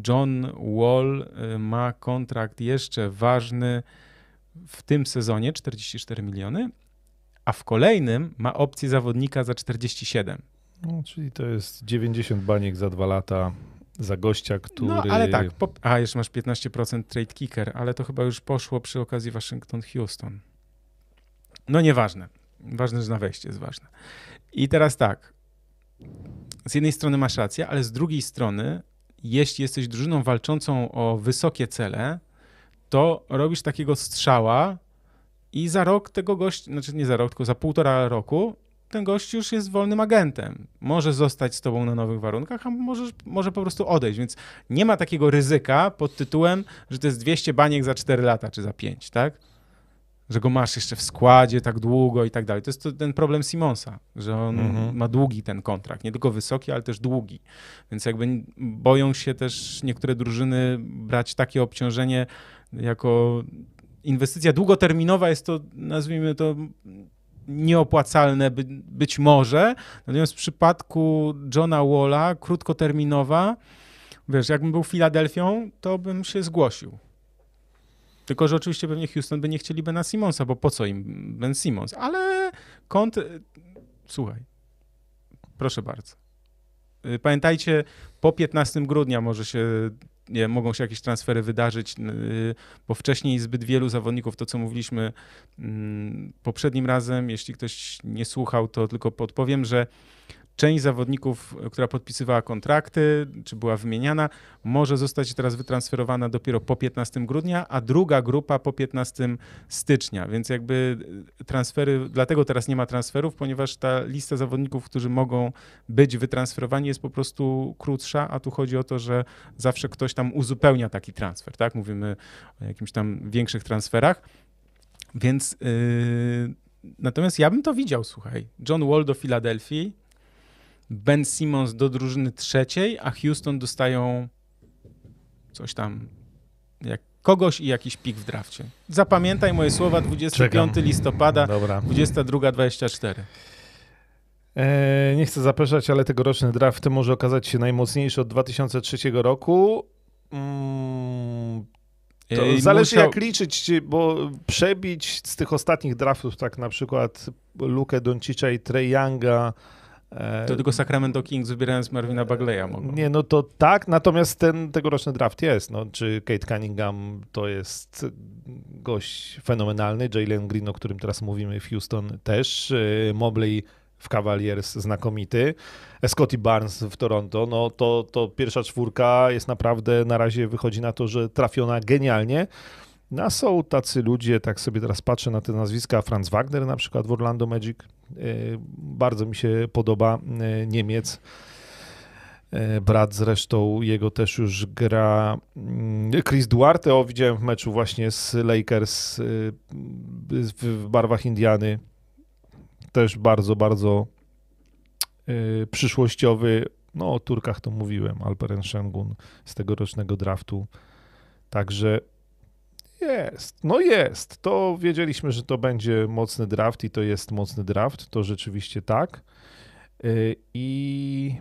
John Wall y, ma kontrakt jeszcze ważny w tym sezonie 44 miliony, a w kolejnym ma opcję zawodnika za 47. No, czyli to jest 90 baniek za dwa lata, za gościa, który... No, ale tak. Po... A, jeszcze masz 15% trade kicker, ale to chyba już poszło przy okazji Waszyngton-Houston. No nieważne. Ważne, że na wejście jest ważne. I teraz tak. Z jednej strony masz rację, ale z drugiej strony, jeśli jesteś drużyną walczącą o wysokie cele, to robisz takiego strzała i za rok tego gościa, znaczy nie za rok, tylko za półtora roku ten gość już jest wolnym agentem. Może zostać z tobą na nowych warunkach, a może po prostu odejść. Więc nie ma takiego ryzyka pod tytułem, że to jest 200 baniek za 4 lata czy za 5, tak? Że go masz jeszcze w składzie tak długo i tak dalej. To jest to, ten problem Simonsa, że on mhm. ma długi ten kontrakt. Nie tylko wysoki, ale też długi. Więc jakby boją się też niektóre drużyny brać takie obciążenie jako inwestycja długoterminowa jest to, nazwijmy to, nieopłacalne by, być może. Natomiast w przypadku Johna Walla krótkoterminowa, wiesz, jakbym był Filadelfią, to bym się zgłosił. Tylko, że oczywiście pewnie Houston by nie chcieli Bena Simonsa, bo po co im Ben Simons? Ale kąt... Y, słuchaj, proszę bardzo. Y, pamiętajcie, po 15 grudnia może się nie, mogą się jakieś transfery wydarzyć, y, bo wcześniej zbyt wielu zawodników, to co mówiliśmy mm, poprzednim razem, jeśli ktoś nie słuchał, to tylko podpowiem, że część zawodników, która podpisywała kontrakty, czy była wymieniana, może zostać teraz wytransferowana dopiero po 15 grudnia, a druga grupa po 15 stycznia. Więc jakby y, transfery, dlatego teraz nie ma transferów, ponieważ ta lista zawodników, którzy mogą być wytransferowani, jest po prostu krótsza, a tu chodzi o to, że zawsze ktoś tam uzupełnia taki transfer, tak? Mówimy o jakimś tam większych transferach. Więc yy, natomiast ja bym to widział, słuchaj. John Wall do Filadelfii, Ben Simmons do drużyny trzeciej, a Houston dostają coś tam, jak kogoś i jakiś pik w drafcie. Zapamiętaj moje słowa, 25 Czekam. listopada, 22-24. E, nie chcę zapeszać, ale tegoroczny draft może okazać się najmocniejszy od 2003 roku. Mm, to Ej, zależy musiał... jak liczyć, bo przebić z tych ostatnich draftów, tak na przykład Lukę Doncicza i Trey Younga, to tylko Sacramento Kings wybierając Marvina Bagleya mogą. Nie, no to tak, natomiast ten tegoroczny draft jest. No, czy Kate Cunningham to jest gość fenomenalny, Jalen Green, o którym teraz mówimy w Houston też, y, Mobley w Cavaliers znakomity, Scotty Barnes w Toronto, no to, to pierwsza czwórka jest naprawdę, na razie wychodzi na to, że trafiona genialnie. No, a są tacy ludzie, tak sobie teraz patrzę na te nazwiska, Franz Wagner na przykład w Orlando Magic, Y, bardzo mi się podoba y, Niemiec. Y, brat zresztą, jego też już gra Chris Duarte. O, widziałem w meczu właśnie z Lakers w barwach Indiany. Też bardzo, bardzo przyszłościowy. No, o Turkach to mówiłem, Alperen Şengun z tegorocznego draftu. Także jest, no jest. To wiedzieliśmy, że to będzie mocny draft i to jest mocny draft, to rzeczywiście tak. Y, I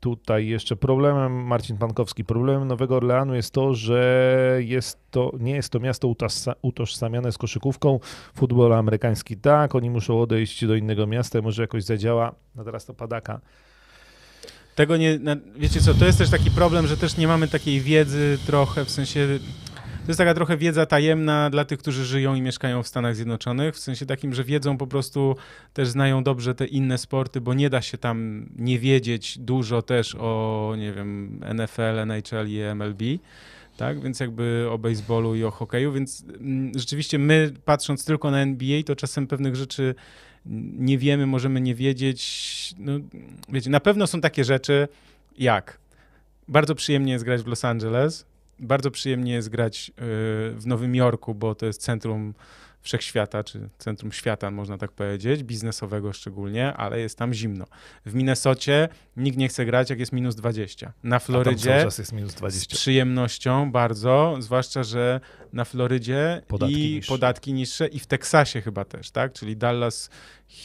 tutaj jeszcze problemem, Marcin Pankowski, problemem Nowego Orleanu jest to, że jest to, nie jest to miasto utożsamiane z koszykówką. Futbol amerykański tak, oni muszą odejść do innego miasta, może jakoś zadziała. No teraz to padaka. Tego nie, wiecie co, to jest też taki problem, że też nie mamy takiej wiedzy trochę, w sensie to jest taka trochę wiedza tajemna dla tych, którzy żyją i mieszkają w Stanach Zjednoczonych, w sensie takim, że wiedzą po prostu, też znają dobrze te inne sporty, bo nie da się tam nie wiedzieć dużo też o, nie wiem, NFL, NHL i MLB tak? Więc jakby o baseballu i o hokeju, więc mm, rzeczywiście my patrząc tylko na NBA, to czasem pewnych rzeczy nie wiemy, możemy nie wiedzieć. No, wiecie, na pewno są takie rzeczy jak bardzo przyjemnie jest grać w Los Angeles, bardzo przyjemnie jest grać y, w Nowym Jorku, bo to jest centrum wszechświata, czy centrum świata, można tak powiedzieć, biznesowego szczególnie, ale jest tam zimno. W Minnesocie nikt nie chce grać, jak jest minus 20. Na Florydzie jest minus 20. z przyjemnością bardzo, zwłaszcza, że na Florydzie podatki i niższe. podatki niższe i w Teksasie chyba też, tak? Czyli Dallas,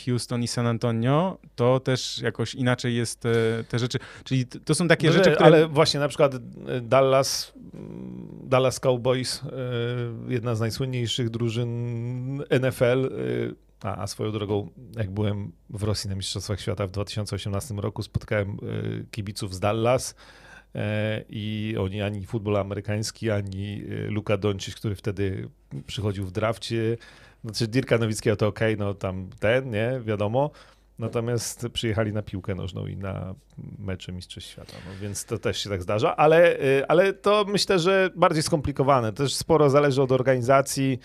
Houston i San Antonio, to też jakoś inaczej jest e, te rzeczy. Czyli to są takie no, rzeczy, które... Ale właśnie na przykład e, Dallas, mm, Dallas Cowboys, e, jedna z najsłynniejszych drużyn NFL, a, a, swoją drogą, jak byłem w Rosji na Mistrzostwach Świata w 2018 roku, spotkałem kibiców z Dallas. E, i oni ani futbol amerykański, ani e, Luka Doncic, który wtedy przychodził w drafcie, znaczy Dirka Nowickiego to ok, no tam ten, nie, wiadomo, Natomiast przyjechali na piłkę nożną i na mecze Mistrzostw Świata, no więc to też się tak zdarza, ale, e, ale to myślę, że bardziej skomplikowane. Też sporo zależy od organizacji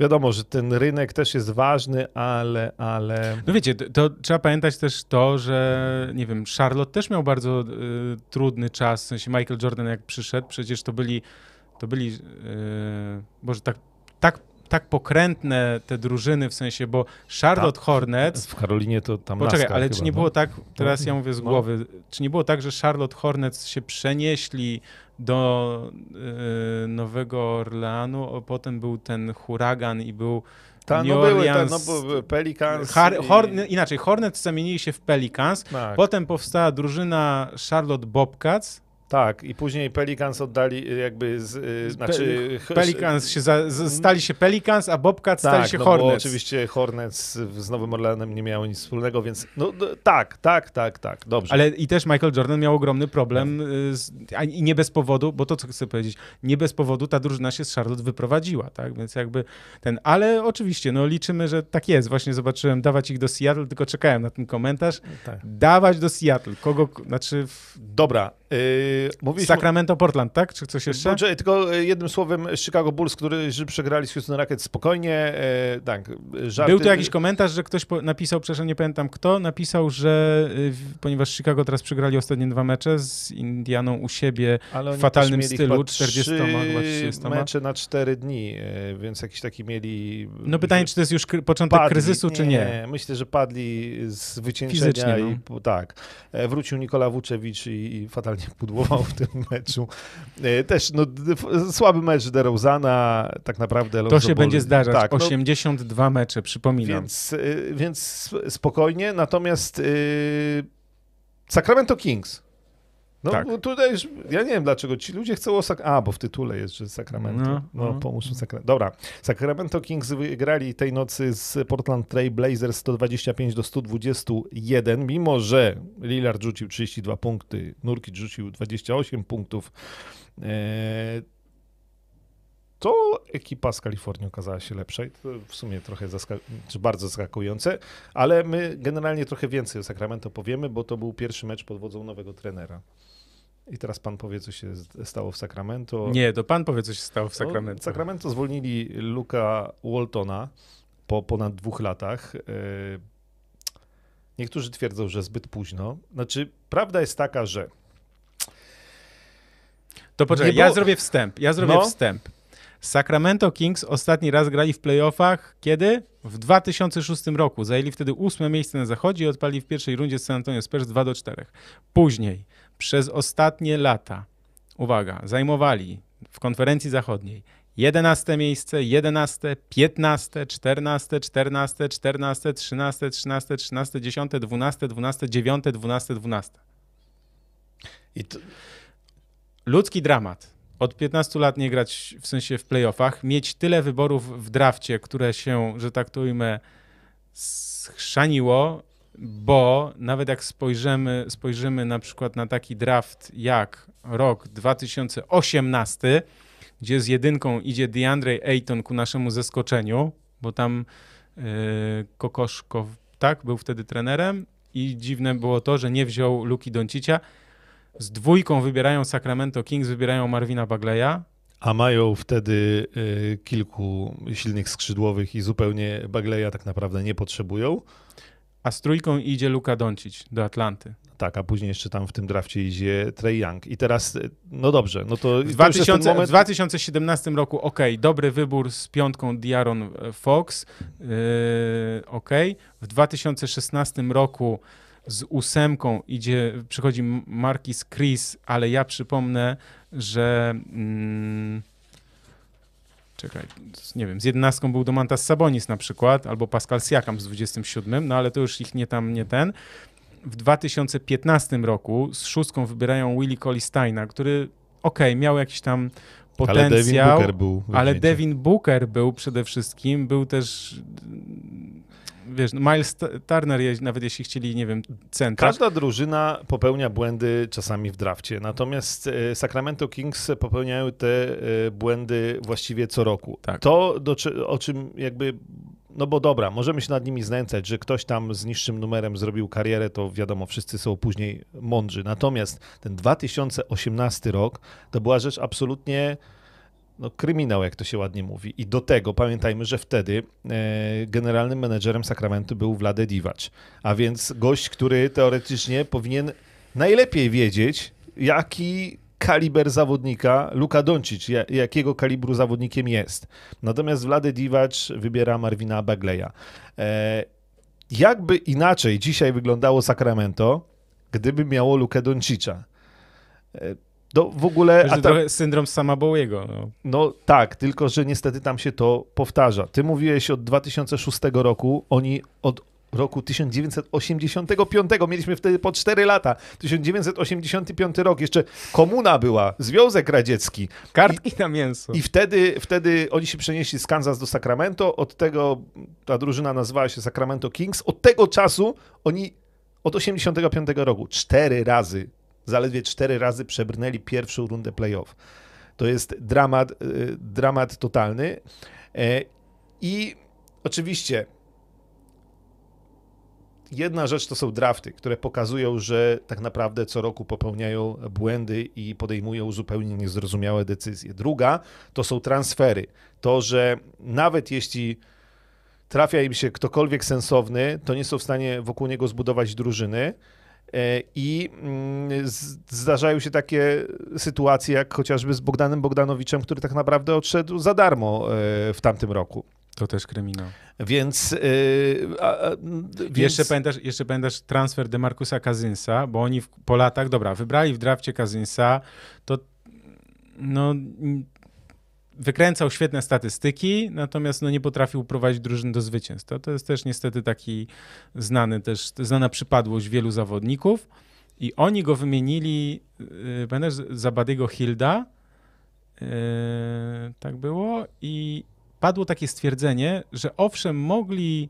wiadomo, że ten rynek też jest ważny, ale, ale... No wiecie, to trzeba pamiętać też to, że nie wiem, Charlotte też miał bardzo y, trudny czas, w sensie Michael Jordan jak przyszedł, przecież to byli, to byli, y, Boże, tak, tak tak pokrętne te drużyny, w sensie, bo Charlotte tak. Hornets... W Karolinie to tam Poczekaj, ale chyba, czy nie no? było tak, no. teraz ja mówię z no. głowy, no. czy nie było tak, że Charlotte Hornets się przenieśli do y, Nowego Orleanu, a potem był ten huragan i był... Ta, no New no były, ta, no były Pelicans. Har, i... Horn, inaczej, Hornets zamienili się w Pelicans. Tak. Potem powstała drużyna Charlotte Bobcats, tak, i później Pelicans oddali y, jakby, z, y, znaczy... Pe Pelicans się, za, z, stali się Pelicans, a Bobcat tak, stali się no Hornets. oczywiście Hornets z Nowym Orleanem nie miało nic wspólnego, więc no, tak, tak, tak, tak, dobrze. Ale i też Michael Jordan miał ogromny problem tak. y, z, a, i nie bez powodu, bo to, co chcę powiedzieć, nie bez powodu ta drużyna się z Charlotte wyprowadziła, tak, więc jakby ten, ale oczywiście, no liczymy, że tak jest, właśnie zobaczyłem dawać ich do Seattle, tylko czekałem na ten komentarz, tak. dawać do Seattle, kogo, znaczy... W... Dobra, Yy, Sacramento, Portland, tak? Czy coś jeszcze? Dobrze, tylko e, jednym słowem Chicago Bulls, którzy przegrali z Houston Rockets spokojnie. Yy, tak, żarty. Był tu jakiś komentarz, że ktoś napisał, przepraszam, nie pamiętam kto, napisał, że yy, ponieważ Chicago teraz przegrali ostatnie dwa mecze z Indianą u siebie w fatalnym stylu, 40 chyba 30 mecze na 4 dni, e, więc jakiś taki mieli... No pytanie, czy to jest już początek padli, kryzysu, czy nie? nie? Myślę, że padli z wycieńczenia Fizycznie, no. tak. Wrócił Nikola Vucevic i, i fatalnie nie pudłował w tym meczu. E, też no, słaby mecz DeRozana, tak naprawdę. To Lonzo się Ball. będzie zdarzać. Tak, 82 no, mecze, przypominam. Więc, e, więc spokojnie, natomiast e, Sacramento Kings no tak. tutaj już, ja nie wiem dlaczego ci ludzie chcą o A, bo w tytule jest, że Sacramento. No, no, no. pomóż mi Sacramento. Dobra. Sacramento Kings wygrali tej nocy z Portland Trail Blazers 125 do 121, mimo że Lillard rzucił 32 punkty, Nurki rzucił 28 punktów. Eee, to ekipa z Kalifornii okazała się lepsza i to w sumie trochę czy bardzo zaskakujące, ale my generalnie trochę więcej o Sacramento powiemy, bo to był pierwszy mecz pod wodzą nowego trenera. I teraz pan powie, co się stało w Sacramento. Nie, to pan powie, co się stało w Sacramento. No, Sacramento zwolnili Luka Waltona po ponad dwóch latach. E, niektórzy twierdzą, że zbyt późno. Znaczy, prawda jest taka, że. To poczekaj, było... ja zrobię wstęp. Ja zrobię no. wstęp. Sacramento Kings ostatni raz grali w playoffach kiedy? W 2006 roku. Zajęli wtedy ósme miejsce na zachodzie i odpali w pierwszej rundzie z San Antonio Spurs 2 do 4. Później przez ostatnie lata, uwaga, zajmowali w konferencji zachodniej 11 miejsce, 11, 15, 14, 14, 14, 13, 13, 13, 10, 12, 12, 9, 12, 12. I to... Ludzki dramat. Od 15 lat nie grać w sensie w playoffach, mieć tyle wyborów w drafcie, które się, że tak to ujmę, schrzaniło bo nawet jak spojrzymy, spojrzymy na przykład na taki draft jak rok 2018, gdzie z jedynką idzie DeAndre Ayton ku naszemu zaskoczeniu, bo tam yy, Kokoszko, tak, był wtedy trenerem i dziwne było to, że nie wziął Luki Doncicia. Z dwójką wybierają Sacramento Kings, wybierają Marvina Bagleya. A mają wtedy y, kilku silnych skrzydłowych i zupełnie Bagleya tak naprawdę nie potrzebują. A z trójką idzie Luka Doncic do Atlanty. Tak, a później jeszcze tam w tym drafcie idzie Trey Young. I teraz, e, no dobrze, no to... W, 2000, moment... w 2017 roku, ok, dobry wybór z piątką Diaron e, Fox, yy, e, ok. W 2016 roku z ósemką idzie, przychodzi Marquis Chris, ale ja przypomnę, że... Mm, czekaj, nie wiem, z jedenastką był Domantas Sabonis na przykład, albo Pascal Siakam z 27, no ale to już ich nie tam, nie ten. W 2015 roku z szóstką wybierają Willie Colisteina, który okej, okay, miał jakiś tam potencjał, ale Devin Booker był, ale Devin Booker był przede wszystkim, był też wiesz, Miles Turner, nawet jeśli chcieli, nie wiem, centra. Każda drużyna popełnia błędy czasami w drafcie, natomiast e, Sacramento Kings popełniają te e, błędy właściwie co roku. Tak. To, do, o czym jakby no bo dobra, możemy się nad nimi znęcać, że ktoś tam z niższym numerem zrobił karierę, to wiadomo, wszyscy są później mądrzy. Natomiast ten 2018 rok to była rzecz absolutnie no, kryminał, jak to się ładnie mówi. I do tego pamiętajmy, że wtedy e, generalnym menedżerem Sakramentu był Wlade Diwacz, a więc gość, który teoretycznie powinien najlepiej wiedzieć, jaki kaliber zawodnika Luka Doncic, jakiego kalibru zawodnikiem jest. Natomiast Wlady Diwacz wybiera Marwina Bagleya. E, jakby inaczej dzisiaj wyglądało Sacramento, gdyby miało Lukę Doncicza? E, do no, w ogóle... A ta... Syndrom sama Bowiego. No. no tak, tylko że niestety tam się to powtarza. Ty mówiłeś od 2006 roku, oni od roku 1985, mieliśmy wtedy po 4 lata, 1985 rok, jeszcze komuna była, Związek Radziecki. Kartki I, na mięso. I wtedy, wtedy oni się przenieśli z Kansas do Sacramento, od tego ta drużyna nazywała się Sacramento Kings, od tego czasu oni od 85 roku cztery razy zaledwie cztery razy przebrnęli pierwszą rundę playoff. To jest dramat, y, dramat totalny. E, I oczywiście jedna rzecz to są drafty, które pokazują, że tak naprawdę co roku popełniają błędy i podejmują zupełnie niezrozumiałe decyzje. Druga to są transfery. To, że nawet jeśli trafia im się ktokolwiek sensowny, to nie są w stanie wokół niego zbudować drużyny. E, I mm, zdarzają się takie sytuacje, jak chociażby z Bogdanem Bogdanowiczem, który tak naprawdę odszedł za darmo e, w tamtym roku. To też kryminał. Więc, yy, a, a, więc... Jeszcze, pamiętasz, jeszcze pamiętasz transfer Demarcusa Kazynsa, bo oni w, po latach, dobra, wybrali w drafcie Kazynsa, to no wykręcał świetne statystyki, natomiast no, nie potrafił prowadzić drużyn do zwycięstwa. To jest też niestety taki znany też, znana przypadłość wielu zawodników. I oni go wymienili, y, pamiętasz, za Badiego Hilda, y, tak było, i padło takie stwierdzenie, że owszem, mogli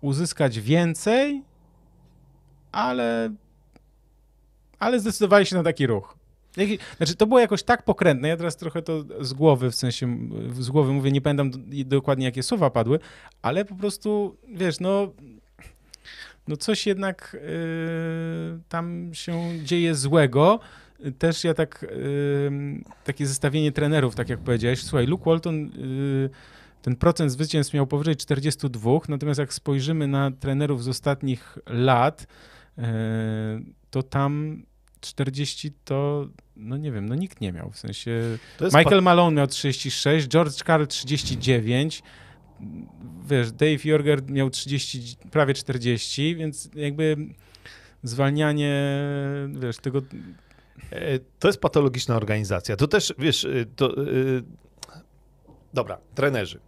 uzyskać więcej, ale, ale zdecydowali się na taki ruch. Znaczy, to było jakoś tak pokrętne, ja teraz trochę to z głowy, w sensie z głowy mówię, nie pamiętam dokładnie jakie słowa padły, ale po prostu, wiesz, no, no coś jednak y, tam się dzieje złego. Też ja tak, y, takie zestawienie trenerów, tak jak powiedziałeś, słuchaj, Luke Walton... Y, ten procent zwycięstw miał powyżej 42, natomiast jak spojrzymy na trenerów z ostatnich lat, to tam 40 to, no nie wiem, no nikt nie miał. W sensie Michael Malone miał 36, George Carl 39, wiesz, Dave Jorger miał 30, prawie 40, więc jakby zwalnianie, wiesz, tego... E, to jest patologiczna organizacja. To też, wiesz, e, to... E, dobra, trenerzy.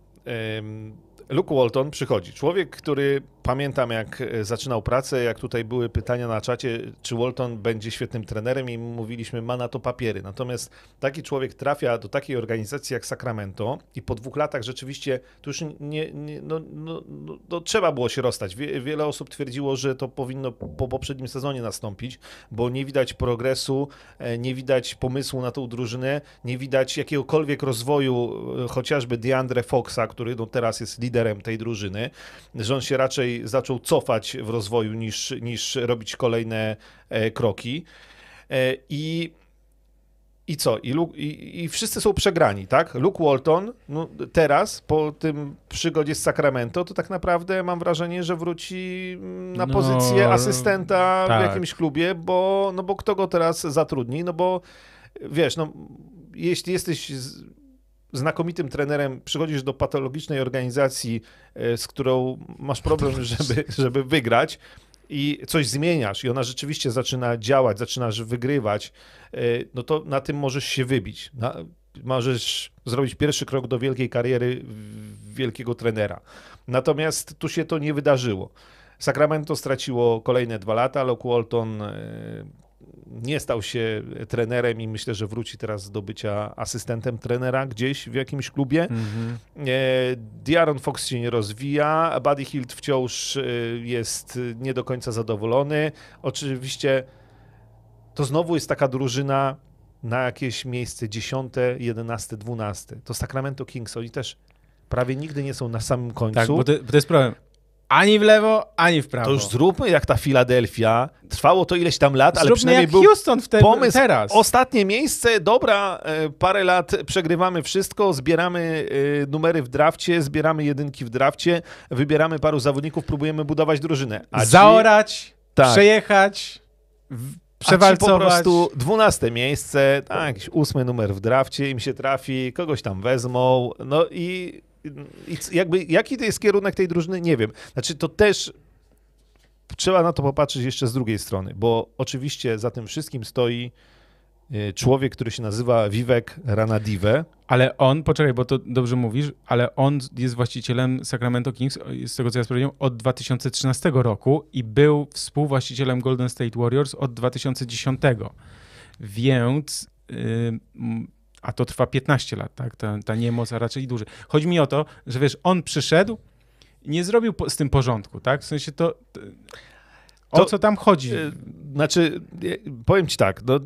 Luke Walton przychodzi. Człowiek, który pamiętam jak e, zaczynał pracę, jak tutaj były pytania na czacie, czy Walton będzie świetnym trenerem i mówiliśmy, ma na to papiery. Natomiast taki człowiek trafia do takiej organizacji jak Sacramento i po dwóch latach rzeczywiście to już nie, nie no, no, no, no, trzeba było się rozstać. Wie, wiele osób twierdziło, że to powinno po poprzednim sezonie nastąpić, bo nie widać progresu, e, nie widać pomysłu na tą drużynę, nie widać jakiegokolwiek rozwoju e, chociażby DeAndre Foxa, który no, teraz jest liderem tej drużyny, że on się raczej raczej zaczął cofać w rozwoju niż, niż robić kolejne e, kroki. E, I i co? I, Luke, i, I, wszyscy są przegrani, tak? Luke Walton no, teraz, po tym przygodzie z Sacramento, to tak naprawdę mam wrażenie, że wróci mm, na no, pozycję asystenta tak. w jakimś klubie, bo, no bo kto go teraz zatrudni? No bo wiesz, no, jeśli jesteś znakomitym trenerem, przychodzisz do patologicznej organizacji, e, z którą masz problem, <laughs> żeby, żeby wygrać i coś zmieniasz i ona rzeczywiście zaczyna działać, zaczynasz wygrywać, e, no to na tym możesz się wybić. Na, możesz zrobić pierwszy krok do wielkiej kariery wielkiego trenera. Natomiast tu się to nie wydarzyło. Sacramento straciło kolejne dwa lata, Locke Walton e, nie stał się trenerem i myślę, że wróci teraz do bycia asystentem trenera gdzieś w jakimś klubie. Mm-hmm. Diaron Fox się nie rozwija, Buddy Hilt wciąż e, jest nie do końca zadowolony. Oczywiście to znowu jest taka drużyna na jakieś miejsce 10, 11, 12. To Sacramento Kings, oni też prawie nigdy nie są na samym tak, końcu. Tak, bo to, bo to jest problem. Ani w lewo, ani w prawo. To już zróbmy jak ta Filadelfia. Trwało to ileś tam lat, zróbmy ale przynajmniej był Houston w ten, pomysł. Teraz. Ostatnie miejsce, dobra, e, parę lat przegrywamy wszystko, zbieramy e, numery w drafcie, zbieramy jedynki w drafcie, wybieramy paru zawodników, próbujemy budować drużynę. A Zaorać, ci... tak. przejechać, przewalcować. przewalcować. po prostu dwunaste miejsce, tak, ósmy numer w drafcie, im się trafi, kogoś tam wezmą, no i i jakby, jaki to jest kierunek tej drużyny, nie wiem. Znaczy, to też trzeba na to popatrzeć jeszcze z drugiej strony, bo oczywiście za tym wszystkim stoi y, człowiek, który się nazywa Vivek Ranadive. Ale on, poczekaj, bo to dobrze mówisz, ale on jest właścicielem Sacramento Kings, z tego co ja sprawdziłem, od 2013 roku i był współwłaścicielem Golden State Warriors od 2010. Więc... Yy, a to trwa 15 lat, tak? Ta, ta niemoc, a raczej duży. Chodzi mi o to, że wiesz, on przyszedł, nie zrobił po, z tym porządku, tak? W sensie to... to o to, co tam chodzi? E, znaczy, e, powiem ci tak, no,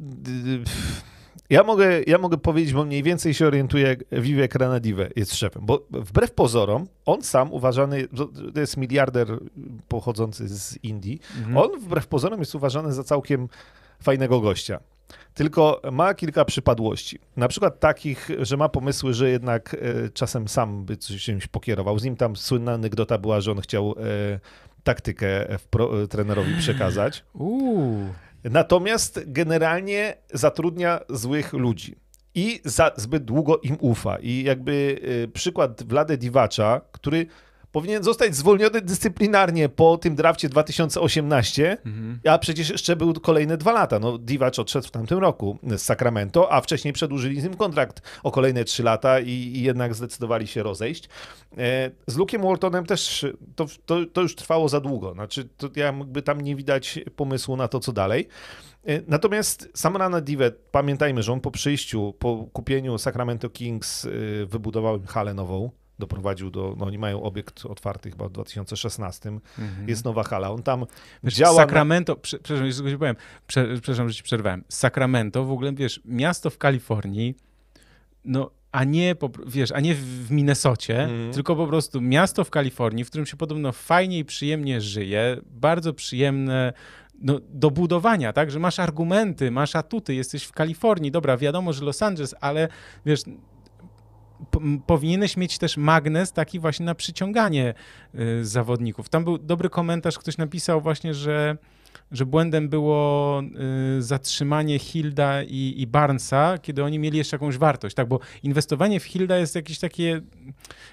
ja, mogę, ja mogę powiedzieć, bo mniej więcej się orientuję, Vivek Ranadive jest szefem, bo wbrew pozorom on sam uważany, no, to jest miliarder pochodzący z Indii, mhm. on wbrew pozorom jest uważany za całkiem fajnego gościa tylko ma kilka przypadłości. Na przykład takich, że ma pomysły, że jednak e, czasem sam by czymś pokierował. Z nim tam słynna anegdota była, że on chciał e, taktykę e, pro, trenerowi przekazać. <gasps> Uuu. Natomiast generalnie zatrudnia złych ludzi i za, zbyt długo im ufa. I jakby przykład Wlady Diwacza, który powinien zostać zwolniony dyscyplinarnie po tym drafcie 2018, mhm. a przecież jeszcze były kolejne dwa lata. No, Divac odszedł w tamtym roku z Sacramento, a wcześniej przedłużyli z nim kontrakt o kolejne trzy lata i, i, jednak zdecydowali się rozejść. E, z Luke'em Waltonem też to, to, to, już trwało za długo. Znaczy, to jakby tam nie widać pomysłu na to, co dalej. E, natomiast sam Rana Divet, pamiętajmy, że on po przyjściu, po kupieniu Sacramento Kings e, wybudował im halę nową doprowadził do, no oni mają obiekt otwarty chyba w 2016, mhm. jest nowa hala, on tam wiesz, działa... Sacramento, na... prze, przepraszam, że ci powiem, prze, przepraszam, że ci przerwałem, Sacramento w ogóle, wiesz, miasto w Kalifornii, no a nie, po, wiesz, a nie w Minnesocie, mm. tylko po prostu miasto w Kalifornii, w którym się podobno fajnie i przyjemnie żyje, bardzo przyjemne no, do budowania, tak, że masz argumenty, masz atuty, jesteś w Kalifornii, dobra, wiadomo, że Los Angeles, ale wiesz, powinieneś mieć też magnes taki właśnie na przyciąganie y, zawodników. Tam był dobry komentarz, ktoś napisał właśnie, że że błędem było y, zatrzymanie Hilda i, i, Barnesa, kiedy oni mieli jeszcze jakąś wartość, tak? Bo inwestowanie w Hilda jest jakieś takie,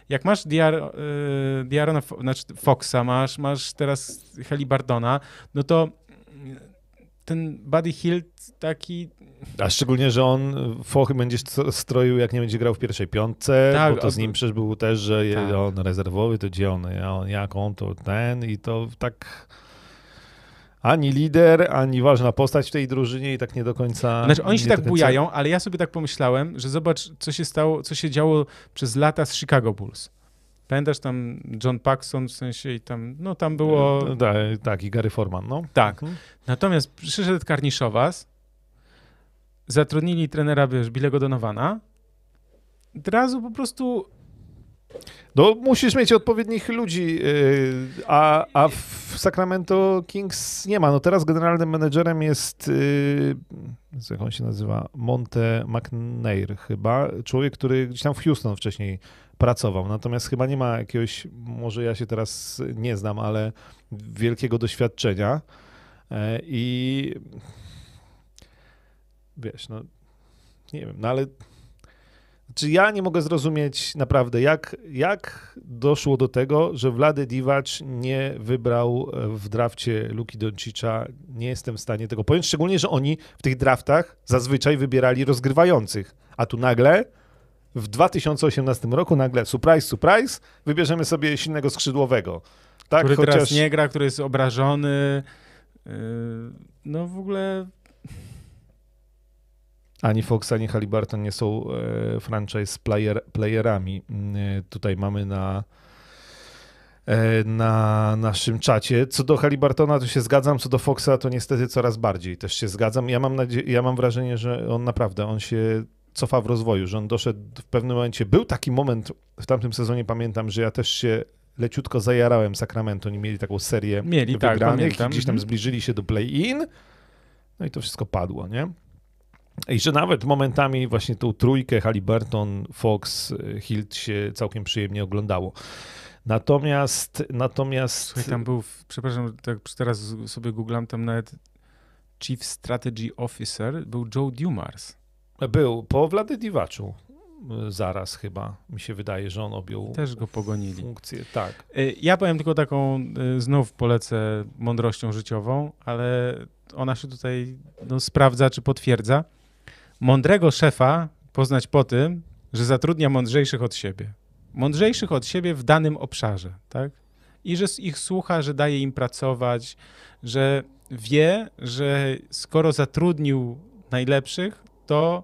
jak masz Diar, y, Diarona, znaczy Foxa, masz, masz teraz Helibardona, no to ten Buddy Hill taki... A szczególnie, że on fochy będzie stroił, jak nie będzie grał w pierwszej piątce, tak, bo to z nim przecież był też, że tak. on rezerwowy, to gdzie on, jak on, to ten i to tak ani lider, ani ważna postać w tej drużynie i tak nie do końca. Znaczy oni się tak końca... bujają, ale ja sobie tak pomyślałem, że zobacz, co się stało, co się działo przez lata z Chicago Bulls. Pamiętasz tam John Paxson, w sensie i tam, no tam było... No, da, tak, i Gary Forman, no. Tak. Mhm. Natomiast przyszedł Karniszowas, zatrudnili trenera, wiesz, Bilego Donowana, od razu po prostu no, musisz mieć odpowiednich ludzi, y, a, a w Sacramento Kings nie ma. No teraz generalnym menedżerem jest, y, jak on się nazywa, Monte McNair chyba, człowiek, który gdzieś tam w Houston wcześniej pracował. Natomiast chyba nie ma jakiegoś, może ja się teraz nie znam, ale wielkiego doświadczenia e, i wiesz, no nie wiem, no ale znaczy ja nie mogę zrozumieć naprawdę, jak, jak doszło do tego, że Wlady Diwacz nie wybrał e, w drafcie Luki Doncicza. Nie jestem w stanie tego pojąć, szczególnie, że oni w tych draftach zazwyczaj wybierali rozgrywających, a tu nagle w 2018 roku nagle surprise, surprise, wybierzemy sobie silnego skrzydłowego. Tak, który chociaż... teraz nie gra, który jest obrażony. Y, no w ogóle ani Fox, ani Halliburton nie są e, franchise player, playerami. Mm, e, tutaj mamy na e, na naszym czacie. Co do Halliburtona to się zgadzam, co do Foxa, to niestety coraz bardziej też się zgadzam. Ja mam, ja mam wrażenie, że on naprawdę, on się cofa w rozwoju, że on doszedł w pewnym momencie, był taki moment w tamtym sezonie, pamiętam, że ja też się leciutko zajarałem Sacramento, oni mieli taką serię mieli, tak, wygranych tak, gdzieś tam mhm. zbliżyli się do play-in, no i to wszystko padło, nie? I że nawet momentami właśnie tą trójkę Halliburton, Fox, Hilt się całkiem przyjemnie oglądało. Natomiast, natomiast... Słuchaj, tam był, przepraszam, tak teraz sobie googlam, tam nawet Chief Strategy Officer był Joe Dumars. Był, po Wlady Diwaczu zaraz chyba, mi się wydaje, że on objął Też go pogonili. funkcję. Tak. E, ja powiem tylko taką, e, znów polecę mądrością życiową, ale ona się tutaj no, sprawdza czy potwierdza. Mądrego szefa poznać po tym, że zatrudnia mądrzejszych od siebie. Mądrzejszych od siebie w danym obszarze, tak? I że ich słucha, że daje im pracować, że wie, że skoro zatrudnił najlepszych, to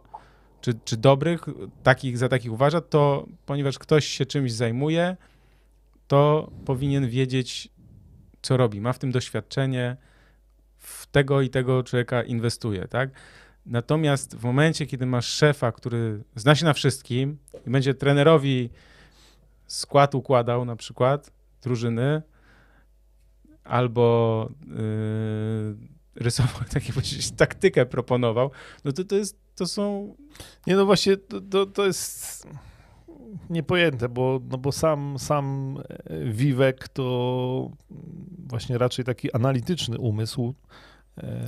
czy, czy dobrych, takich za takich uważa, to ponieważ ktoś się czymś zajmuje, to powinien wiedzieć, co robi. Ma w tym doświadczenie, w tego i tego człowieka inwestuje, tak? Natomiast w momencie, kiedy masz szefa, który zna się na wszystkim i będzie trenerowi skład układał na przykład drużyny albo yy, rysował, <laughs> tak powiedzieć, taktykę proponował, no to to jest, to są... Nie no właśnie, to, to, to jest niepojęte, bo, no bo sam, sam e, Wiwek to właśnie raczej taki analityczny umysł,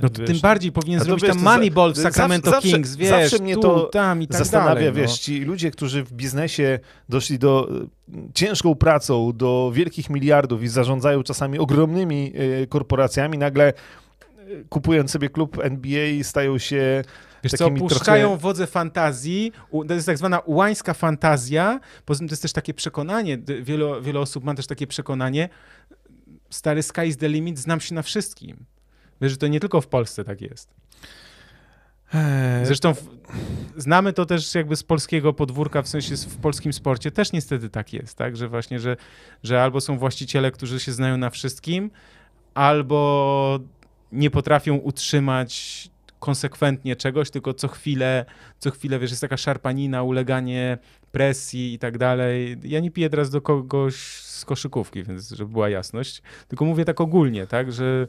no to e, tym bardziej powinien zrobić wiesz, tam Moneyball w Sacramento zawsze, Kings, wiesz, zawsze mnie tu, to tam i tak zastanawia, dalej. No. Wiesz, ci ludzie, którzy w biznesie doszli do e, ciężką pracą, do wielkich miliardów i zarządzają czasami ogromnymi e, korporacjami, nagle kupując sobie klub NBA stają się Wiesz co, puszczają trochę... wodze fantazji, to jest tak zwana ułańska fantazja, poza tym to jest też takie przekonanie, wiele, wiele osób ma też takie przekonanie, stary sky is the limit, znam się na wszystkim. Wiesz, że to nie tylko w Polsce tak jest. Eee, Zresztą tak. w, znamy to też jakby z polskiego podwórka, w sensie w polskim sporcie też niestety tak jest, tak, że właśnie, że, że albo są właściciele, którzy się znają na wszystkim, albo nie potrafią utrzymać konsekwentnie czegoś, tylko co chwilę, co chwilę, wiesz, jest taka szarpanina, uleganie presji i tak dalej. Ja nie piję teraz do kogoś z koszykówki, więc żeby była jasność, tylko mówię tak ogólnie, tak, że,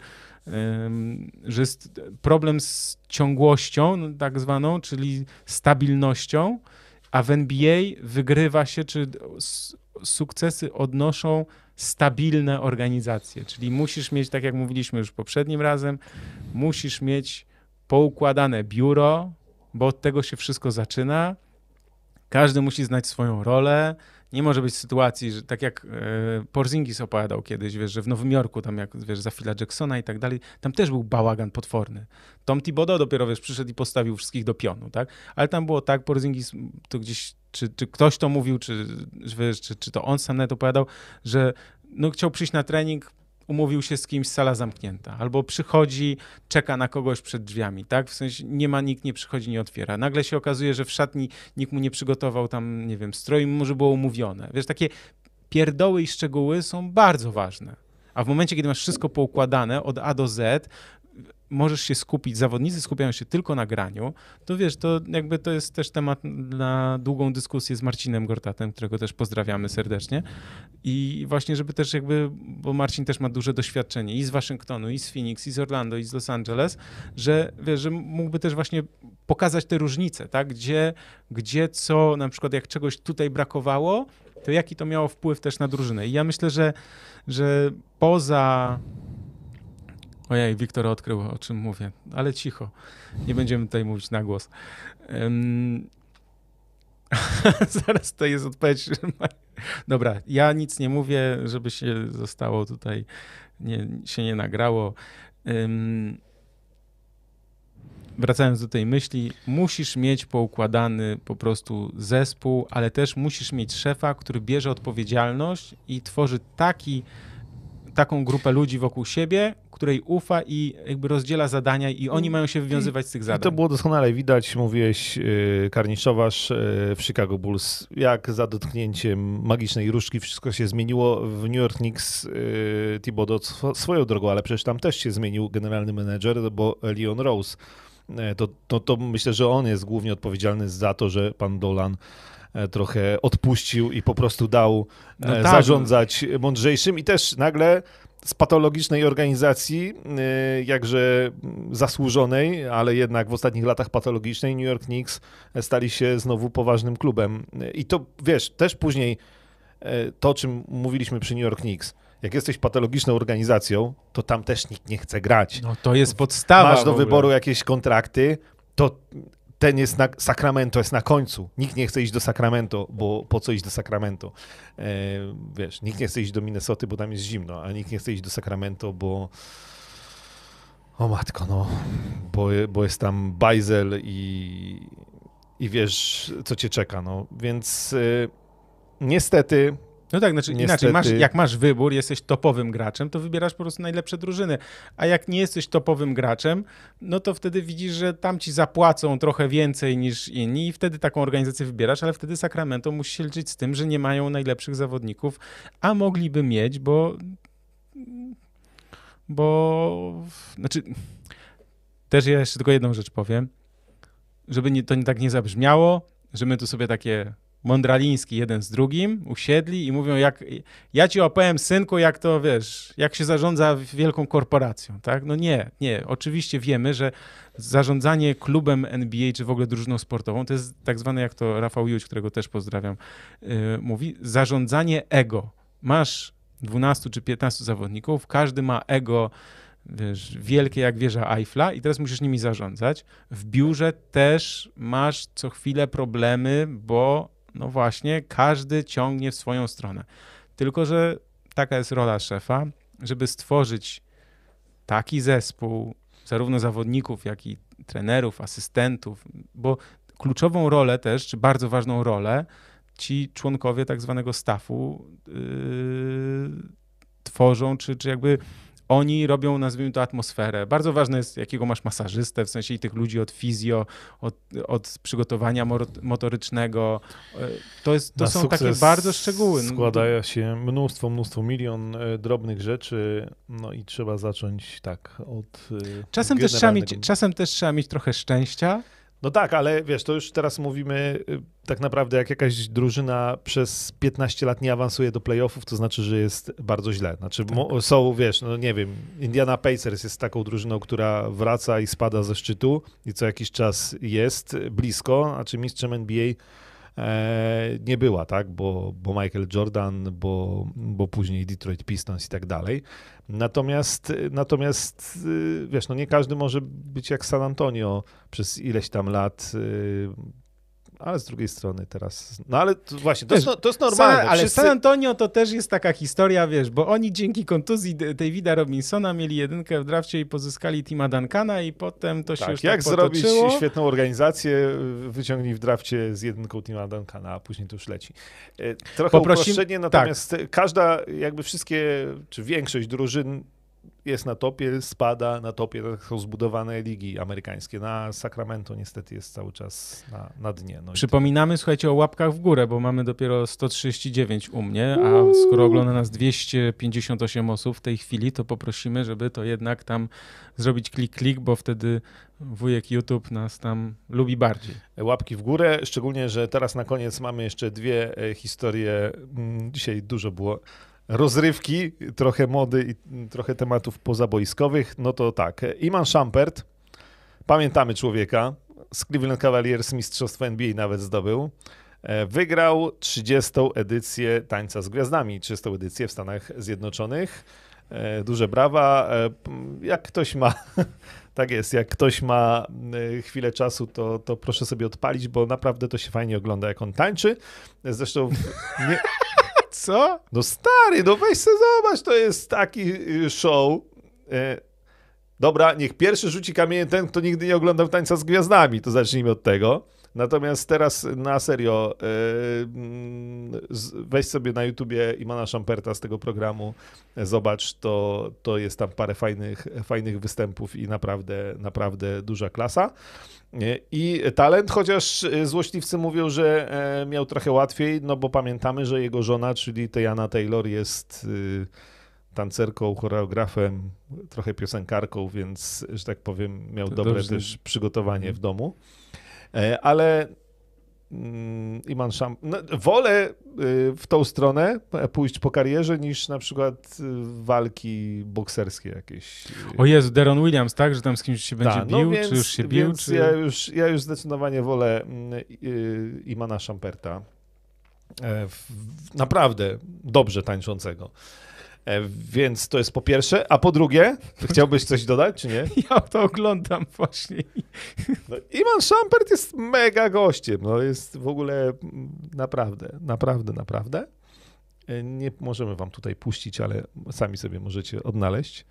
że jest problem z ciągłością, no, tak zwaną, czyli stabilnością, a w NBA wygrywa się, czy sukcesy odnoszą stabilne organizacje. Czyli musisz mieć, tak jak mówiliśmy już poprzednim razem, musisz mieć poukładane biuro, bo od tego się wszystko zaczyna. Każdy musi znać swoją rolę, nie może być sytuacji, że tak jak e, Porzingis opowiadał kiedyś, wiesz, że w Nowym Jorku, tam jak, wiesz, za chwilę Jacksona i tak dalej, tam też był bałagan potworny. Tom Thibodeau dopiero, wiesz, przyszedł i postawił wszystkich do pionu, tak? Ale tam było tak, Porzingis to gdzieś, czy, czy ktoś to mówił, czy, wiesz, czy, czy to on sam nawet opowiadał, że no, chciał przyjść na trening, umówił się z kimś, sala zamknięta, albo przychodzi, czeka na kogoś przed drzwiami, tak? W sensie nie ma, nikt nie przychodzi, nie otwiera. Nagle się okazuje, że w szatni nikt mu nie przygotował tam, nie wiem, stroju, może było umówione. Wiesz, takie pierdoły i szczegóły są bardzo ważne. A w momencie, kiedy masz wszystko poukładane od A do Z, możesz się skupić, zawodnicy skupiają się tylko na graniu, to wiesz, to jakby to jest też temat na długą dyskusję z Marcinem Gortatem, którego też pozdrawiamy serdecznie. I właśnie, żeby też jakby, bo Marcin też ma duże doświadczenie i z Waszyngtonu, i z Phoenix, i z Orlando, i z Los Angeles, że wiesz, że mógłby też właśnie pokazać te różnice, tak? Gdzie, gdzie co, na przykład jak czegoś tutaj brakowało, to jaki to miało wpływ też na drużynę. I ja myślę, że, że poza Ojej, Wiktor odkrył, o czym mówię, ale cicho. Nie będziemy tutaj mówić na głos. Um... <laughs> Zaraz to jest odpowiedź. Dobra, ja nic nie mówię, żeby się zostało tutaj, nie, się nie nagrało. Um... Wracając do tej myśli, musisz mieć poukładany po prostu zespół, ale też musisz mieć szefa, który bierze odpowiedzialność i tworzy taki taką grupę ludzi wokół siebie, której ufa i jakby rozdziela zadania i oni mają się wywiązywać z tych zadań. I to było doskonale widać, mówiłeś yy, w Chicago Bulls, jak za dotknięciem magicznej różdżki wszystko się zmieniło. W New York Knicks yy, Thibodeau swoją drogą, ale przecież tam też się zmienił generalny menedżer, bo Leon Rose. Y, to, to, to myślę, że on jest głównie odpowiedzialny za to, że pan Dolan e, trochę odpuścił i po prostu dał e, no tak. zarządzać mądrzejszym i też nagle z patologicznej organizacji, y, jakże zasłużonej, ale jednak w ostatnich latach patologicznej, New York Knicks e, stali się znowu poważnym klubem. Y, I to wiesz, też później e, to, o czym mówiliśmy przy New York Knicks. Jak jesteś patologiczną organizacją, to tam też nikt nie chce grać. No to jest podstawa. Masz do wyboru jakieś kontrakty, to ten jest na, Sacramento jest na końcu. Nikt nie chce iść do Sacramento, bo po co iść do Sacramento? E, wiesz, nikt nie chce iść do Minnesoty, bo tam jest zimno, a nikt nie chce iść do Sacramento, bo o matko, no, bo, bo jest tam bajzel i, i wiesz, co cię czeka, no. Więc e, niestety no tak, znaczy Niestety... inaczej, masz, jak masz wybór, jesteś topowym graczem, to wybierasz po prostu najlepsze drużyny. A jak nie jesteś topowym graczem, no to wtedy widzisz, że tam ci zapłacą trochę więcej niż inni i wtedy taką organizację wybierasz, ale wtedy Sacramento musi się liczyć z tym, że nie mają najlepszych zawodników, a mogliby mieć, bo... Bo... Znaczy... Też ja jeszcze tylko jedną rzecz powiem, żeby nie, to nie, tak nie zabrzmiało, że my tu sobie takie Mądraliński jeden z drugim, usiedli i mówią, jak ja ci opowiem, synku, jak to, wiesz, jak się zarządza wielką korporacją, tak? No nie, nie. Oczywiście wiemy, że zarządzanie klubem NBA, czy w ogóle drużyną sportową, to jest tak zwane, jak to Rafał Juć, którego też pozdrawiam, yy, mówi, zarządzanie ego. Masz 12 czy 15 zawodników, każdy ma ego, wiesz, wielkie jak wieża Eiffla i teraz musisz nimi zarządzać. W biurze też masz co chwilę problemy, bo no właśnie, każdy ciągnie w swoją stronę. Tylko, że taka jest rola szefa, żeby stworzyć taki zespół, zarówno zawodników, jak i trenerów, asystentów, bo kluczową rolę też, czy bardzo ważną rolę, ci członkowie tak zwanego staffu yy, tworzą, czy, czy jakby oni robią, nazwijmy to, atmosferę. Bardzo ważne jest, jakiego masz masażystę, w sensie i tych ludzi od fizjo, od, od przygotowania motorycznego. E, to, jest, to są takie bardzo szczegóły. Składa się mnóstwo, mnóstwo, milion e, drobnych rzeczy, no i trzeba zacząć tak od. E, czasem, też trzeba, mieć, czasem też trzeba mieć trochę szczęścia. No tak, ale wiesz, to już teraz mówimy y, tak naprawdę, jak jakaś drużyna przez 15 lat nie awansuje do playoffów, to znaczy, że jest bardzo źle. Znaczy tak. są, wiesz, no nie wiem, Indiana Pacers jest taką drużyną, która wraca i spada ze szczytu i co jakiś czas jest blisko, a czy mistrzem NBA E, nie była, tak? Bo, bo Michael Jordan, bo, bo później Detroit Pistons i tak dalej. Natomiast, natomiast y, wiesz, no nie każdy może być jak San Antonio przez ileś tam lat y, ale z drugiej strony teraz. No ale to właśnie, to, wiesz, jest, no, to jest normalne. San, ale Wszyscy... San Antonio to też jest taka historia, wiesz, bo oni dzięki kontuzji Davida Robinsona mieli jedynkę w drafcie i pozyskali Tima Duncana i potem to się tak, już jak tak zrobić świetną organizację, wyciągnij w drafcie z jedynką Tima Duncana, a później to już leci. E, trochę Poprosim... uproszczenie, tak. natomiast tak. każda, jakby wszystkie, czy większość drużyn jest na topie, spada na topie. Tak są zbudowane ligi amerykańskie. Na Sacramento niestety jest cały czas na, na dnie. No Przypominamy, słuchajcie, o łapkach w górę, bo mamy dopiero 139 u mnie, a skoro ogląda nas 258 osób w tej chwili, to poprosimy, żeby to jednak tam zrobić klik-klik, bo wtedy wujek YouTube nas tam lubi bardziej. Łapki w górę, szczególnie, że teraz na koniec mamy jeszcze dwie e, historie. Mm, dzisiaj dużo było rozrywki, trochę mody i trochę tematów pozaboiskowych, no to tak. Iman Shumpert, pamiętamy człowieka, z Cleveland Cavaliers mistrzostw NBA nawet zdobył. E, wygrał 30. edycję Tańca z Gwiazdami, 30. edycję w Stanach Zjednoczonych. E, duże brawa. E, jak ktoś ma, <laughs> tak jest, jak ktoś ma chwilę czasu, to, to proszę sobie odpalić, bo naprawdę to się fajnie ogląda, jak on tańczy. Zresztą nie... Co? No stary, no weź se zobacz, to jest taki y, show. E, dobra, niech pierwszy rzuci kamień ten, kto nigdy nie oglądał Tańca z Gwiazdami, to zacznijmy od tego. Natomiast teraz na serio, e, weź sobie na YouTubie Imana Szamperta z tego programu, e, zobacz, to, to jest tam parę fajnych, fajnych występów i naprawdę, naprawdę duża klasa. I talent, chociaż e, złośliwcy mówią, że miał trochę łatwiej, no bo pamiętamy, że jego żona, czyli Tejana Taylor, jest y, tancerką, choreografem, trochę piosenkarką, więc, że tak powiem, miał to dobre dobrze. też przygotowanie w domu. E, ale mm, Iman Szam. No, wolę y, w tą stronę pójść po karierze niż na przykład y, walki bokserskie jakieś. O jest Deron Williams, tak? Że tam z kimś się Ta, będzie tak, no bił, więc, czy już się bił? Czy... Ja, już, ja już zdecydowanie wolę y, Imana Szamperta. E, naprawdę dobrze tańczącego. E, więc to jest po pierwsze. A po drugie, chciałbyś coś dodać, czy nie? <laughs> Ja to oglądam właśnie. No, Iman Szampert jest mega gościem. No jest w ogóle mm, naprawdę, naprawdę, naprawdę. E, nie możemy wam tutaj puścić, ale sami sobie możecie odnaleźć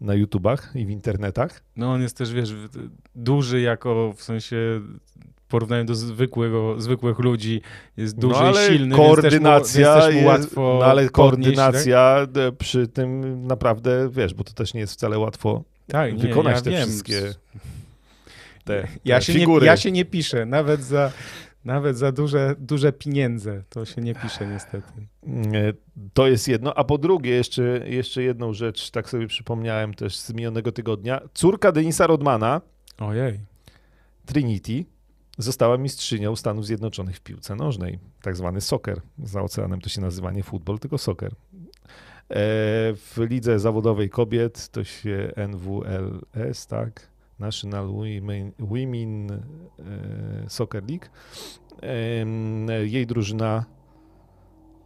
na YouTubach i w internetach. No on jest też, wiesz, duży jako w sensie porównaniu do zwykłego, zwykłych ludzi jest duży no, ale silny, koordynacja jest mu, jest łatwo no, ale koordynacja podnieść, tak? E, przy tym naprawdę, wiesz, bo to też nie jest wcale łatwo tak, wykonać nie, ja te wiem. wszystkie te, ja te się figury. Nie, ja się nie piszę, nawet za, nawet za duże, duże pieniądze to się nie pisze niestety. E, to jest jedno. A po drugie, jeszcze, jeszcze jedną rzecz, tak sobie przypomniałem też z minionego tygodnia. Córka Denisa Rodmana. Ojej. Trinity została mistrzynią Stanów Zjednoczonych w piłce nożnej, tak zwany soccer. Za oceanem to się nazywa nie futbol, tylko soccer. E, w lidze zawodowej kobiet to się NWLS, tak? National Women, Women e, Soccer League. Jej drużyna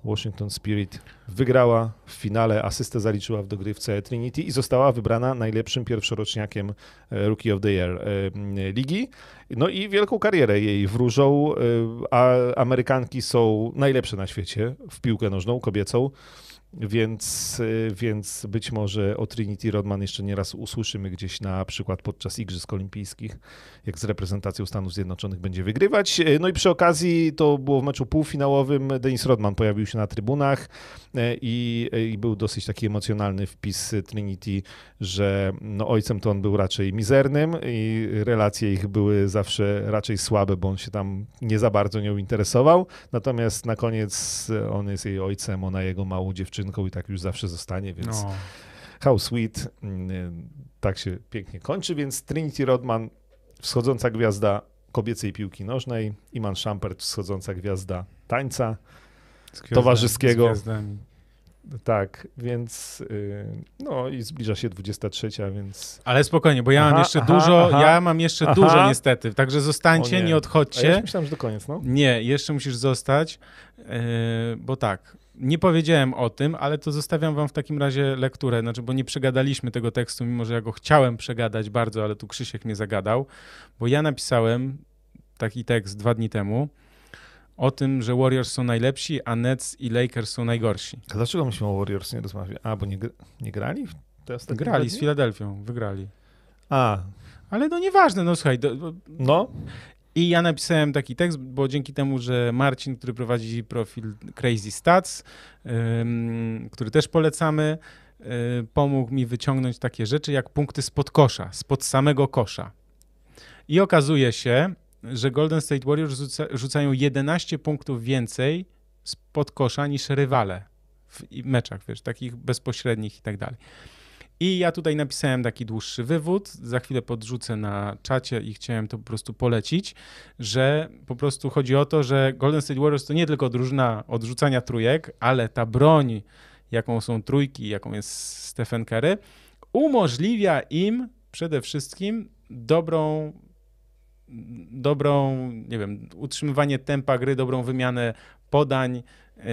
Washington Spirit wygrała w finale, asystę zaliczyła w dogrywce Trinity i została wybrana najlepszym pierwszoroczniakiem e, Rookie of the Year e, ligi. No i wielką karierę jej wróżą, e, a Amerykanki są najlepsze na świecie w piłkę nożną kobiecą. Więc, y, więc być może o Trinity Rodman jeszcze nieraz usłyszymy gdzieś na przykład podczas Igrzysk Olimpijskich, jak z reprezentacją Stanów Zjednoczonych będzie wygrywać. Y, no i przy okazji to było w meczu półfinałowym. Denis Rodman pojawił się na trybunach y, i, i był dosyć taki emocjonalny wpis Trinity, że no ojcem to on był raczej mizernym i relacje ich były zawsze raczej słabe, bo on się tam nie za bardzo nią interesował. Natomiast na koniec on jest jej ojcem, ona jego małą dziewczyną dziewczynką i tak już zawsze zostanie, więc no. how sweet. Mm, y, tak się pięknie kończy, więc Trinity Rodman, wschodząca gwiazda kobiecej piłki nożnej, Iman Shumpert wschodząca gwiazda tańca gwiazdami, towarzyskiego. Tak, więc y, no i zbliża się 23, więc. Ale spokojnie, bo ja aha, mam jeszcze aha, dużo, aha, ja mam jeszcze dużo niestety, także zostańcie, nie. nie. odchodźcie. A ja myślałem, że do koniec, no. Nie, jeszcze musisz zostać, y, bo tak, nie powiedziałem o tym, ale to zostawiam wam w takim razie lekturę, znaczy, bo nie przegadaliśmy tego tekstu, mimo że ja go chciałem przegadać bardzo, ale tu Krzysiek mnie zagadał, bo ja napisałem taki tekst dwa dni temu o tym, że Warriors są najlepsi, a Nets i Lakers są najgorsi. A dlaczego myśmy o Warriors nie rozmawiali? A, bo nie, nie grali? Te grali z Filadelfią, wygrali. A. Ale no nieważne, no słuchaj. Do, no. I ja napisałem taki tekst, bo dzięki temu, że Marcin, który prowadzi profil Crazy Stats, który też polecamy, pomógł mi wyciągnąć takie rzeczy jak punkty spod kosza, spod samego kosza. I okazuje się, że Golden State Warriors rzuca, rzucają 11 punktów więcej spod kosza niż rywale w meczach, wiesz, takich bezpośrednich i tak dalej. I ja tutaj napisałem taki dłuższy wywód, za chwilę podrzucę na czacie i chciałem to po prostu polecić, że po prostu chodzi o to, że Golden State Warriors to nie tylko drużyna odrzucania trójek, ale ta broń, jaką są trójki, jaką jest Stephen Curry, umożliwia im przede wszystkim dobrą dobrą, nie wiem, utrzymywanie tempa gry, dobrą wymianę podań, E,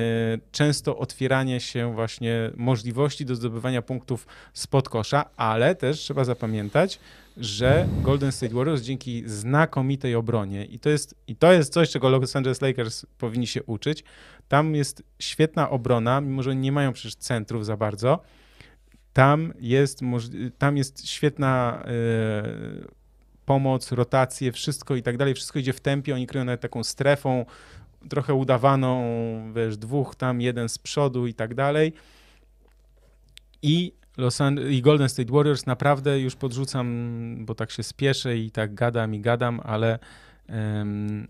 często otwieranie się właśnie możliwości do zdobywania punktów spod kosza, ale też trzeba zapamiętać, że Golden State Warriors dzięki znakomitej obronie i to jest, i to jest coś, czego Los Angeles Lakers powinni się uczyć, tam jest świetna obrona, mimo że nie mają przecież centrów za bardzo, tam jest, tam jest świetna yy, pomoc, rotacje, wszystko i tak dalej, wszystko idzie w tempie, oni kryją nawet taką strefą, trochę udawaną, wiesz, dwóch tam, jeden z przodu i tak dalej. I, Los I Golden State Warriors naprawdę już podrzucam, bo tak się spieszę i tak gadam i gadam, ale um,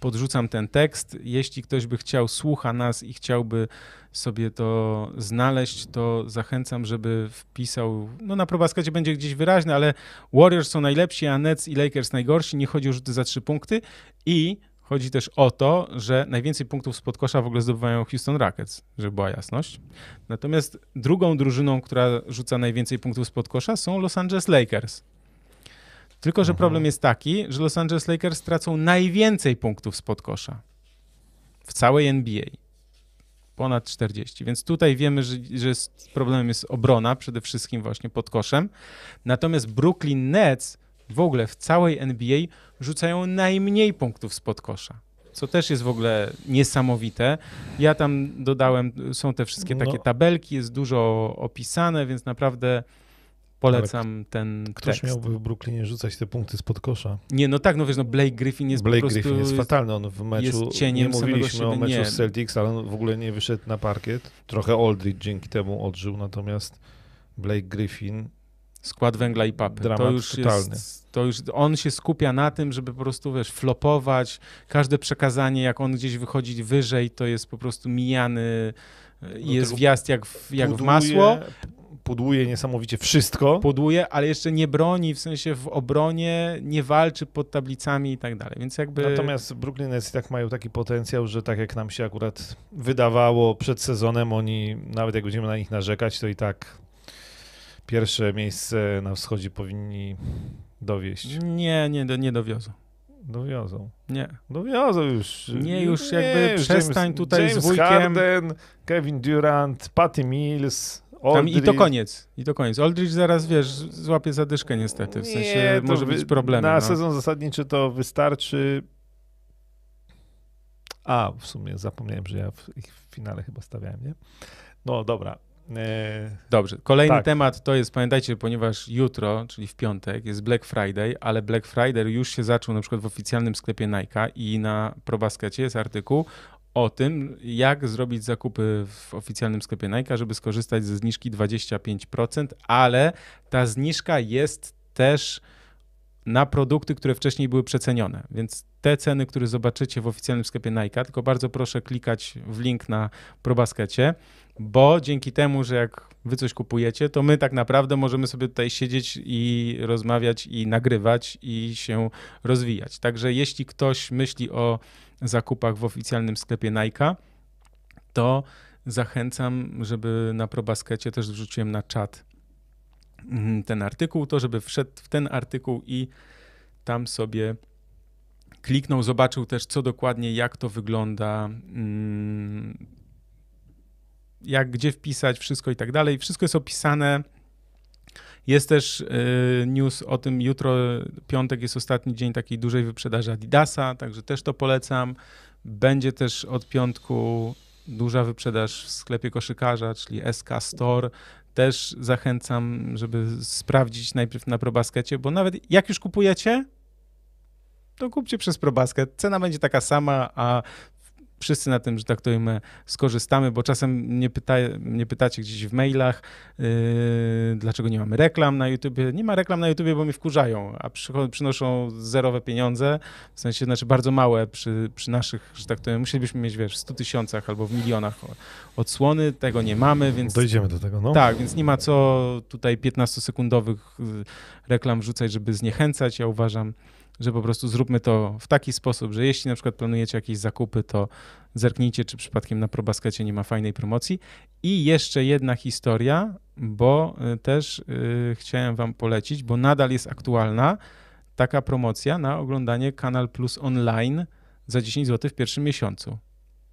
podrzucam ten tekst. Jeśli ktoś by chciał, słucha nas i chciałby sobie to znaleźć, to zachęcam, żeby wpisał, no na probaskacie będzie gdzieś wyraźne, ale Warriors są najlepsi, a Nets i Lakers najgorsi, nie chodzi o rzuty za trzy punkty i Chodzi też o to, że najwięcej punktów z podkosza w ogóle zdobywają Houston Rockets, żeby była jasność. Natomiast drugą drużyną, która rzuca najwięcej punktów z podkosza są Los Angeles Lakers. Tylko, że mhm. problem jest taki, że Los Angeles Lakers tracą najwięcej punktów z podkosza w całej NBA. Ponad 40. Więc tutaj wiemy, że, że problemem jest obrona, przede wszystkim właśnie pod koszem. Natomiast Brooklyn Nets w ogóle w całej NBA rzucają najmniej punktów spod kosza. Co też jest w ogóle niesamowite. Ja tam dodałem, są te wszystkie takie no. tabelki, jest dużo opisane, więc naprawdę polecam Ale ten Ktoś tekst. miałby w Brooklynie rzucać te punkty spod kosza. Nie, no tak, no wiesz, no Blake Griffin jest Blake po prostu... Griffin jest fatalny, on w meczu... Jest cieniem nie mówiliśmy o meczu nie. z Celtics, ale on w ogóle nie wyszedł na parkiet. Trochę Aldridge dzięki temu odżył, natomiast Blake Griffin skład węgla i papy. Dramat to już totalny. Jest, to już on się skupia na tym, żeby po prostu wiesz, flopować. Każde przekazanie, jak on gdzieś wychodzi wyżej, to jest po prostu mijany i no jest wjazd jak w, jak w masło. Pudłuje niesamowicie wszystko. Poduje, ale jeszcze nie broni, w sensie w obronie, nie walczy pod tablicami i tak dalej, więc jakby... Natomiast Brooklyn Nets i tak mają taki potencjał, że tak jak nam się akurat wydawało przed sezonem, oni, nawet jak będziemy na nich narzekać, to i tak pierwsze miejsce na wschodzie powinni dowieść. Nie, nie, nie dowiozą. Dowiozą. Nie. Dowiozą już. Nie, już jakby nie, przestań James, tutaj James z wujkiem. Harden, Kevin Durant, Patty Mills, Tam I to koniec. I to koniec. Oldridge zaraz, wiesz, złapie zadyszkę niestety. W nie, sensie może być problem. Na no. sezon zasadniczy to wystarczy a, w sumie zapomniałem, że ja w ich finale chyba stawiałem, nie? No dobra, E, Dobrze. Kolejny tak. temat to jest, pamiętajcie, ponieważ jutro, czyli w piątek, jest Black Friday, ale Black Friday już się zaczął na przykład w oficjalnym sklepie Nike i na ProBaskecie jest artykuł o tym, jak zrobić zakupy w oficjalnym sklepie Nike, żeby skorzystać ze zniżki 25%, ale ta zniżka jest też na produkty, które wcześniej były przecenione. Więc te ceny, które zobaczycie w oficjalnym sklepie Nike, tylko bardzo proszę klikać w link na ProBaskecie, bo dzięki temu, że jak wy coś kupujecie, to my tak naprawdę możemy sobie tutaj siedzieć i rozmawiać i nagrywać i się rozwijać. Także jeśli ktoś myśli o zakupach w oficjalnym sklepie Nike, to zachęcam, żeby na ProBaskecie też wrzuciłem na czat Mhm, ten artykuł, to żeby wszedł w ten artykuł i tam sobie kliknął, zobaczył też, co dokładnie, jak to wygląda, mm, jak gdzie wpisać, wszystko i tak dalej. Wszystko jest opisane. Jest też y, news o tym, jutro, piątek jest ostatni dzień takiej dużej wyprzedaży Adidasa, także też to polecam. Będzie też od piątku duża wyprzedaż w sklepie koszykarza, czyli SK Store też zachęcam, żeby sprawdzić najpierw na probaskecie, bo nawet jak już kupujecie, to kupcie przez probasket. Cena będzie taka sama, a wszyscy na tym, że tak to ujmę, e, skorzystamy, bo czasem mnie, pyta, mnie pytacie gdzieś w mailach, yy, dlaczego nie mamy reklam na YouTube. Nie ma reklam na YouTube, bo mi wkurzają, a przynoszą zerowe pieniądze, w sensie, znaczy bardzo małe przy, przy naszych, że tak to ujmę, musielibyśmy mieć, wiesz, w 100 tysiącach albo w milionach odsłony, tego nie mamy, no, więc... Dojdziemy do tego, no. Tak, więc nie ma co tutaj 15-sekundowych yy, reklam wrzucać, żeby zniechęcać. Ja uważam, że po prostu zróbmy to w taki sposób, że jeśli na przykład planujecie jakieś zakupy, to zerknijcie, czy przypadkiem na probaskecie nie ma fajnej promocji. I jeszcze jedna historia, bo y, też yy, chciałem Wam polecić, bo nadal jest aktualna taka promocja na oglądanie Kanal Plus Online za 10 zł w pierwszym miesiącu.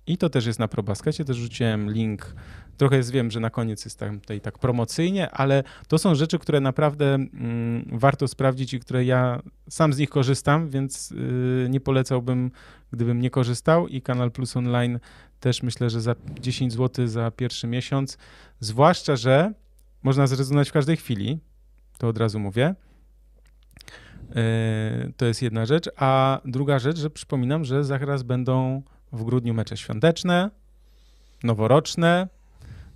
I to też jest na ProBaskecie, też rzuciłem link. Trochę jest, wiem, że na koniec jest tam tutaj tak promocyjnie, ale to są rzeczy, które naprawdę mm, warto sprawdzić i które ja sam z nich korzystam, więc yy, nie polecałbym, gdybym nie korzystał. I Kanal Plus Online też myślę, że za 10 zł za pierwszy miesiąc. Zwłaszcza, że można zrezygnować w każdej chwili, to od razu mówię. Yy, to jest jedna rzecz. A druga rzecz, że przypominam, że zaraz będą w grudniu mecze świąteczne, noworoczne,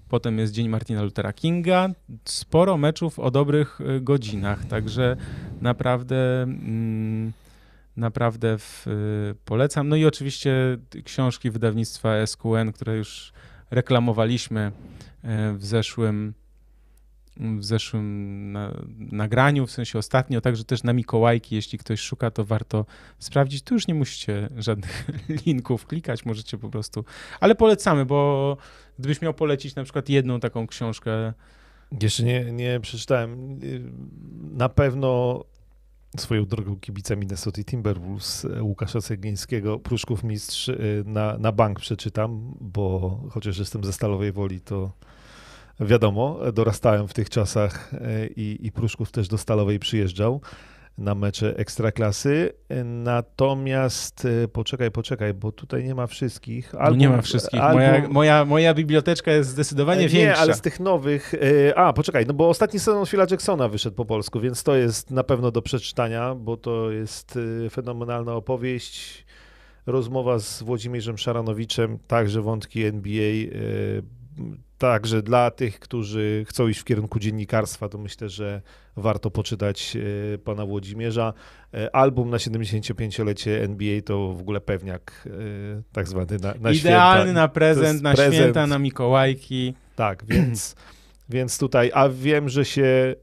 potem jest Dzień Martina Luthera Kinga, sporo meczów o dobrych y, godzinach, także naprawdę... Mm, naprawdę w, y, polecam. No i oczywiście książki wydawnictwa SQN, które już reklamowaliśmy y, w zeszłym w zeszłym na, nagraniu, w sensie ostatnio, także też na Mikołajki, jeśli ktoś szuka, to warto sprawdzić. Tu już nie musicie żadnych <laughs> linków klikać, możecie po prostu, ale polecamy, bo gdybyś miał polecić na przykład jedną taką książkę. Jeszcze nie, nie przeczytałem. Na pewno swoją drogą kibica Minnesota Timberwolves e, Łukasza Ceglińskiego Pruszków Mistrz e, na, na bank przeczytam, bo chociaż jestem ze Stalowej Woli, to wiadomo, dorastałem w tych czasach e, i, i Pruszków też do Stalowej przyjeżdżał na mecze Ekstraklasy. Natomiast e, poczekaj, poczekaj, bo tutaj nie ma wszystkich. Album, no nie ma wszystkich. Album, moja, moja, moja, biblioteczka jest zdecydowanie e, nie, większa. Nie, ale z tych nowych. A, poczekaj, no bo ostatni sezon Phila Jacksona wyszedł po polsku, więc to jest na pewno do przeczytania, bo to jest fenomenalna opowieść. Rozmowa z Włodzimierzem Szaranowiczem, także wątki NBA Także dla tych, którzy chcą iść w kierunku dziennikarstwa, to myślę, że warto poczytać e, pana Włodzimierza. E, album na 75-lecie NBA to w ogóle pewniak e, tak zwany na, na Idealny święta. na prezent, na prezent. święta, na Mikołajki. Tak, więc, <clears throat> więc tutaj, a wiem, że się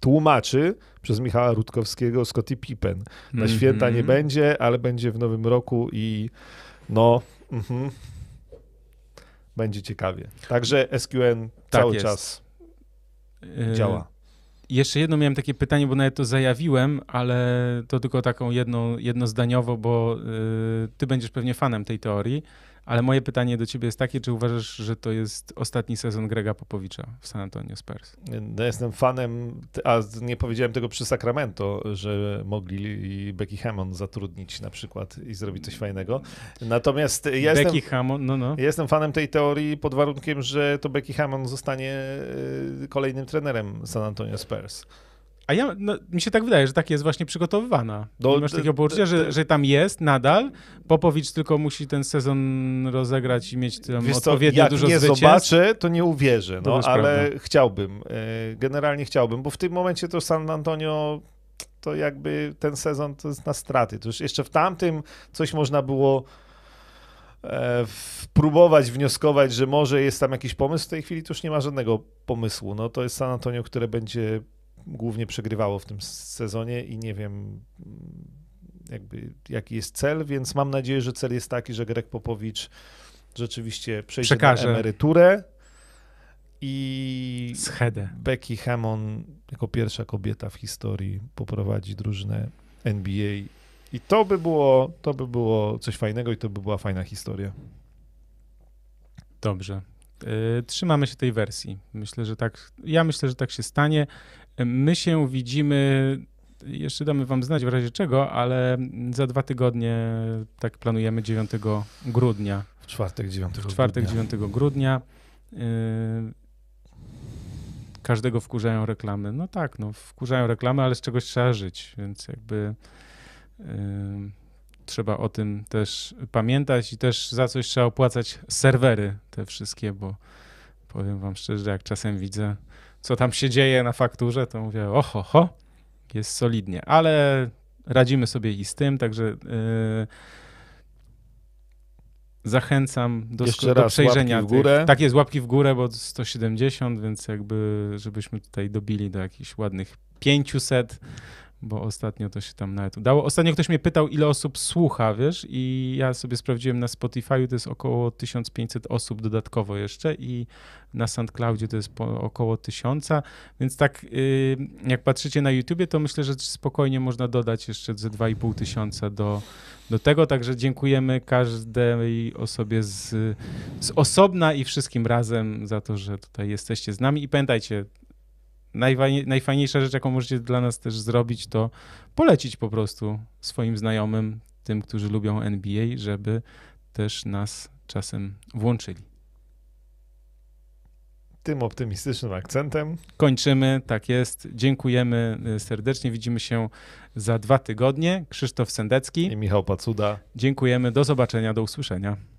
tłumaczy przez Michała Rutkowskiego Scotty Pippen. Na mm -hmm. święta nie będzie, ale będzie w nowym roku i no... Mm -hmm będzie ciekawie. Także SQN tak cały jest. czas y, działa. Jeszcze jedno miałem takie pytanie, bo nawet to zajawiłem, ale to tylko taką jedną, jednozdaniowo, bo y, ty będziesz pewnie fanem tej teorii. Ale moje pytanie do ciebie jest takie, czy uważasz, że to jest ostatni sezon Grega Popowicza w San Antonio Spurs? No, ja jestem fanem, a nie powiedziałem tego przy Sacramento, że mogli Becky Hammond zatrudnić na przykład i zrobić coś fajnego. Natomiast ja Becky jestem, Hammond, no, no. jestem fanem tej teorii pod warunkiem, że to Becky Hammond zostanie y, kolejnym trenerem San Antonio Spurs. A ja, no, mi się tak wydaje, że tak jest właśnie przygotowywana. Do, no, masz takiego poczucia, że, że tam jest nadal. Popowicz tylko musi ten sezon rozegrać i mieć tam Wiesz odpowiednio co, dużo jak nie zobaczę, to nie uwierzę, to no, ale prawda. chciałbym. E, generalnie chciałbym, bo w tym momencie to San Antonio to jakby ten sezon to jest na straty. To już jeszcze w tamtym coś można było e, próbować wnioskować, że może jest tam jakiś pomysł. W tej chwili to już nie ma żadnego pomysłu. No, to jest San Antonio, które będzie głównie przegrywało w tym sezonie i nie wiem mm, jakby jaki jest cel, więc mam nadzieję, że cel jest taki, że Greg Popowicz rzeczywiście przejdzie na emeryturę i Becky Hammon jako pierwsza kobieta w historii poprowadzi drużynę NBA i to by było, to by było coś fajnego i to by była fajna historia. Dobrze. Y, trzymamy się tej wersji. Myślę, że tak. Ja myślę, że tak się stanie. My się widzimy, jeszcze damy wam znać w razie czego, ale za dwa tygodnie tak planujemy 9 grudnia. W czwartek 9 grudnia. W czwartek 9 grudnia. Y, każdego wkurzają reklamy. No tak, no wkurzają reklamy, ale z czegoś trzeba żyć, więc jakby y, trzeba o tym też pamiętać i też za coś trzeba opłacać serwery te wszystkie, bo powiem wam szczerze, jak czasem widzę co tam się dzieje na fakturze, to mówię, oho, ho, jest solidnie, ale radzimy sobie i z tym, także yy, zachęcam do, Jeszcze do przejrzenia. Łapki w górę. Tych, tak jest, łapki w górę, bo 170, więc jakby, żebyśmy tutaj dobili do jakichś ładnych 500, bo ostatnio to się tam nawet udało. Ostatnio ktoś mnie pytał, ile osób słucha, wiesz, i ja sobie sprawdziłem na Spotify'u, to jest około 1500 osób dodatkowo jeszcze i na SoundCloudzie to jest około 1000, więc tak y, jak patrzycie na YouTubie, to myślę, że spokojnie można dodać jeszcze ze 2500 tysiąca do, do tego, także dziękujemy każdej osobie z, z osobna i wszystkim razem za to, że tutaj jesteście z nami i pamiętajcie, najfajniejsza rzecz, jaką możecie dla nas też zrobić, to polecić po prostu swoim znajomym, tym, którzy lubią NBA, żeby też nas czasem włączyli. Tym optymistycznym akcentem. Kończymy, tak jest. Dziękujemy y, serdecznie. Widzimy się za dwa tygodnie. Krzysztof Sendecki i Michał Pacuda. Dziękujemy. Do zobaczenia, do usłyszenia.